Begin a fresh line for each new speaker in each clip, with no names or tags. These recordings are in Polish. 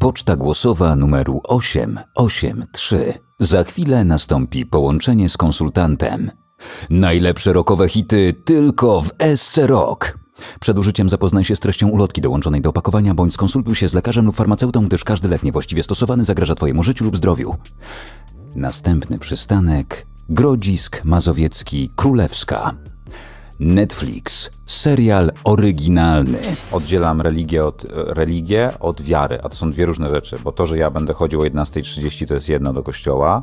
poczta głosowa numeru 883. Za chwilę nastąpi połączenie z konsultantem. Najlepsze rokowe hity tylko w SC Rock. Przed użyciem zapoznaj się z treścią ulotki dołączonej do opakowania bądź skonsultuj się z lekarzem lub farmaceutą, gdyż każdy lek niewłaściwie stosowany zagraża Twojemu życiu lub zdrowiu. Następny przystanek Grodzisk Mazowiecki Królewska. Netflix.
Serial oryginalny. Oddzielam religię od, e, religię od wiary, a to są dwie różne rzeczy, bo to, że ja będę chodził o 11.30 to jest jedno do kościoła.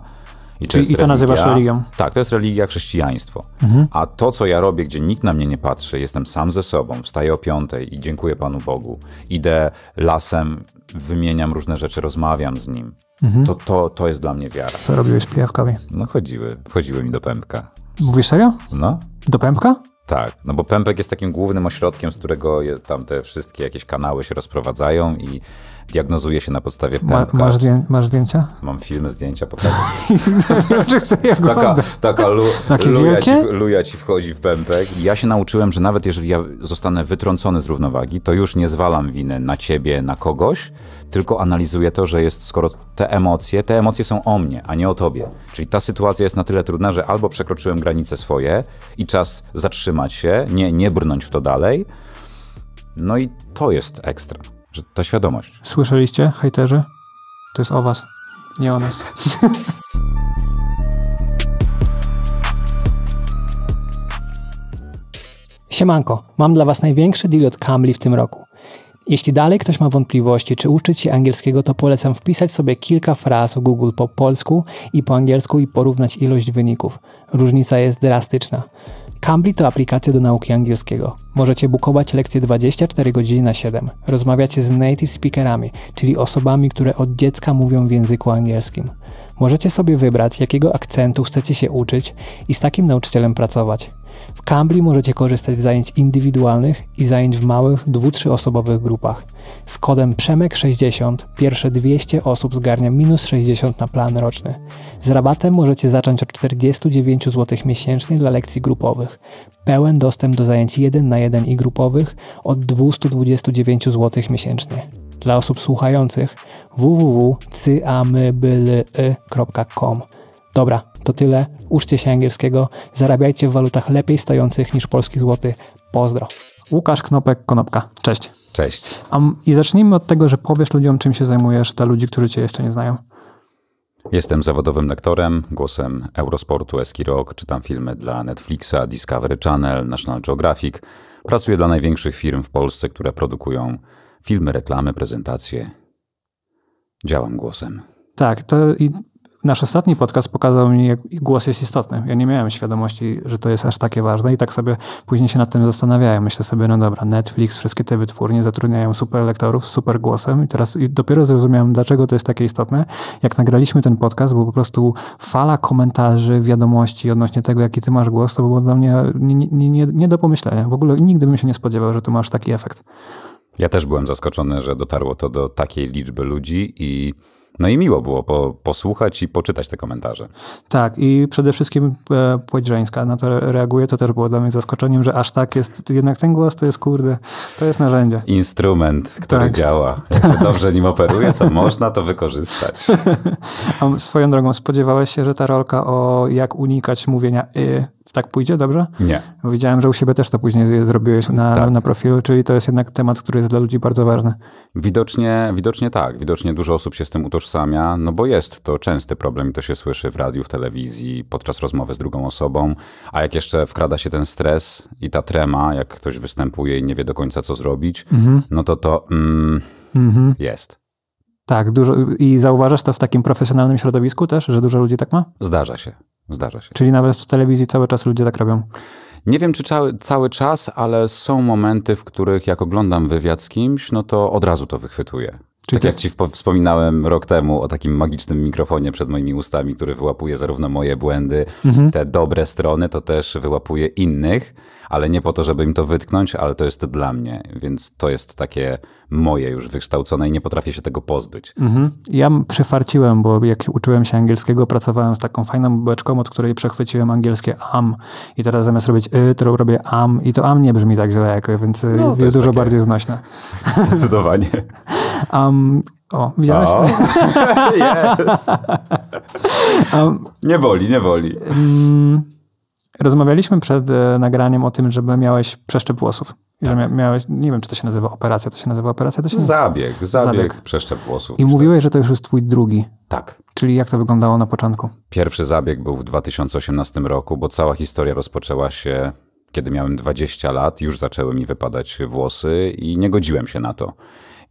I to, i to religia, nazywasz religią? Tak, to jest religia, chrześcijaństwo. Mhm. A to, co ja robię, gdzie nikt na mnie nie patrzy, jestem sam ze sobą, wstaję o piątej i dziękuję Panu Bogu. Idę lasem, wymieniam różne rzeczy, rozmawiam z Nim. Mhm. To, to, to jest dla mnie wiara. Co robiłeś z pijawkami? No chodziły, chodziły mi do pępka.
Mówisz serio? No. Do pępka?
Tak, no bo Pępek jest takim głównym ośrodkiem, z którego je, tam te wszystkie jakieś kanały się rozprowadzają i diagnozuje się na podstawie pęka. masz, masz, zdjęcia? Mam filmy, zdjęcia, pokażę. taka taka lu, luja, ci, luja, ci, wchodzi w pępek. Ja się nauczyłem, że nawet jeżeli ja zostanę wytrącony z równowagi, to już nie zwalam winy na ciebie, na kogoś, tylko analizuję to, że jest, skoro te emocje, te emocje są o mnie, a nie o tobie. Czyli ta sytuacja jest na tyle trudna, że albo przekroczyłem granice swoje i czas zatrzymać się, nie, nie brnąć w to dalej. No i to jest ekstra. Że ta świadomość.
Słyszeliście, hejterzy? To jest o was, nie o nas. Siemanko, mam dla was największy deal od Cambly w tym roku. Jeśli dalej ktoś ma wątpliwości, czy uczyć się angielskiego, to polecam wpisać sobie kilka fraz w Google po polsku i po angielsku i porównać ilość wyników. Różnica jest drastyczna. Cambly to aplikacja do nauki angielskiego. Możecie bukować lekcje 24 godziny na 7. Rozmawiacie z native speakerami, czyli osobami, które od dziecka mówią w języku angielskim. Możecie sobie wybrać, jakiego akcentu chcecie się uczyć i z takim nauczycielem pracować. W Cambly możecie korzystać z zajęć indywidualnych i zajęć w małych, dwu-, trzyosobowych grupach. Z kodem PRZEMEK60 pierwsze 200 osób zgarnia minus 60 na plan roczny. Z rabatem możecie zacząć od 49 zł miesięcznie dla lekcji grupowych. Pełen dostęp do zajęć 1 na 1 i grupowych od 229 zł miesięcznie. Dla osób słuchających www.cyamybyly.com Dobra, to tyle. Uczcie się angielskiego, zarabiajcie w walutach lepiej stojących niż polski złoty. Pozdro. Łukasz Knopek, Konopka. Cześć. Cześć. A, I zacznijmy od tego, że powiesz ludziom, czym się zajmujesz, dla ludzi, którzy cię jeszcze nie znają.
Jestem zawodowym lektorem, głosem Eurosportu, Eski Rock, czytam filmy dla Netflixa, Discovery Channel, National Geographic. Pracuję dla największych firm w Polsce, które produkują filmy, reklamy, prezentacje. Działam głosem.
Tak, to i Nasz ostatni podcast pokazał mi, jak głos jest istotny. Ja nie miałem świadomości, że to jest aż takie ważne i tak sobie później się nad tym zastanawiałem. Myślę sobie, no dobra, Netflix, wszystkie te wytwórnie zatrudniają super lektorów z super głosem i teraz dopiero zrozumiałem, dlaczego to jest takie istotne. Jak nagraliśmy ten podcast, był po prostu fala komentarzy, wiadomości odnośnie tego, jaki ty masz głos, to było dla mnie nie, nie, nie, nie do pomyślenia. W ogóle nigdy bym się nie spodziewał, że to masz taki efekt.
Ja też byłem zaskoczony, że dotarło to do takiej liczby ludzi i no i miło było po, posłuchać i poczytać te komentarze.
Tak, i przede wszystkim e, na to reaguje. To też było dla mnie zaskoczeniem, że aż tak jest. Jednak ten głos to jest, kurde, to jest narzędzie. Instrument, który tak. działa. Jak tak. się dobrze nim operuje, to można to wykorzystać. swoją drogą, spodziewałeś się, że ta rolka o jak unikać mówienia y tak pójdzie, dobrze? Nie. Widziałem, że u siebie też to później zrobiłeś na, tak. na profilu, czyli to jest jednak temat, który jest dla ludzi bardzo ważny.
Widocznie, widocznie tak. Widocznie dużo osób się z tym utożsamia utożsamia, no bo jest to częsty problem i to się słyszy w radiu, w telewizji, podczas rozmowy z drugą osobą, a jak jeszcze wkrada się ten stres i ta trema, jak ktoś występuje i nie wie do końca co zrobić, mhm. no to to mm, mhm. jest.
Tak, dużo i zauważasz to w takim profesjonalnym środowisku też, że dużo ludzi tak ma?
Zdarza się, zdarza
się. Czyli nawet w telewizji cały czas ludzie tak robią.
Nie wiem, czy cały, cały czas, ale są momenty, w których jak oglądam wywiad z kimś, no to od razu to wychwytuję. Czyli tak jak ci wspominałem rok temu o takim magicznym mikrofonie przed moimi ustami, który wyłapuje zarówno moje błędy, mhm. te dobre strony, to też wyłapuje innych ale nie po to, żeby im to wytknąć, ale to jest dla mnie, więc to jest takie moje już wykształcone i nie potrafię się tego pozbyć.
Mhm. Ja przefarciłem, bo jak uczyłem się angielskiego, pracowałem z taką fajną bułeczką, od której przechwyciłem angielskie am i teraz zamiast robić y, to robię am i to am nie brzmi tak źle, jak, więc y, no, jest, jest dużo bardziej znośne. Zdecydowanie. um, o, widziałeś? O, um, nie woli, nie woli. Um, mm, Rozmawialiśmy przed e, nagraniem o tym, że miałeś przeszczep włosów. tak. że miałeś, nie wiem, czy to się nazywa operacja, to się nazywa operacja? To się nazywa... zabieg, zabieg, przeszczep włosów. I mówiłeś, że to już jest twój drugi. Tak. Czyli jak to wyglądało na początku?
Pierwszy zabieg był w 2018 roku, bo cała historia rozpoczęła się, kiedy miałem 20 lat, już zaczęły mi wypadać włosy i nie godziłem się na to.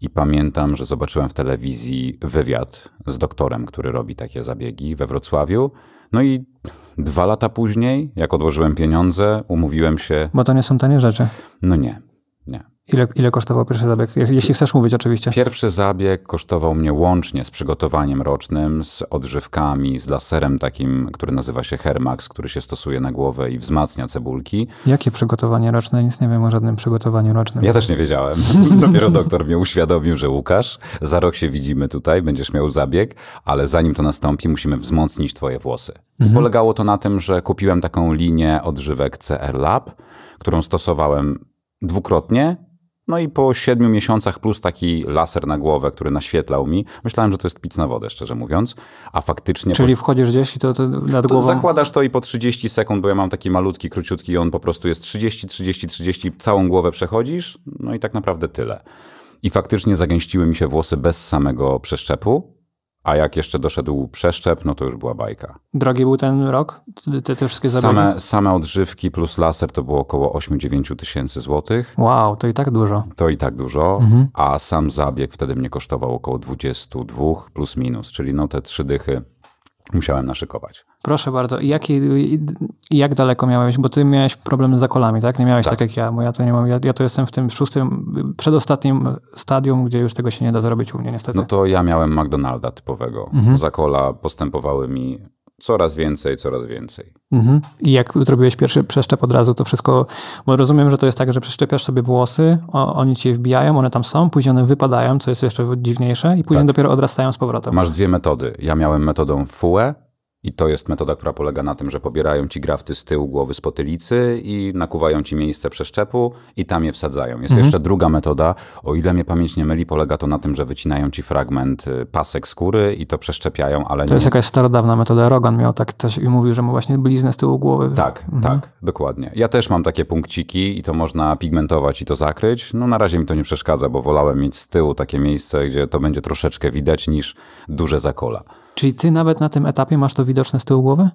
I pamiętam, że zobaczyłem w telewizji wywiad z doktorem, który robi takie zabiegi we Wrocławiu. No i Dwa lata później, jak odłożyłem pieniądze, umówiłem się. Bo to nie są tanie rzeczy. No nie.
Ile, ile kosztował pierwszy zabieg? Jeśli chcesz mówić, oczywiście.
Pierwszy zabieg kosztował mnie łącznie z przygotowaniem rocznym, z odżywkami, z laserem takim, który nazywa się Hermax, który się stosuje na głowę i wzmacnia cebulki.
Jakie przygotowanie roczne? Nic nie wiem o żadnym przygotowaniu rocznym. Ja też nie wiedziałem. Dopiero
doktor mnie uświadomił, że Łukasz, za rok się widzimy tutaj, będziesz miał zabieg, ale zanim to nastąpi, musimy wzmocnić twoje włosy. Mhm. Polegało to na tym, że kupiłem taką linię odżywek CR Lab, którą stosowałem dwukrotnie no i po siedmiu miesiącach plus taki laser na głowę, który naświetlał mi, myślałem, że to jest pic na wodę, szczerze mówiąc, a faktycznie... Czyli
po... wchodzisz gdzieś i to, to nad głową... To
zakładasz to i po 30 sekund, bo ja mam taki malutki, króciutki i on po prostu jest 30, 30, 30, całą głowę przechodzisz, no i tak naprawdę tyle. I faktycznie zagęściły mi się włosy bez samego przeszczepu, a jak jeszcze doszedł przeszczep, no to już była bajka.
Drogi był ten rok? Te, te wszystkie zabiegi. Same,
same odżywki plus laser to było około 8-9 tysięcy
złotych. Wow, to i tak dużo.
To i tak dużo, mhm. a sam zabieg wtedy mnie kosztował około 22 plus minus, czyli no te trzy dychy musiałem naszykować.
Proszę bardzo, jak, jak daleko miałeś? Bo ty miałeś problem z zakolami, tak? Nie miałeś tak, tak jak ja, bo ja to nie mam. Ja, ja, to jestem w tym szóstym, przedostatnim stadium, gdzie już tego się nie da zrobić u mnie, niestety. No
to ja miałem McDonalda typowego. Mhm. Zakola postępowały mi coraz więcej, coraz więcej.
Mhm. I jak zrobiłeś pierwszy przeszczep od razu, to wszystko, bo rozumiem, że to jest tak, że przeszczepiasz sobie włosy, o, oni cię wbijają, one tam są, później one wypadają, co jest jeszcze dziwniejsze i później tak. dopiero odrastają z powrotem. Masz
dwie metody. Ja miałem metodą FUE, i to jest metoda, która polega na tym, że pobierają ci grafty z tyłu głowy, z potylicy i nakuwają ci miejsce przeszczepu i tam je wsadzają. Jest mhm. jeszcze druga metoda, o ile mnie pamięć nie myli, polega to na tym, że wycinają ci fragment y, pasek skóry i to przeszczepiają, ale To nie... jest jakaś
starodawna metoda. Rogan miał tak też i mówił, że ma właśnie bliznę z tyłu głowy. Tak, mhm. tak,
dokładnie. Ja też mam takie punkciki i to można pigmentować i to zakryć. No na razie mi to nie przeszkadza, bo wolałem mieć z tyłu takie miejsce, gdzie to będzie troszeczkę widać niż duże zakola.
Czyli ty nawet na tym etapie masz to widoczne z tyłu głowy?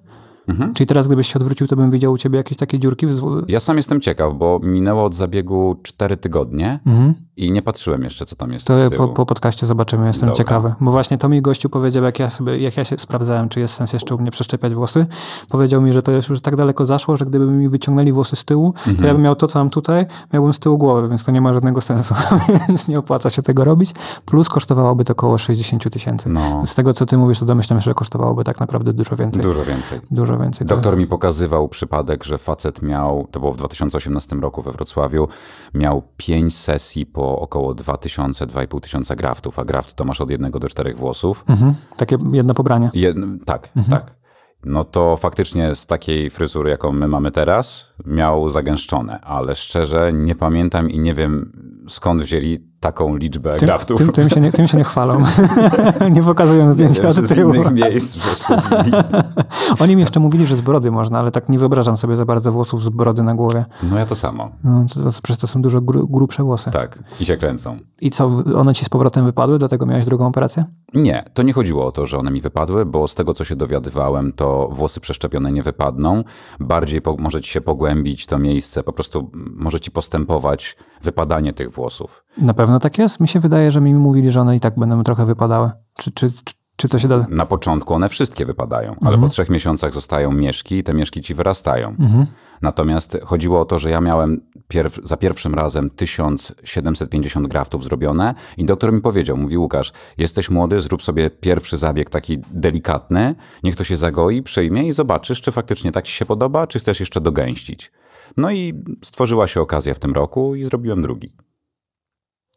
Mhm. Czyli teraz, gdybyś się odwrócił, to bym widział u ciebie jakieś takie dziurki?
Ja sam jestem ciekaw, bo minęło od zabiegu 4 tygodnie mhm. i nie patrzyłem jeszcze, co tam jest. To po, po
podcaście zobaczymy, jestem Dobra. ciekawy. Bo właśnie to mi gościu powiedział, jak ja, sobie, jak ja się sprawdzałem, czy jest sens jeszcze u mnie przeszczepiać włosy. Powiedział mi, że to jest już tak daleko zaszło, że gdyby mi wyciągnęli włosy z tyłu, mhm. to ja bym miał to, co mam tutaj, miałbym z tyłu głowy, więc to nie ma żadnego sensu. więc nie opłaca się tego robić. Plus kosztowałoby to około 60 tysięcy. No. Z tego, co ty mówisz, to domyślam się, że kosztowałoby tak naprawdę dużo więcej. Dużo więcej. Dużo dużo więcej. Tak? Doktor
tak? mi pokazywał przypadek, że facet miał, to było w 2018 roku we Wrocławiu, miał pięć sesji po około 2000-2500 graftów, a graft to masz od jednego do czterech włosów. Mhm. Takie jedno pobranie. Jed... tak, mhm. tak no to faktycznie z takiej fryzury, jaką my mamy teraz, miał zagęszczone, ale szczerze nie pamiętam i nie wiem skąd wzięli taką liczbę tym, graftów. Tym, tym, się nie, tym się nie
chwalą. nie pokazują zdjęcia nie, z tyłu. innych miejsc Oni mi jeszcze mówili, że z brody można, ale tak nie wyobrażam sobie za bardzo włosów z brody na głowie. No ja to samo. No, to, to, przez to są dużo gru, grubsze włosy. Tak, i się kręcą. I co, one ci z powrotem wypadły? Dlatego miałeś drugą operację?
Nie, to nie chodziło o to, że one mi wypadły, bo z tego, co się dowiadywałem, to włosy przeszczepione nie wypadną. Bardziej po, może ci się pogłębić to miejsce, po prostu może ci postępować wypadanie tych włosów.
Na pewno tak jest. Mi się wydaje, że mi mówili, że one i tak będą trochę wypadały. Czy, czy, czy, czy to się da?
Na początku one wszystkie wypadają, mhm. ale po trzech miesiącach zostają mieszki i te mieszki ci wyrastają. Mhm. Natomiast chodziło o to, że ja miałem pierw, za pierwszym razem 1750 graftów zrobione i doktor mi powiedział, mówi Łukasz, jesteś młody, zrób sobie pierwszy zabieg taki delikatny, niech to się zagoi, przyjmie i zobaczysz, czy faktycznie tak ci się podoba, czy chcesz jeszcze dogęścić. No i stworzyła się okazja w tym roku i zrobiłem drugi.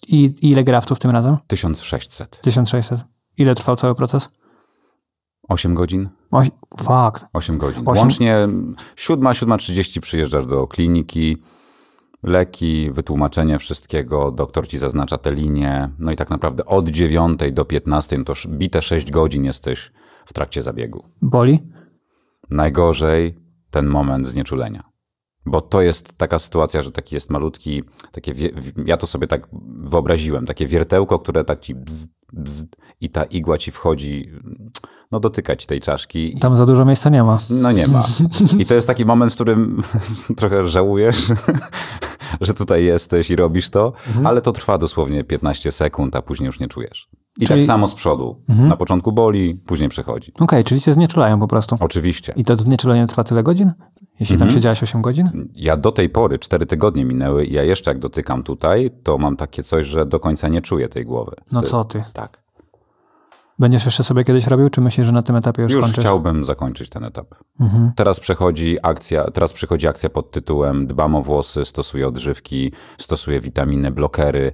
I ile graftów tym razem? 1600. 1600. Ile trwał cały proces?
8 godzin. Oś... Fuck. 8 godzin. 8... Łącznie 7, 7.30 przyjeżdżasz do kliniki, leki, wytłumaczenie wszystkiego, doktor ci zaznacza te linie. No i tak naprawdę od 9 do 15 no to bite 6 godzin jesteś w trakcie zabiegu. Boli? Najgorzej ten moment znieczulenia. Bo to jest taka sytuacja, że taki jest malutki, takie, ja to sobie tak wyobraziłem, takie wiertełko, które tak ci bzd, bzd, i ta igła ci wchodzi, no dotyka ci tej czaszki.
Tam za dużo miejsca nie ma. No nie ma.
I to jest taki moment, w którym trochę żałujesz, że tutaj jesteś i robisz to, mhm. ale to trwa dosłownie 15 sekund, a później już nie czujesz. I czyli... tak samo z przodu. Mhm. Na początku boli, później przechodzi.
Okej, okay, czyli się znieczulają po prostu. Oczywiście. I to znieczulenie trwa tyle godzin? jeśli tam mhm. siedziałaś 8 godzin?
Ja do tej pory, 4 tygodnie minęły i ja jeszcze jak dotykam tutaj, to mam takie coś, że do końca nie czuję tej głowy.
No ty, co ty? Tak. Będziesz jeszcze sobie kiedyś robił, czy myślisz, że na tym etapie już, już kończysz?
chciałbym zakończyć ten etap. Mhm. Teraz, przechodzi akcja, teraz przychodzi akcja pod tytułem dbam o włosy, stosuję odżywki, stosuję witaminy, blokery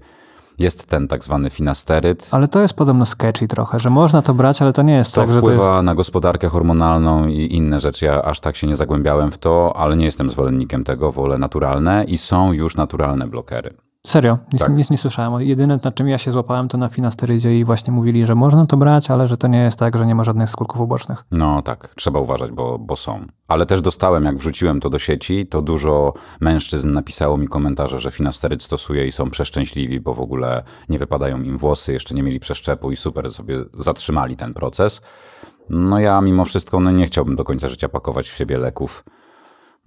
jest ten tak zwany finasteryt.
Ale to jest podobno sketchy trochę, że można to brać, ale to nie jest to tak, że to wpływa
jest... na gospodarkę hormonalną i inne rzeczy. Ja aż tak się nie zagłębiałem w to, ale nie jestem zwolennikiem tego, wolę naturalne i są już naturalne
blokery. Serio, nic, tak. nic, nie słyszałem. Jedyne, na czym ja się złapałem, to na finasterydzie i właśnie mówili, że można to brać, ale że to nie jest tak, że nie ma żadnych skutków ubocznych.
No tak, trzeba uważać, bo, bo są. Ale też dostałem, jak wrzuciłem to do sieci, to dużo mężczyzn napisało mi komentarze, że finasteryd stosuje i są przeszczęśliwi, bo w ogóle nie wypadają im włosy, jeszcze nie mieli przeszczepu i super sobie zatrzymali ten proces. No ja mimo wszystko no nie chciałbym do końca życia pakować w siebie leków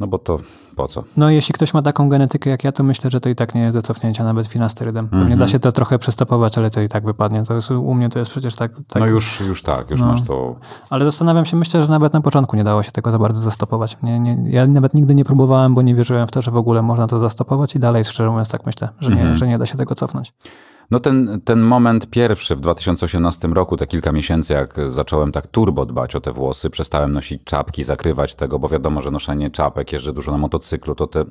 no bo to po co?
No jeśli ktoś ma taką genetykę jak ja, to myślę, że to i tak nie jest do cofnięcia nawet finastyrydem. No, nie mm -hmm. da mhm. się to trochę przystopować, ale to i tak wypadnie. To jest, u mnie to jest przecież tak... tak... No już, już tak, już no. masz to... Ale zastanawiam się, myślę, że nawet na początku nie dało się tego za bardzo zastopować. Nie, nie, ja nawet nigdy nie próbowałem, bo nie wierzyłem w to, że w ogóle można to zastopować i dalej szczerze mówiąc tak myślę, że nie, mm -hmm. że nie da się tego cofnąć.
No ten, ten moment pierwszy w 2018 roku, te kilka miesięcy, jak zacząłem tak turbo dbać o te włosy, przestałem nosić czapki, zakrywać tego, bo wiadomo, że noszenie czapek, jeżdżę dużo na motocyklu, to te,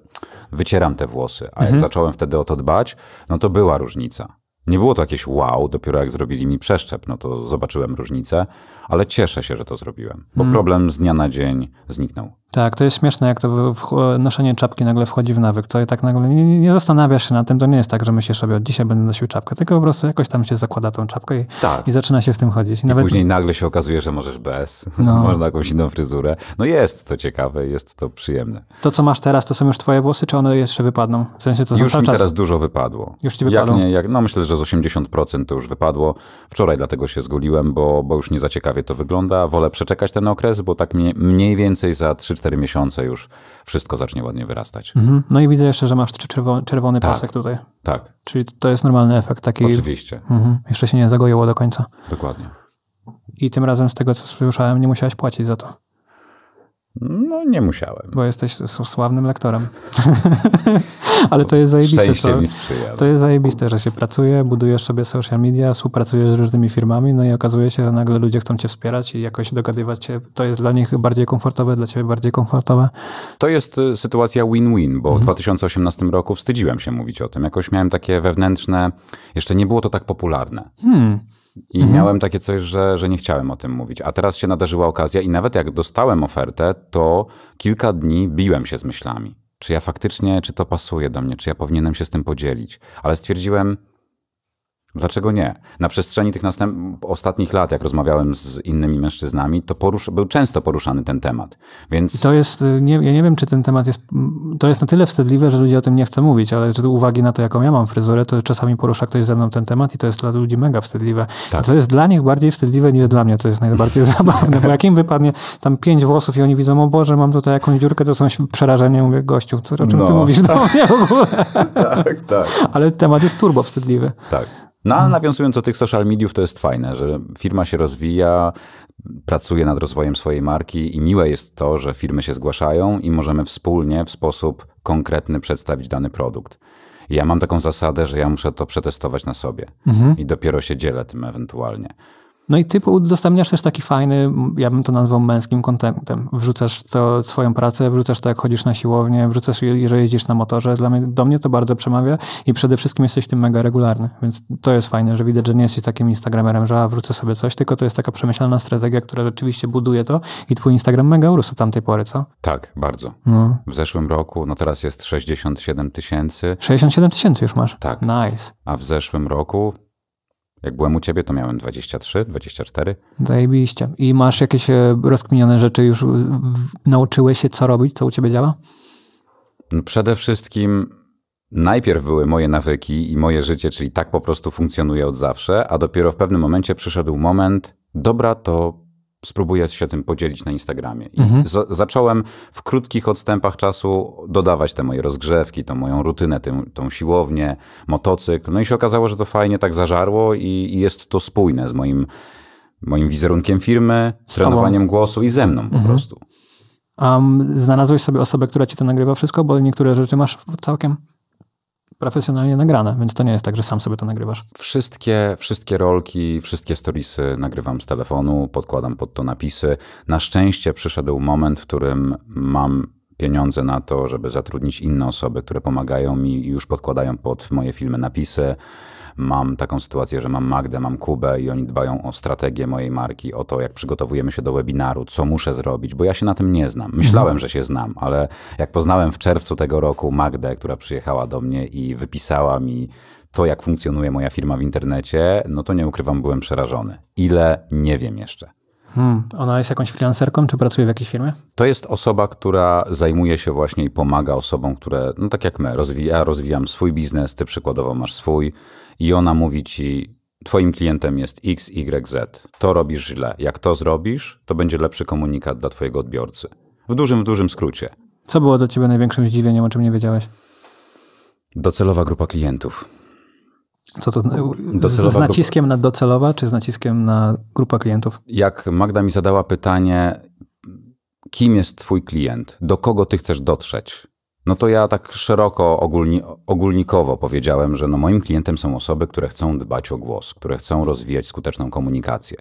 wycieram te włosy. A mhm. jak zacząłem wtedy o to dbać, no to była różnica. Nie było to jakieś wow, dopiero jak zrobili mi przeszczep, no to zobaczyłem różnicę, ale cieszę się, że to zrobiłem, bo mhm. problem z dnia na dzień zniknął.
Tak, to jest śmieszne, jak to noszenie czapki nagle wchodzi w nawyk. To i tak nagle nie, nie zastanawiasz się na tym. To nie jest tak, że myślisz sobie, od dzisiaj będę nosił czapkę, tylko po prostu jakoś tam się zakłada tą czapkę i, tak. i zaczyna się w tym chodzić. I, nawet... później
nagle się okazuje, że możesz bez, no. można jakąś inną fryzurę. No jest to ciekawe, jest to przyjemne.
To, co masz teraz, to są już twoje włosy, czy one jeszcze wypadną? W sensie to Już mi czas... teraz
dużo wypadło. Już ci wypadło? Jak nie, jak, no myślę, że z 80% to już wypadło. Wczoraj dlatego się zguliłem, bo, bo już nie za ciekawie to wygląda. Wolę przeczekać ten okres, bo tak mniej, mniej więcej za 3 3-4 miesiące już wszystko zacznie ładnie wyrastać.
Mhm. No i widzę jeszcze, że masz czerwony, czerwony tak, pasek tutaj. Tak. Czyli to jest normalny efekt taki. Oczywiście. Mhm. Jeszcze się nie zagoiło do końca. Dokładnie. I tym razem z tego, co słyszałem, nie musiałeś płacić za to. No, nie musiałem. Bo jesteś sławnym lektorem. Ale to jest zajebiste. Co, to no. jest zajebiste, że się pracuje, budujesz sobie social media, współpracujesz z różnymi firmami, no i okazuje się, że nagle ludzie chcą cię wspierać i jakoś dogadywać się. To jest dla nich bardziej komfortowe, dla ciebie bardziej komfortowe.
To jest y, sytuacja win-win, bo mhm. w 2018 roku wstydziłem się mówić o tym. Jakoś miałem takie wewnętrzne, jeszcze nie było to tak popularne.
Hmm. I mhm. miałem
takie coś, że, że nie chciałem o tym mówić. A teraz się nadarzyła okazja i nawet jak dostałem ofertę, to kilka dni biłem się z myślami. Czy ja faktycznie, czy to pasuje do mnie, czy ja powinienem się z tym podzielić. Ale stwierdziłem, Dlaczego nie? Na przestrzeni tych następ... ostatnich lat, jak rozmawiałem z innymi mężczyznami, to porusz... był często poruszany ten temat. Więc...
I to jest, y, nie, ja nie wiem, czy ten temat jest, to jest na tyle wstydliwe, że ludzie o tym nie chcą mówić, ale z uwagi na to, jaką ja mam fryzurę, to czasami porusza ktoś ze mną ten temat i to jest dla ludzi mega wstydliwe. Tak. To jest dla nich bardziej wstydliwe niż dla mnie, to jest najbardziej zabawne, bo jak im wypadnie tam pięć włosów i oni widzą, o Boże, mam tutaj jakąś dziurkę, to są przerażeni, mówię, gościu, co, o czym no. ty mówisz do no, mnie w ogóle? tak, tak. Ale temat jest turbo wstydliwy.
Tak. No ale nawiązując do tych social mediów, to jest fajne, że firma się rozwija, pracuje nad rozwojem swojej marki i miłe jest to, że firmy się zgłaszają i możemy wspólnie w sposób konkretny przedstawić dany produkt. I ja mam taką zasadę, że ja muszę to przetestować na sobie mhm. i dopiero się dzielę tym ewentualnie.
No i ty udostępniasz też taki fajny, ja bym to nazwał męskim kontentem. Wrzucasz to swoją pracę, wrzucasz to jak chodzisz na siłownię, wrzucasz jeżeli jeździsz na motorze. Dla mnie, do mnie to bardzo przemawia i przede wszystkim jesteś tym mega regularny. Więc to jest fajne, że widać, że nie jesteś takim instagramerem, że a, wrzucę sobie coś, tylko to jest taka przemyślana strategia, która rzeczywiście buduje to i twój Instagram mega urósł tamtej pory, co?
Tak, bardzo. No. W zeszłym roku, no teraz jest 67 tysięcy. 67
tysięcy już masz?
Tak. Nice. A w zeszłym roku jak byłem u ciebie, to miałem 23, 24.
Zajebiście. I masz jakieś e, rozkminione rzeczy, już nauczyłeś się, co robić, co u ciebie działa?
No, przede wszystkim najpierw były moje nawyki i moje życie, czyli tak po prostu funkcjonuje od zawsze, a dopiero w pewnym momencie przyszedł moment, dobra, to spróbuję się tym podzielić na Instagramie. Mhm. zacząłem w krótkich odstępach czasu dodawać te moje rozgrzewki, tą moją rutynę, tę, tą siłownię, motocykl. No i się okazało, że to fajnie tak zażarło i, i jest to spójne z moim, moim wizerunkiem firmy, z trenowaniem głosu i ze mną mhm. po prostu.
Um, znalazłeś sobie osobę, która ci to nagrywa wszystko, bo niektóre rzeczy masz całkiem profesjonalnie nagrane, więc to nie jest tak, że sam sobie to nagrywasz.
Wszystkie, wszystkie rolki, wszystkie storiesy nagrywam z telefonu, podkładam pod to napisy. Na szczęście przyszedł moment, w którym mam pieniądze na to, żeby zatrudnić inne osoby, które pomagają mi i już podkładają pod moje filmy napisy mam taką sytuację, że mam Magdę, mam Kubę i oni dbają o strategię mojej marki, o to, jak przygotowujemy się do webinaru, co muszę zrobić, bo ja się na tym nie znam. Myślałem, że się znam, ale jak poznałem w czerwcu tego roku Magdę, która przyjechała do mnie i wypisała mi to, jak funkcjonuje moja firma w internecie, no to nie ukrywam, byłem przerażony. Ile nie wiem jeszcze.
Hmm. Ona jest jakąś freelancerką, czy pracuje w jakiejś firmie?
To jest osoba, która zajmuje się właśnie i pomaga osobom, które, no tak jak my, rozwija, ja rozwijam swój biznes, ty przykładowo masz swój i ona mówi ci, twoim klientem jest X, Y, Z. To robisz źle. Jak to zrobisz, to będzie lepszy komunikat dla twojego odbiorcy. W dużym, w dużym skrócie.
Co było dla ciebie największym zdziwieniem, o czym nie wiedziałeś?
Docelowa grupa klientów.
Co to no, y, y, docelowa z naciskiem grupa. na docelowa, czy z naciskiem na grupa klientów?
Jak Magda mi zadała pytanie, kim jest twój klient, do kogo ty chcesz dotrzeć? No to ja tak szeroko, ogólni, ogólnikowo powiedziałem, że no moim klientem są osoby, które chcą dbać o głos, które chcą rozwijać skuteczną komunikację.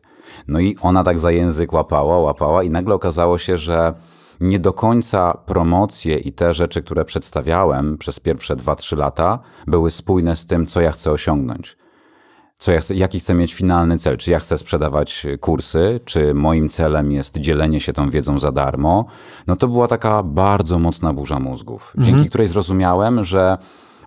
No i ona tak za język łapała, łapała i nagle okazało się, że nie do końca promocje i te rzeczy, które przedstawiałem przez pierwsze 2-3 lata, były spójne z tym, co ja chcę osiągnąć. Co ja chcę, jaki chcę mieć finalny cel? Czy ja chcę sprzedawać kursy? Czy moim celem jest dzielenie się tą wiedzą za darmo? No to była taka bardzo mocna burza mózgów, mhm. dzięki której zrozumiałem, że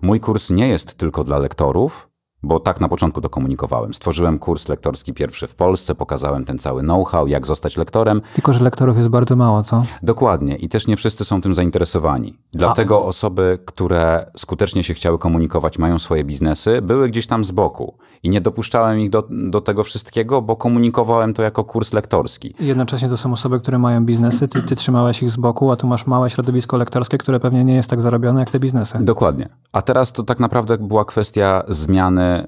mój kurs nie jest tylko dla lektorów, bo tak na początku dokomunikowałem. Stworzyłem kurs lektorski pierwszy w Polsce, pokazałem ten cały know-how, jak zostać lektorem.
Tylko, że lektorów jest bardzo mało, co?
Dokładnie i też nie wszyscy są tym zainteresowani. Dlatego A. osoby, które skutecznie się chciały komunikować, mają swoje biznesy, były gdzieś tam z boku i nie dopuszczałem ich do, do tego wszystkiego, bo komunikowałem to jako kurs lektorski.
Jednocześnie to są osoby, które mają biznesy, ty, ty trzymałeś ich z boku, a tu masz małe środowisko lektorskie, które pewnie nie jest tak zarobione jak te biznesy. Dokładnie.
A teraz to tak naprawdę była kwestia zmiany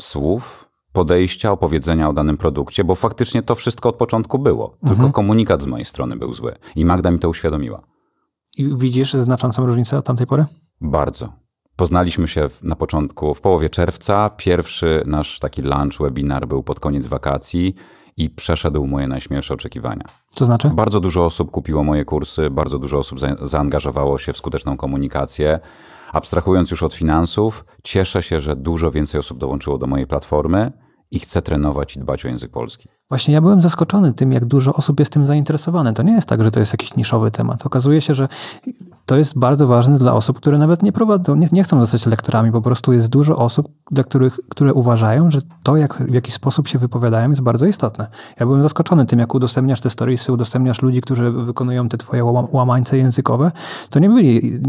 słów, podejścia, opowiedzenia o danym produkcie, bo faktycznie to wszystko od początku było. Tylko mhm. komunikat z mojej strony był zły i Magda mi to uświadomiła.
I widzisz znaczącą różnicę od tamtej pory?
Bardzo. Poznaliśmy się na początku, w połowie czerwca. Pierwszy nasz taki lunch, webinar był pod koniec wakacji i przeszedł moje najśmielsze oczekiwania. Co znaczy? Bardzo dużo osób kupiło moje kursy, bardzo dużo osób zaangażowało się w skuteczną komunikację. Abstrahując już od finansów, cieszę się, że dużo więcej osób dołączyło do mojej platformy i chce trenować i dbać o język polski.
Właśnie ja byłem zaskoczony tym, jak dużo osób jest tym zainteresowane. To nie jest tak, że to jest jakiś niszowy temat. Okazuje się, że to jest bardzo ważne dla osób, które nawet nie prowadzą, nie, nie chcą zostać lektorami. Po prostu jest dużo osób, dla których, które uważają, że to, jak, w jaki sposób się wypowiadają, jest bardzo istotne. Ja byłem zaskoczony tym, jak udostępniasz te storiesy, udostępniasz ludzi, którzy wykonują te twoje łamańce językowe. To nie byli,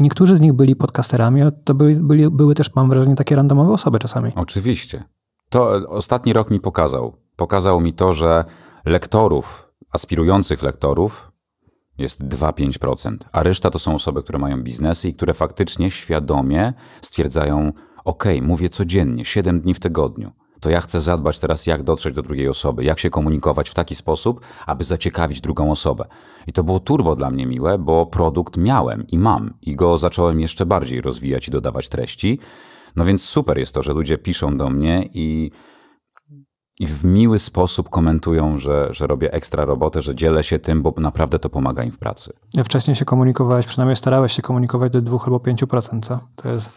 niektórzy z nich byli podcasterami, ale to byli, byli były też, mam wrażenie, takie randomowe osoby czasami. Oczywiście
to ostatni rok mi pokazał. Pokazał mi to, że lektorów, aspirujących lektorów jest 2-5%, a reszta to są osoby, które mają biznesy i które faktycznie świadomie stwierdzają: OK, mówię codziennie, 7 dni w tygodniu. To ja chcę zadbać teraz, jak dotrzeć do drugiej osoby, jak się komunikować w taki sposób, aby zaciekawić drugą osobę. I to było turbo dla mnie miłe, bo produkt miałem i mam, i go zacząłem jeszcze bardziej rozwijać i dodawać treści. No więc super jest to, że ludzie piszą do mnie i, i w miły sposób komentują, że, że robię ekstra robotę, że dzielę się tym, bo naprawdę to pomaga im w pracy.
Wcześniej się komunikowałeś, przynajmniej starałeś się komunikować do 2 albo 5%, co? To jest,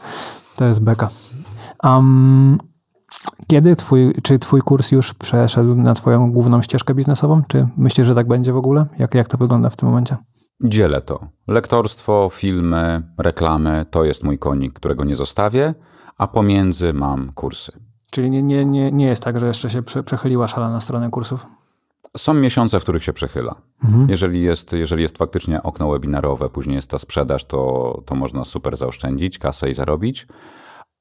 to jest beka. Um, kiedy twój, czy twój kurs już przeszedł na twoją główną ścieżkę biznesową? Czy myślisz, że tak będzie w ogóle? Jak, jak to wygląda w tym momencie?
Dzielę to. Lektorstwo, filmy, reklamy to jest mój konik, którego nie zostawię a pomiędzy mam kursy.
Czyli nie, nie, nie, nie jest tak, że jeszcze się przechyliła szala na stronę kursów?
Są miesiące, w których się przechyla. Mhm. Jeżeli, jest, jeżeli jest faktycznie okno webinarowe, później jest ta sprzedaż, to, to można super zaoszczędzić kasę i zarobić,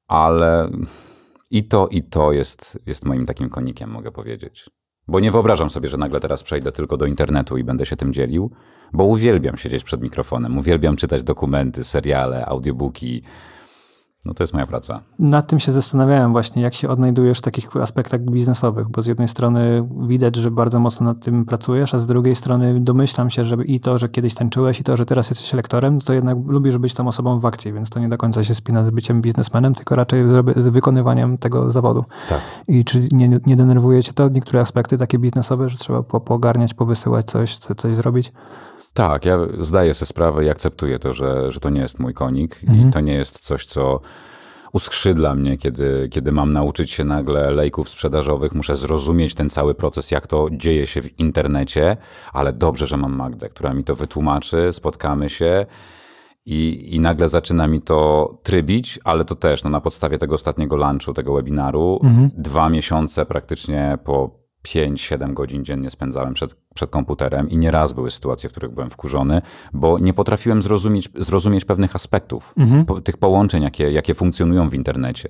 ale i to, i to jest, jest moim takim konikiem, mogę powiedzieć. Bo nie wyobrażam sobie, że nagle teraz przejdę tylko do internetu i będę się tym dzielił, bo uwielbiam siedzieć przed mikrofonem, uwielbiam czytać dokumenty, seriale, audiobooki, no to jest moja praca.
Nad tym się zastanawiałem właśnie, jak się odnajdujesz w takich aspektach biznesowych, bo z jednej strony widać, że bardzo mocno nad tym pracujesz, a z drugiej strony domyślam się, że i to, że kiedyś tańczyłeś, i to, że teraz jesteś lektorem, to jednak lubisz być tą osobą w akcji, więc to nie do końca się spina z byciem biznesmenem, tylko raczej z, z wykonywaniem tego zawodu. Tak. I czy nie, nie denerwuje cię to niektóre aspekty takie biznesowe, że trzeba pogarniać, powysyłać coś, coś zrobić?
Tak, ja zdaję sobie sprawę i akceptuję to, że, że to nie jest mój konik mhm. i to nie jest coś, co uskrzydla mnie, kiedy, kiedy mam nauczyć się nagle lejków sprzedażowych, muszę zrozumieć ten cały proces, jak to dzieje się w internecie, ale dobrze, że mam Magdę, która mi to wytłumaczy, spotkamy się. I, I nagle zaczyna mi to trybić, ale to też no, na podstawie tego ostatniego lunchu, tego webinaru, mhm. dwa miesiące praktycznie po 5-7 godzin dziennie spędzałem przed, przed komputerem i nieraz były sytuacje, w których byłem wkurzony, bo nie potrafiłem zrozumieć, zrozumieć pewnych aspektów, mhm. po, tych połączeń, jakie, jakie funkcjonują w internecie.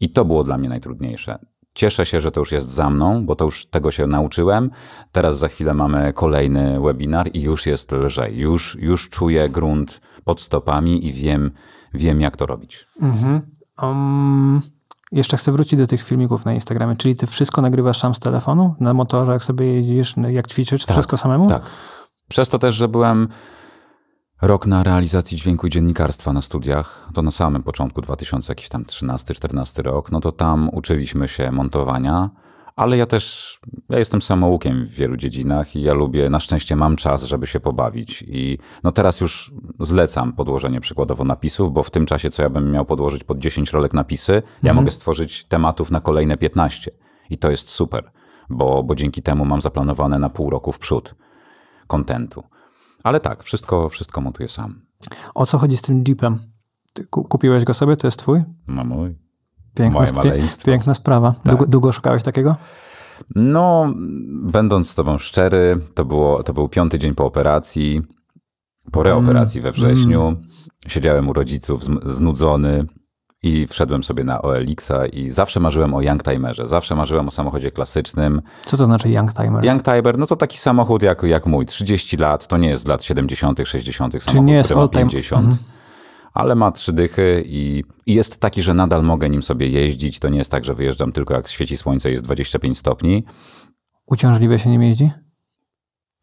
I to było dla mnie najtrudniejsze. Cieszę się, że to już jest za mną, bo to już tego się nauczyłem. Teraz za chwilę mamy kolejny webinar i już jest lżej. Już, już czuję grunt pod stopami i wiem, wiem jak to robić.
Mhm. Um... Jeszcze chcę wrócić do tych filmików na Instagramie, czyli ty wszystko nagrywasz sam z telefonu, na motorze, jak sobie jeździsz, jak ćwiczysz, tak, wszystko samemu?
Tak. Przez to też, że byłem rok na realizacji dźwięku i dziennikarstwa na studiach, to na samym początku 2013-14 rok, no to tam uczyliśmy się montowania, ale ja też, ja jestem samoukiem w wielu dziedzinach i ja lubię, na szczęście mam czas, żeby się pobawić i no teraz już zlecam podłożenie przykładowo napisów, bo w tym czasie, co ja bym miał podłożyć pod 10 rolek napisy, mhm. ja mogę stworzyć tematów na kolejne 15 i to jest super, bo, bo dzięki temu mam zaplanowane na pół roku w przód kontentu. Ale tak, wszystko, wszystko montuję sam.
O co chodzi z tym Jeepem? Ty kupiłeś go sobie? To jest twój? No mój. Piękna, piękna sprawa. Tak. Długo, długo szukałeś takiego?
No, będąc z tobą szczery, to, było, to był piąty dzień po operacji, po mm, reoperacji mm. we wrześniu. Mm. Siedziałem u rodziców znudzony i wszedłem sobie na OLX-a i zawsze marzyłem o Youngtimerze. Zawsze marzyłem o samochodzie klasycznym.
Co to znaczy Youngtimer?
Youngtimer, no to taki samochód jak, jak mój, 30 lat, to nie jest z lat 70., 60., Czyli nie jest który ma 50. Mm ale ma trzy dychy i, i jest taki, że nadal mogę nim sobie jeździć. To nie jest tak, że wyjeżdżam tylko jak świeci słońce, jest 25 stopni.
Uciążliwie się nim jeździ?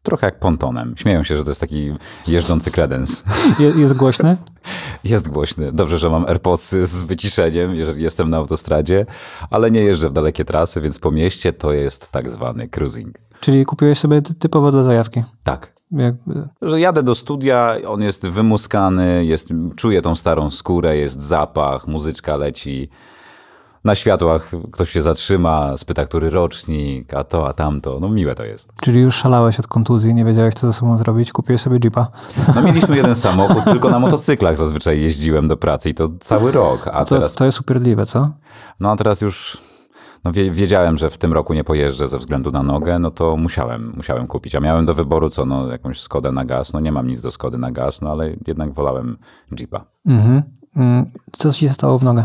trochę jak pontonem. Śmieją się, że to jest taki jeżdżący kredens.
Jest, jest głośny?
Jest głośny. Dobrze, że mam AirPodsy z wyciszeniem, jeżeli jestem na autostradzie, ale nie jeżdżę w dalekie trasy, więc po mieście to jest tak zwany
cruising. Czyli kupiłeś sobie typowo dla zajawki? Tak. Jakby.
Że jadę do studia, on jest wymuskany, jest, czuję tą starą skórę, jest zapach, muzyczka leci. Na światłach ktoś się zatrzyma, spyta, który rocznik, a to, a tamto. No miłe to jest.
Czyli już szalałeś od kontuzji, nie wiedziałeś, co ze sobą zrobić, kupiłeś sobie jeepa. No mieliśmy jeden samochód, tylko na motocyklach
zazwyczaj jeździłem do pracy i to cały rok. A to, teraz... to
jest upierdliwe, co?
No a teraz już no wiedziałem, że w tym roku nie pojeżdżę ze względu na nogę, no to musiałem, musiałem kupić. A miałem do wyboru co, no jakąś Skodę na gaz, no nie mam nic do Skody na gaz, no ale jednak wolałem Jeepa.
Mhm. Mm, co się stało w nogę?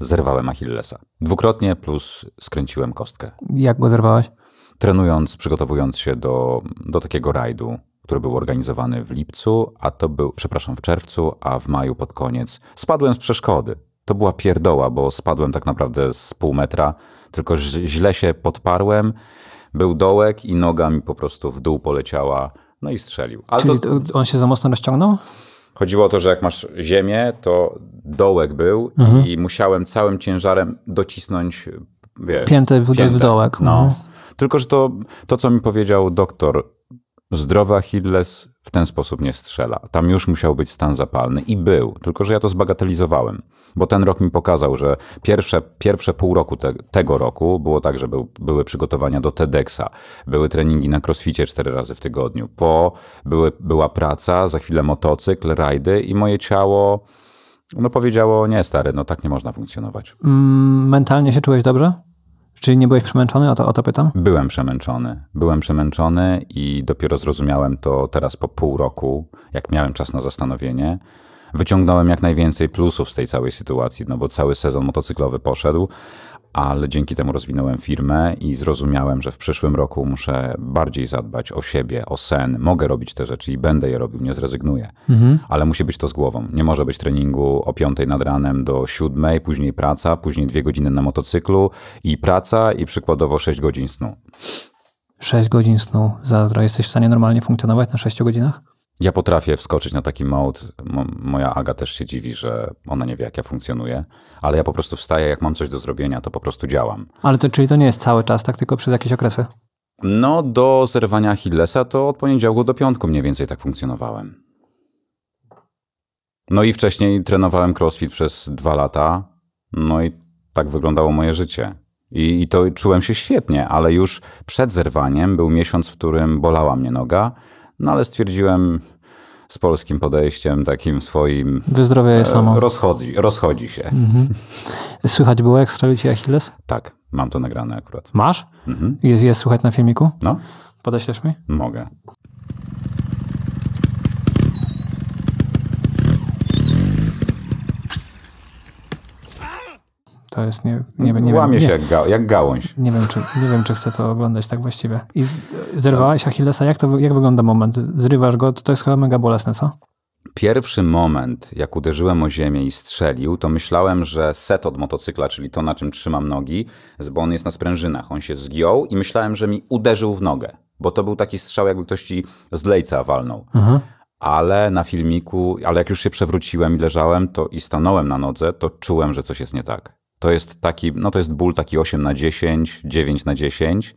Zerwałem Achillesa. Dwukrotnie plus skręciłem kostkę. Jak go zerwałeś? Trenując, przygotowując się do, do takiego rajdu, który był organizowany w lipcu, a to był, przepraszam, w czerwcu, a w maju pod koniec spadłem z przeszkody to była pierdoła, bo spadłem tak naprawdę z pół metra, tylko źle się podparłem, był dołek i noga mi po prostu w dół poleciała, no i strzelił. Ale Czyli to...
on się za mocno rozciągnął?
Chodziło o to, że jak masz ziemię, to dołek był mhm. i musiałem całym ciężarem docisnąć wiesz, piętę w, piętę. w dołek. No. Mhm. Tylko, że to, to, co mi powiedział doktor, zdrowa Achilles w ten sposób nie strzela. Tam już musiał być stan zapalny i był, tylko że ja to zbagatelizowałem, bo ten rok mi pokazał, że pierwsze, pierwsze pół roku te, tego roku było tak, że był, były przygotowania do TEDxa, były treningi na crossficie cztery razy w tygodniu, po były, była praca, za chwilę motocykl, rajdy i moje ciało no powiedziało, nie stary, no tak nie można funkcjonować.
Mm, mentalnie się czułeś dobrze? Czy nie byłeś przemęczony? O to, o to pytam.
Byłem przemęczony. Byłem przemęczony i dopiero zrozumiałem to teraz po pół roku, jak miałem czas na zastanowienie. Wyciągnąłem jak najwięcej plusów z tej całej sytuacji, no bo cały sezon motocyklowy poszedł, ale dzięki temu rozwinąłem firmę i zrozumiałem, że w przyszłym roku muszę bardziej zadbać o siebie, o sen. Mogę robić te rzeczy i będę je robił, nie zrezygnuję. Mhm. Ale musi być to z głową. Nie może być treningu o 5 nad ranem do 7, później praca, później dwie godziny na motocyklu i praca i przykładowo 6 godzin snu.
6 godzin snu. Zazdro, jesteś w stanie normalnie funkcjonować na 6 godzinach?
Ja potrafię wskoczyć na taki mode. Moja Aga też się dziwi, że ona nie wie, jak ja funkcjonuję ale ja po prostu wstaję, jak mam coś do zrobienia, to po prostu działam.
Ale to, czyli to nie jest cały czas, tak tylko przez jakieś okresy?
No, do zerwania Achillesa to od poniedziałku do piątku mniej więcej tak funkcjonowałem. No i wcześniej trenowałem crossfit przez dwa lata, no i tak wyglądało moje życie. I, I, to czułem się świetnie, ale już przed zerwaniem był miesiąc, w którym bolała mnie noga, no ale stwierdziłem, z polskim podejściem takim swoim. Wyzdrowiaj e, samo. Rozchodzi, rozchodzi się.
Mhm. Słychać było, jak strzelił ci Achilles? Tak, mam to nagrane akurat. Masz? Mhm. Jest, jest słychać na filmiku? No. Podeślesz mi? Mogę. To jest nie, nie, nie, się jak, ga, jak gałąź. Nie wiem, czy, nie wiem, czy chcę to oglądać tak właściwie. I zerwałeś Achillesa. Jak, to, jak wygląda moment? Zrywasz go, to jest chyba mega bolesne, co?
Pierwszy moment, jak uderzyłem o ziemię i strzelił, to myślałem, że set od motocykla, czyli to, na czym trzymam nogi, bo on jest na sprężynach, on się zgiął i myślałem, że mi uderzył w nogę, bo to był taki strzał, jakby ktoś ci z lejca walnął. Mhm ale na filmiku, ale jak już się przewróciłem i leżałem, to i stanąłem na nodze, to czułem, że coś jest nie tak to jest taki, no to jest ból taki 8 na 10, 9 na 10.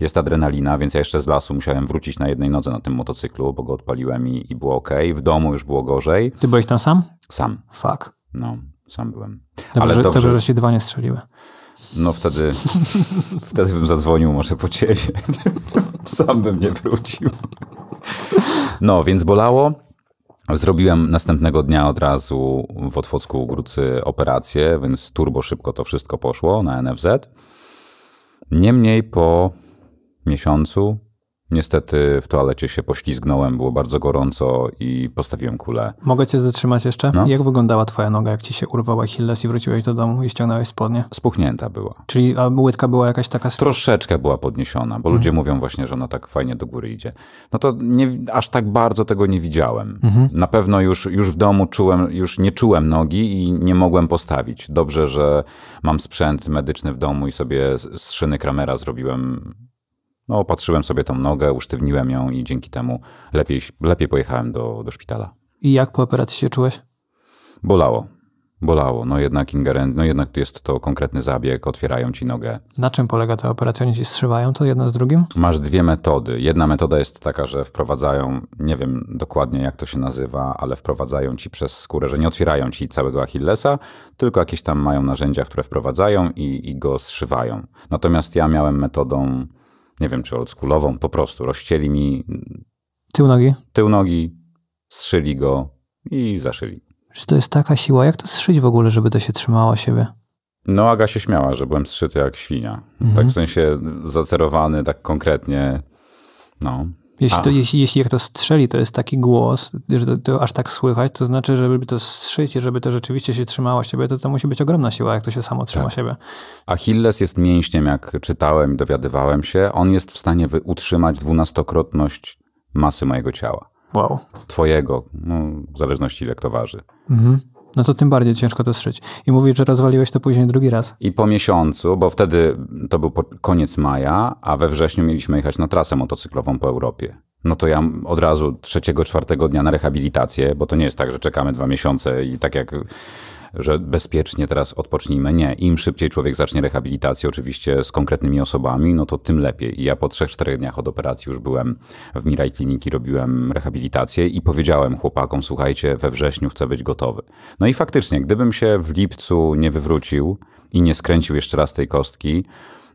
Jest adrenalina, więc ja jeszcze z lasu musiałem wrócić na jednej nodze na tym motocyklu, bo go odpaliłem i, i było ok. W domu już było gorzej.
Ty byłeś tam sam? Sam. Fuck. No, sam byłem. Dobrze, Ale dobrze, dobrze że się dwa nie strzeliły.
No wtedy, wtedy bym zadzwonił może po ciebie. Sam bym nie wrócił. No, więc bolało. Zrobiłem następnego dnia od razu w Otwocku Grócy operację, więc turbo szybko to wszystko poszło na NFZ. Niemniej po miesiącu Niestety w toalecie się poślizgnąłem, było bardzo gorąco i postawiłem kulę.
Mogę cię zatrzymać jeszcze? No. Jak wyglądała twoja noga, jak ci się urwała Achilles i wróciłeś do domu i ściągnąłeś spodnie? Spuchnięta była. Czyli a łydka była jakaś taka... Troszeczkę
była podniesiona, bo mhm. ludzie mówią właśnie, że ona tak fajnie do góry idzie. No to nie, aż tak bardzo tego nie widziałem. Mhm. Na pewno już, już w domu czułem, już nie czułem nogi i nie mogłem postawić. Dobrze, że mam sprzęt medyczny w domu i sobie z szyny Kramera zrobiłem no, opatrzyłem sobie tą nogę, usztywniłem ją i dzięki temu lepiej, lepiej pojechałem do, do szpitala.
I jak po operacji się czułeś?
Bolało. Bolało. No jednak, ingeren, no jednak jest to konkretny zabieg, otwierają ci nogę.
Na czym polega ta operacja? Oni ci strzywają to jedno z drugim?
Masz dwie metody. Jedna metoda jest taka, że wprowadzają, nie wiem dokładnie jak to się nazywa, ale wprowadzają ci przez skórę, że nie otwierają ci całego Achillesa, tylko jakieś tam mają narzędzia, które wprowadzają i, i go strzywają. Natomiast ja miałem metodą nie wiem czy oldschoolową, po prostu rozcięli mi tył nogi, tył nogi zszyli go i zaszyli.
Czy to jest taka siła? Jak to zszyć w ogóle, żeby to się trzymało siebie?
No, Aga się śmiała, że byłem zszyty jak świnia. Mhm. Tak w sensie zacerowany, tak konkretnie.
No. Jeśli, to, jeśli, jeśli jak to strzeli, to jest taki głos, że to, to aż tak słychać, to znaczy, żeby to strzyć i żeby to rzeczywiście się trzymało siebie, to to musi być ogromna siła, jak to się samo trzyma tak. siebie.
Achilles jest mięśniem, jak czytałem i dowiadywałem się. On jest w stanie utrzymać dwunastokrotność masy mojego ciała. Wow. Twojego, no, w zależności ile kto waży.
Mhm. No to tym bardziej ciężko to strzyć. I mówić, że rozwaliłeś to później drugi raz.
I po miesiącu, bo wtedy to był koniec maja, a we wrześniu mieliśmy jechać na trasę motocyklową po Europie. No to ja od razu trzeciego, czwartego dnia na rehabilitację, bo to nie jest tak, że czekamy dwa miesiące i tak jak że bezpiecznie teraz odpocznijmy. Nie, im szybciej człowiek zacznie rehabilitację, oczywiście z konkretnymi osobami, no to tym lepiej. I ja po trzech, czterech dniach od operacji już byłem w Miraj Kliniki, robiłem rehabilitację i powiedziałem chłopakom, słuchajcie, we wrześniu chcę być gotowy. No i faktycznie, gdybym się w lipcu nie wywrócił i nie skręcił jeszcze raz tej kostki,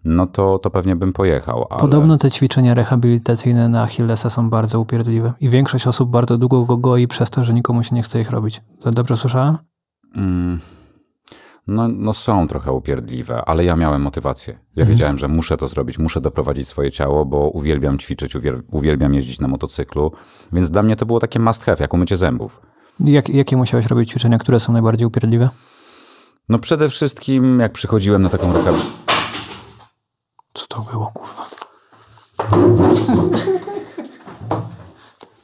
no to, to pewnie bym pojechał. Ale... Podobno
te ćwiczenia rehabilitacyjne na Achillesa są bardzo upierdliwe i większość osób bardzo długo go goi przez to, że nikomu się nie chce ich robić. To dobrze słyszałem?
Mm. No, no, są trochę upierdliwe, ale ja miałem motywację. Ja mhm. wiedziałem, że muszę to zrobić, muszę doprowadzić swoje ciało, bo uwielbiam ćwiczyć, uwielbiam jeździć na motocyklu, więc dla mnie to było takie must have, jak umycie zębów.
Jak, jakie musiałeś robić ćwiczenia, które są najbardziej upierdliwe?
No przede wszystkim, jak przychodziłem na taką rokawę.
Co to było, kurwa?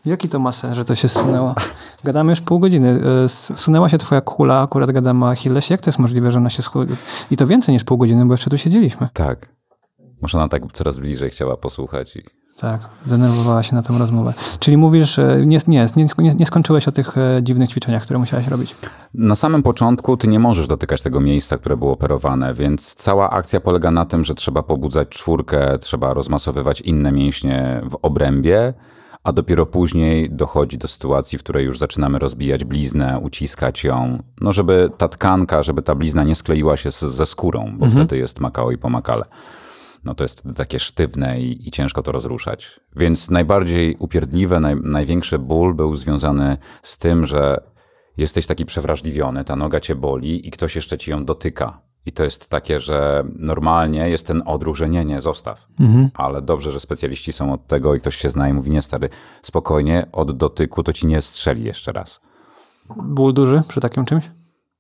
Jaki to ma sens, że to się sunęło? Gadamy już pół godziny. E, sunęła się twoja kula, akurat gadamy o Achillesie. Jak to jest możliwe, że ona się schudła? I to więcej niż pół godziny, bo jeszcze tu siedzieliśmy. Tak.
Może ona tak coraz bliżej chciała posłuchać i...
Tak, denerwowała się na tę rozmowę. Czyli mówisz, e, nie, nie, nie, nie skończyłeś o tych e, dziwnych ćwiczeniach, które musiałeś robić.
Na samym początku ty nie możesz dotykać tego miejsca, które było operowane, więc cała akcja polega na tym, że trzeba pobudzać czwórkę, trzeba rozmasowywać inne mięśnie w obrębie, a dopiero później dochodzi do sytuacji, w której już zaczynamy rozbijać bliznę, uciskać ją, no żeby ta tkanka, żeby ta blizna nie skleiła się z, ze skórą, bo mhm. wtedy jest makao i pomakale. No to jest takie sztywne i, i ciężko to rozruszać. Więc najbardziej upierdliwe, naj, największy ból był związany z tym, że jesteś taki przewrażliwiony, ta noga cię boli i ktoś jeszcze ci ją dotyka. I to jest takie, że normalnie jest ten odruch, że nie, nie, zostaw. Mhm. Ale dobrze, że specjaliści są od tego i ktoś się zna i mówi, nie stary, spokojnie, od dotyku to ci nie strzeli jeszcze raz.
Ból duży przy takim czymś?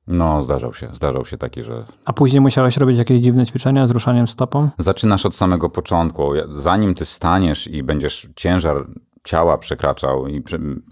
No, zdarzał się, zdarzał się taki, że.
A później musiałeś robić jakieś dziwne ćwiczenia z ruszaniem stopą?
Zaczynasz od samego początku. Zanim ty staniesz i będziesz ciężar ciała przekraczał i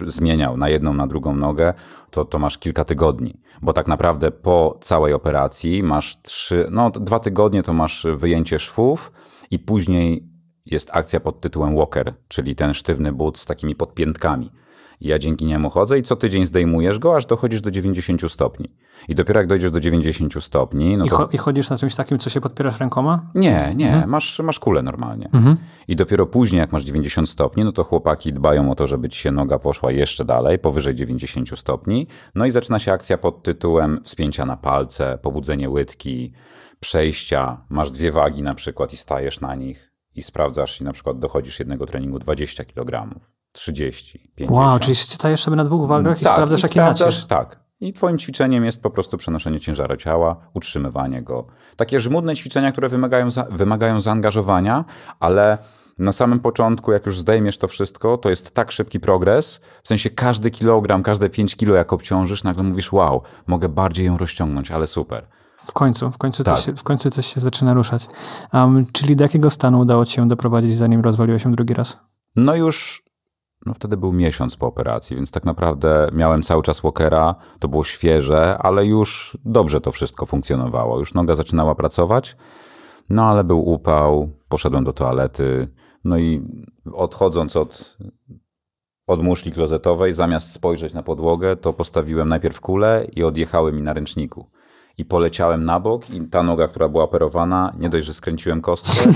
zmieniał na jedną, na drugą nogę, to, to masz kilka tygodni. Bo tak naprawdę po całej operacji masz trzy, no dwa tygodnie to masz wyjęcie szwów i później jest akcja pod tytułem walker, czyli ten sztywny but z takimi podpiętkami. Ja dzięki niemu chodzę i co tydzień zdejmujesz go, aż dochodzisz do 90 stopni. I dopiero jak dojdziesz do 90 stopni... No I, cho
I, chodzisz na czymś takim, co się podpierasz rękoma? Nie, nie. Mhm.
Masz, masz kulę normalnie. Mhm. I dopiero później, jak masz 90 stopni, no to chłopaki dbają o to, żeby ci się noga poszła jeszcze dalej, powyżej 90 stopni. No i zaczyna się akcja pod tytułem wspięcia na palce, pobudzenie łydki, przejścia. Masz dwie wagi na przykład i stajesz na nich i sprawdzasz i na przykład dochodzisz jednego treningu 20 kg. 30, 50. Wow,
czyli czyta jeszcze na dwóch wagach i tak, sprawdzasz, jaki nacisk.
Tak, i twoim ćwiczeniem jest po prostu przenoszenie ciężaru ciała, utrzymywanie go. Takie żmudne ćwiczenia, które wymagają, za, wymagają zaangażowania, ale na samym początku, jak już zdejmiesz to wszystko, to jest tak szybki progres. W sensie każdy kilogram, każde 5 kilo, jak obciążysz, nagle mówisz, wow, mogę bardziej ją rozciągnąć, ale super.
W końcu, w końcu, tak. coś, w końcu coś się zaczyna ruszać. Um, czyli do jakiego stanu udało ci się doprowadzić, zanim rozwaliłeś się drugi raz?
No już no wtedy był miesiąc po operacji, więc tak naprawdę miałem cały czas walkera, to było świeże, ale już dobrze to wszystko funkcjonowało. Już noga zaczynała pracować, no ale był upał, poszedłem do toalety, no i odchodząc od, od muszli klozetowej, zamiast spojrzeć na podłogę, to postawiłem najpierw kulę i odjechały mi na ręczniku i poleciałem na bok i ta noga, która była operowana, nie dość, że skręciłem kostkę,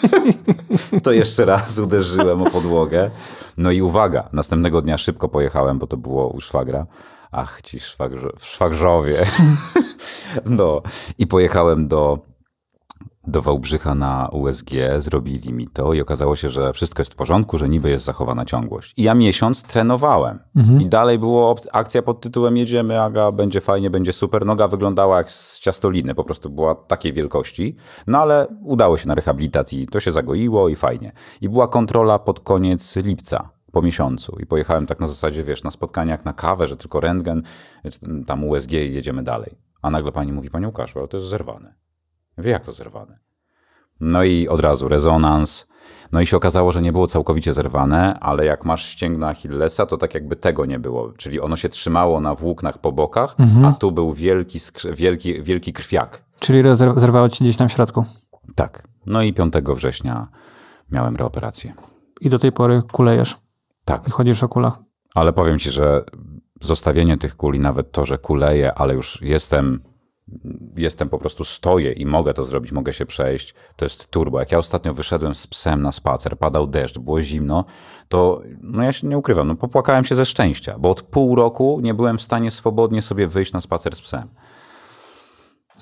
to jeszcze raz uderzyłem o podłogę. No i uwaga, następnego dnia szybko pojechałem, bo to było u szwagra. Ach, ci w szwagrzowie. no i pojechałem do do Wałbrzycha na USG, zrobili mi to i okazało się, że wszystko jest w porządku, że niby jest zachowana ciągłość. I ja miesiąc trenowałem. Mhm. I dalej było akcja pod tytułem jedziemy, Aga, będzie fajnie, będzie super. Noga wyglądała jak z ciastoliny, po prostu była takiej wielkości. No ale udało się na rehabilitacji, to się zagoiło i fajnie. I była kontrola pod koniec lipca po miesiącu i pojechałem tak na zasadzie, wiesz, na spotkaniach na kawę, że tylko rentgen, tam USG i jedziemy dalej. A nagle pani mówi, panie Łukaszu, ale to jest zerwane. Wie, jak to zerwane. No i od razu rezonans. No i się okazało, że nie było całkowicie zerwane, ale jak masz ścięgna Achillesa, to tak jakby tego nie było. Czyli ono się trzymało na włóknach po bokach, mhm. a tu był wielki, wielki, wielki krwiak.
Czyli zerwało ci gdzieś tam w środku. Tak.
No i 5 września
miałem reoperację. I do tej pory kulejesz. Tak. I chodzisz o kulach.
Ale powiem ci, że zostawienie tych kuli, nawet to, że kuleję, ale już jestem jestem po prostu, stoję i mogę to zrobić, mogę się przejść, to jest turbo. Jak ja ostatnio wyszedłem z psem na spacer, padał deszcz, było zimno, to no ja się nie ukrywam, no popłakałem się ze szczęścia, bo od pół roku nie byłem w stanie swobodnie sobie wyjść na spacer z psem.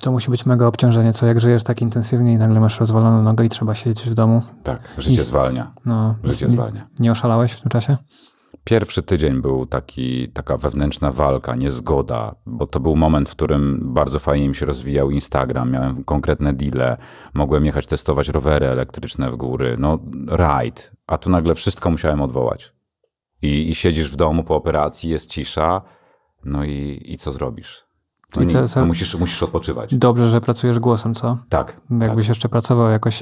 To musi być mega obciążenie, co jak żyjesz tak intensywnie i nagle masz rozwaloną nogę i trzeba siedzieć w domu. Tak, życie I, zwalnia. No, życie nie, zwalnia. Nie oszalałeś w tym czasie?
Pierwszy tydzień był taki, taka wewnętrzna walka, niezgoda, bo to był moment, w którym bardzo fajnie mi się rozwijał Instagram, miałem konkretne deale, mogłem jechać testować rowery elektryczne w góry, no ride, a tu nagle wszystko musiałem odwołać. I, I, siedzisz w domu po operacji, jest cisza, no i, i co zrobisz? No I co, musisz, musisz odpoczywać.
Dobrze, że pracujesz głosem, co? Tak. Jakbyś tak. jeszcze pracował jakoś,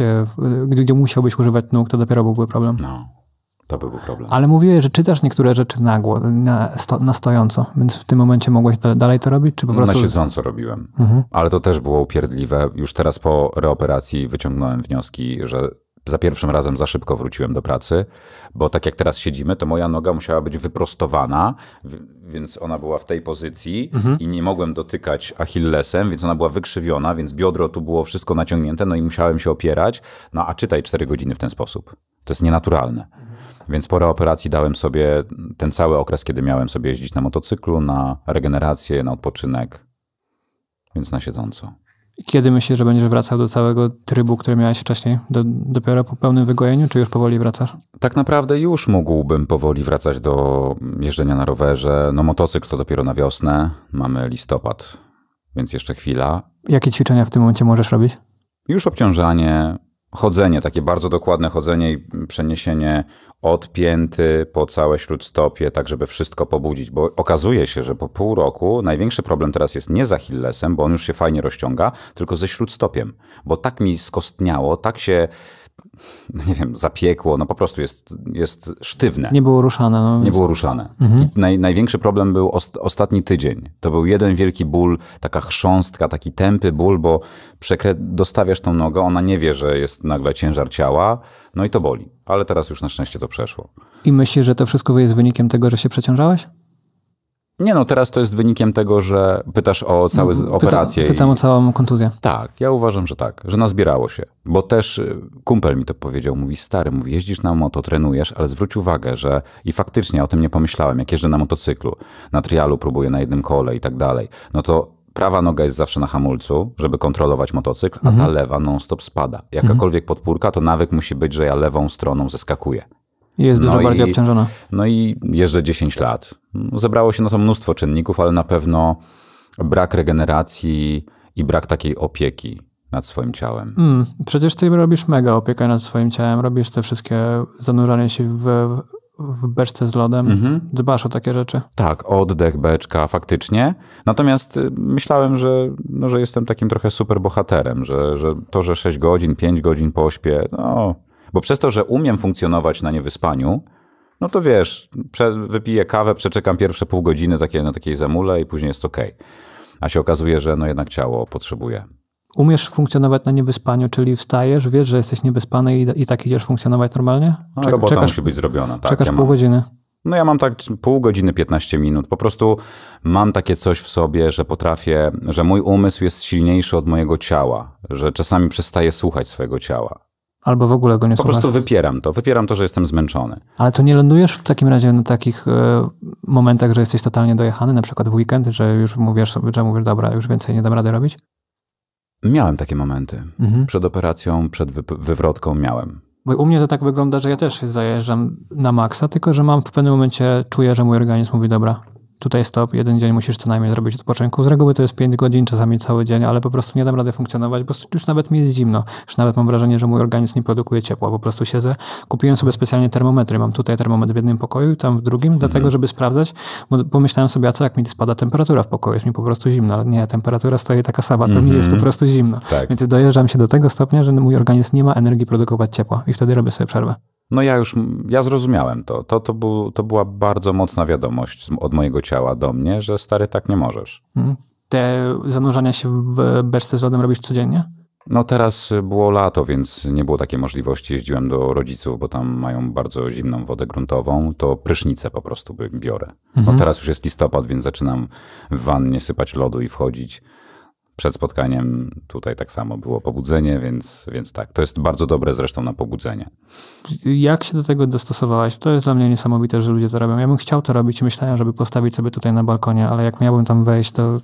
gdzie musiałbyś używać nóg, to dopiero byłby problem. No.
To by był problem.
Ale mówiłeś, że czytasz niektóre rzeczy nagło, na, sto, na stojąco, więc w tym momencie mogłeś da, dalej to robić, czy po prostu... Na siedząco
robiłem, mhm. ale to też było upierdliwe. Już teraz po reoperacji wyciągnąłem wnioski, że za pierwszym razem za szybko wróciłem do pracy, bo tak jak teraz siedzimy, to moja noga musiała być wyprostowana, więc ona była w tej pozycji mhm. i nie mogłem dotykać Achillesem, więc ona była wykrzywiona, więc biodro tu było wszystko naciągnięte, no i musiałem się opierać. No a czytaj 4 godziny w ten sposób. To jest nienaturalne. Więc pora operacji dałem sobie ten cały okres, kiedy miałem sobie jeździć na motocyklu, na regenerację, na odpoczynek,
więc na siedząco. Kiedy myślisz, że będziesz wracał do całego trybu, który miałeś wcześniej, do, dopiero po pełnym wygojeniu, czy już powoli wracasz?
Tak naprawdę już mógłbym powoli wracać do jeżdżenia na rowerze. No motocykl to dopiero na wiosnę, mamy listopad, więc jeszcze chwila.
Jakie ćwiczenia w tym momencie możesz robić?
Już obciążanie, chodzenie, takie bardzo dokładne chodzenie i przeniesienie od pięty po całe śródstopie, tak żeby wszystko pobudzić, bo okazuje się, że po pół roku największy problem teraz jest nie z Achillesem, bo on już się fajnie rozciąga, tylko ze śródstopiem, bo tak mi skostniało, tak się No nie wiem, zapiekło, no po prostu jest, jest sztywne. Nie było ruszane. No. Nie było ruszane. Mhm. Naj, największy problem był ost ostatni tydzień. To był jeden wielki ból, taka chrząstka, taki tępy ból, bo dostawiasz tą nogę, ona nie wie, że jest nagle ciężar ciała, no i to boli. Ale teraz już na szczęście to przeszło.
I myślisz, że to wszystko jest wynikiem tego, że się przeciążałeś?
Nie no, teraz to jest wynikiem tego, że pytasz o całą mhm. Pyta, operację. Pytam i...
o całą kontuzję. Tak, ja uważam, że tak,
że nazbierało się. Bo też y, kumpel mi to powiedział, mówi stary, mówi jeździsz na moto, trenujesz, ale zwróć uwagę, że i faktycznie o tym nie pomyślałem, jak jeżdżę na motocyklu, na trialu próbuję na jednym kole i tak dalej, no to prawa noga jest zawsze na hamulcu, żeby kontrolować motocykl, a mhm. ta lewa non-stop spada. Jakakolwiek podpórka, to nawyk musi być, że ja lewą stroną zeskakuję. Jest dużo no bardziej i, obciążona. No i jeżdżę 10 lat. Zebrało się na to mnóstwo czynników, ale na pewno brak regeneracji i brak takiej opieki nad swoim ciałem.
Mm, przecież ty robisz mega opiekę nad swoim ciałem, robisz te wszystkie zanurzanie się w, w beczce z lodem, mm-hmm. dbasz o takie rzeczy.
Tak, oddech, beczka, faktycznie. Natomiast y, myślałem, że, no, że jestem takim trochę super bohaterem, że, że to, że 6 godzin, 5 godzin pośpię, no bo przez to, że umiem funkcjonować na niewyspaniu, no to wiesz, wypiję kawę, przeczekam pierwsze pół godziny takie, na takiej zamule i później jest ok. A się okazuje, że no jednak ciało potrzebuje.
Umiesz funkcjonować na niewyspaniu, czyli wstajesz, wiesz, że jesteś niewyspany i, i tak idziesz funkcjonować normalnie? No, robota czekasz, musi być zrobiona, tak. Czekasz ja pół godziny.
No ja mam tak pół godziny, 15 minut. Po prostu mam takie coś w sobie, że potrafię, że mój umysł jest silniejszy od mojego ciała, że czasami przestaję słuchać swojego ciała.
Albo w ogóle go nie Po prostu
wypieram to. Wypieram to, że jestem zmęczony.
Ale to nie lądujesz w takim razie na takich y, momentach, że jesteś totalnie dojechany, na przykład w weekend, że już mówisz, że mówisz, dobra, już więcej nie dam rady robić?
Miałem takie momenty. Mhm. Przed operacją, przed wywrotką miałem.
Bo u mnie to tak wygląda, że ja też zajeżdżam na maksa, tylko że mam w pewnym momencie, czuję, że mój organizm mówi, dobra, tutaj stop, jeden dzień musisz co najmniej zrobić odpoczynku. Z reguły to jest 5 godzin, czasami cały dzień, ale po prostu nie dam rady funkcjonować, bo już nawet mi jest zimno. Już nawet mam wrażenie, że mój organizm nie produkuje ciepła, po prostu siedzę. Kupiłem sobie specjalnie termometry. Mam tutaj termometr w jednym pokoju, tam w drugim, mhm. dlatego, żeby sprawdzać, bo pomyślałem sobie, a co jak mi spada temperatura w pokoju, jest mi po prostu zimno. Ale nie, temperatura stoi taka sama, to mhm. mi jest po mhm. prostu zimno. Tak. Więc dojeżdżam się do tego stopnia, że mój organizm nie ma energii produkować ciepła i wtedy robię sobie przerwę.
No ja już, ja zrozumiałem to. To, to, był, to była bardzo mocna wiadomość od mojego ciała do mnie, że stary, tak nie możesz. Mhm.
Te zanurzania się w beczce z lodem robisz codziennie?
No teraz było lato, więc nie było takiej możliwości. Jeździłem do rodziców, bo tam mają bardzo zimną wodę gruntową, to prysznicę po prostu biorę. No mhm. No teraz już jest listopad, więc zaczynam w wannie sypać lodu i wchodzić. Przed spotkaniem tutaj tak samo było pobudzenie, więc, więc tak. To jest bardzo dobre zresztą na
pobudzenie. Jak się do tego dostosowałeś? To jest dla mnie niesamowite, że ludzie to robią. Ja bym chciał to robić, myślałem, żeby postawić sobie tutaj na balkonie, ale jak miałbym tam wejść, to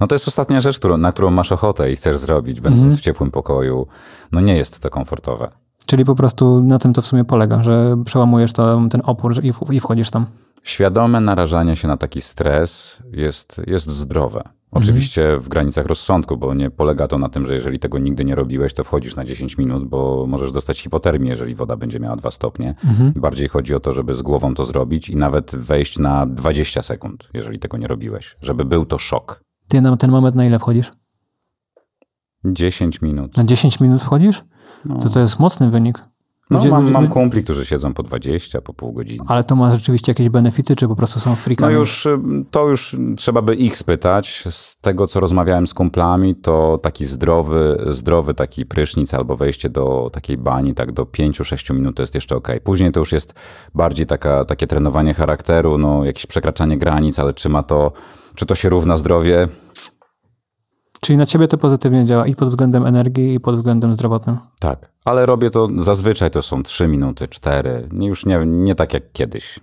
no to jest ostatnia rzecz, na którą masz ochotę i chcesz zrobić, będąc mhm. w ciepłym pokoju. No nie jest to komfortowe.
Czyli po prostu na tym to w sumie polega, że przełamujesz to, ten opór i, i wchodzisz tam.
Świadome narażanie się na taki stres jest, jest zdrowe. Mhm. Oczywiście w granicach rozsądku, bo nie polega to na tym, że jeżeli tego nigdy nie robiłeś, to wchodzisz na 10 minut, bo możesz dostać hipotermię, jeżeli woda będzie miała 2 stopnie. Mhm. Bardziej chodzi o to, żeby z głową to zrobić i nawet wejść na 20 sekund, jeżeli tego nie robiłeś, żeby był to szok.
Ty na ten moment na ile wchodzisz?
10 minut. Na 10
minut wchodzisz? No. To to jest mocny wynik. No, mam, mam
kumpli, którzy siedzą po 20, po pół godziny.
Ale to ma rzeczywiście jakieś benefity, czy po prostu są frikami? No już,
to już trzeba by ich spytać. Z tego, co rozmawiałem z kumplami, to taki zdrowy, zdrowy taki prysznic albo wejście do takiej bani, tak do 5-6 minut to jest jeszcze ok. Później to już jest bardziej taka, takie trenowanie charakteru, no jakieś przekraczanie granic, ale czy ma to, czy to się równa zdrowie?
Czyli na ciebie to pozytywnie działa i pod względem energii, i pod względem zdrowotnym.
Tak, ale robię to zazwyczaj to są 3 minuty, 4. Już nie, nie tak jak kiedyś.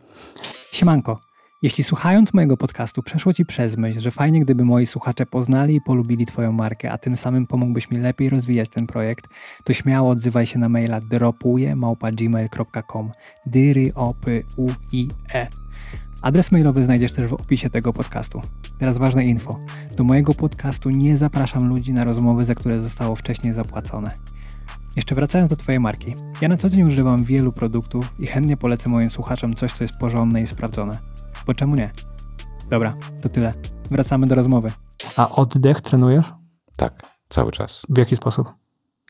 Siemanko. Jeśli słuchając mojego podcastu przeszło ci przez myśl, że fajnie gdyby moi słuchacze poznali i polubili twoją markę, a tym samym pomógłbyś mi lepiej rozwijać ten projekt, to śmiało odzywaj się na maila dropuje@gmail.com. małpa gmail.com Adres mailowy znajdziesz też w opisie tego podcastu. Teraz ważne info. Do mojego podcastu nie zapraszam ludzi na rozmowy, za które zostało wcześniej zapłacone. Jeszcze wracając do Twojej marki. Ja na co dzień używam wielu produktów i chętnie polecę moim słuchaczom coś, co jest porządne i sprawdzone. Bo czemu nie? Dobra, to tyle. Wracamy do rozmowy. A oddech trenujesz? Tak, cały czas. W jaki sposób?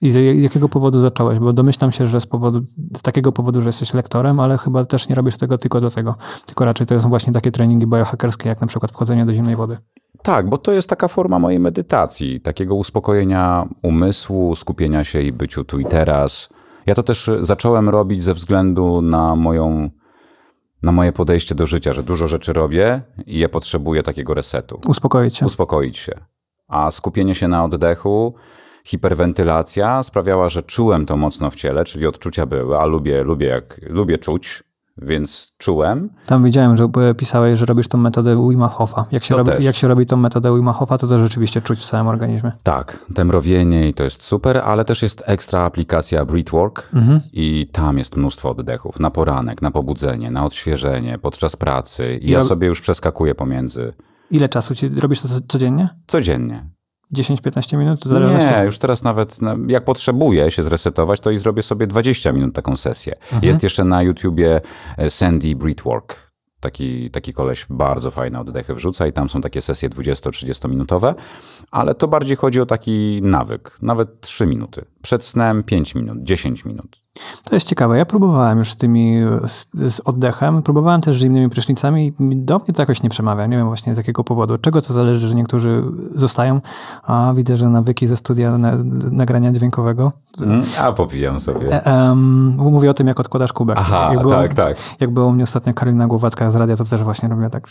I z jakiego powodu zacząłeś? Bo domyślam się, że z powodu, z takiego powodu, że jesteś lektorem, ale chyba też nie robisz tego tylko do tego. Tylko raczej to są właśnie takie treningi biohackerskie, jak na przykład wchodzenie do zimnej wody.
Tak, bo to jest taka forma mojej medytacji, takiego uspokojenia umysłu, skupienia się i byciu tu i teraz. Ja to też zacząłem robić ze względu na moją na moje podejście do życia, że dużo rzeczy robię i ja potrzebuję takiego resetu. Uspokoić się. Uspokoić się. A skupienie się na oddechu Hiperwentylacja sprawiała, że czułem to mocno w ciele, czyli odczucia były, a lubię, lubię, jak, lubię czuć, więc czułem.
Tam widziałem, że pisałeś, że robisz tą metodę Uima Hofa. Jak się, robi, jak się robi tą metodę Uima Hofa, to to rzeczywiście czuć w całym organizmie.
Tak, temrowienie i to jest super, ale też jest ekstra aplikacja Breathwork mhm. i tam jest mnóstwo oddechów. Na poranek, na pobudzenie, na odświeżenie, podczas pracy. I ja, ja sobie już przeskakuję pomiędzy.
Ile czasu ci robisz to codziennie? Codziennie. 10-15 minut? to Nie,
już teraz nawet jak potrzebuję się zresetować, to i zrobię sobie 20 minut taką sesję. Mhm. Jest jeszcze na YouTubie e, Sandy Breedwork. Taki, taki koleś bardzo fajne oddechy wrzuca i tam są takie sesje 20-30 minutowe, ale to bardziej chodzi o taki nawyk. Nawet 3 minuty. Przed snem 5 minut, 10 minut.
To jest ciekawe. Ja próbowałem już z tymi, z, z, oddechem, próbowałem też z innymi prysznicami i do mnie to jakoś nie przemawia. Nie wiem właśnie z jakiego powodu. czego to zależy, że niektórzy zostają, a widzę, że nawyki ze studia na, nagrania dźwiękowego
Mm, a popijam sobie.
Um, mówię o tym, jak odkładasz kubek. Aha, jak było, tak, tak. Jak było u mnie ostatnio Karolina Głowacka z radia, to też właśnie robię tak.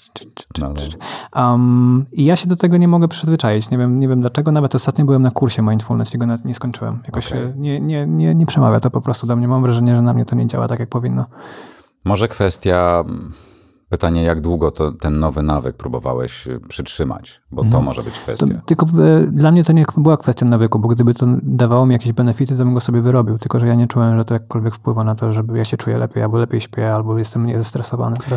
Um, I ja się do tego nie mogę przyzwyczaić. Nie wiem, nie wiem dlaczego. Nawet ostatnio byłem na kursie mindfulness i go nawet nie skończyłem. Jakoś okay. nie, nie, nie, nie przemawia to po prostu do mnie. Mam wrażenie, że na mnie to nie działa tak, jak powinno.
Może kwestia mm, Pytanie, jak długo to, ten nowy nawyk próbowałeś y, przytrzymać, bo mhm. to może być kwestia. To,
tylko y, dla mnie to nie była kwestia nawyku, bo gdyby to dawało mi jakieś benefity, to bym go sobie wyrobił. Tylko, że ja nie czułem, że to jakkolwiek wpływa na to, żeby ja się czuję lepiej, albo lepiej śpię, albo jestem mniej zestresowany. To...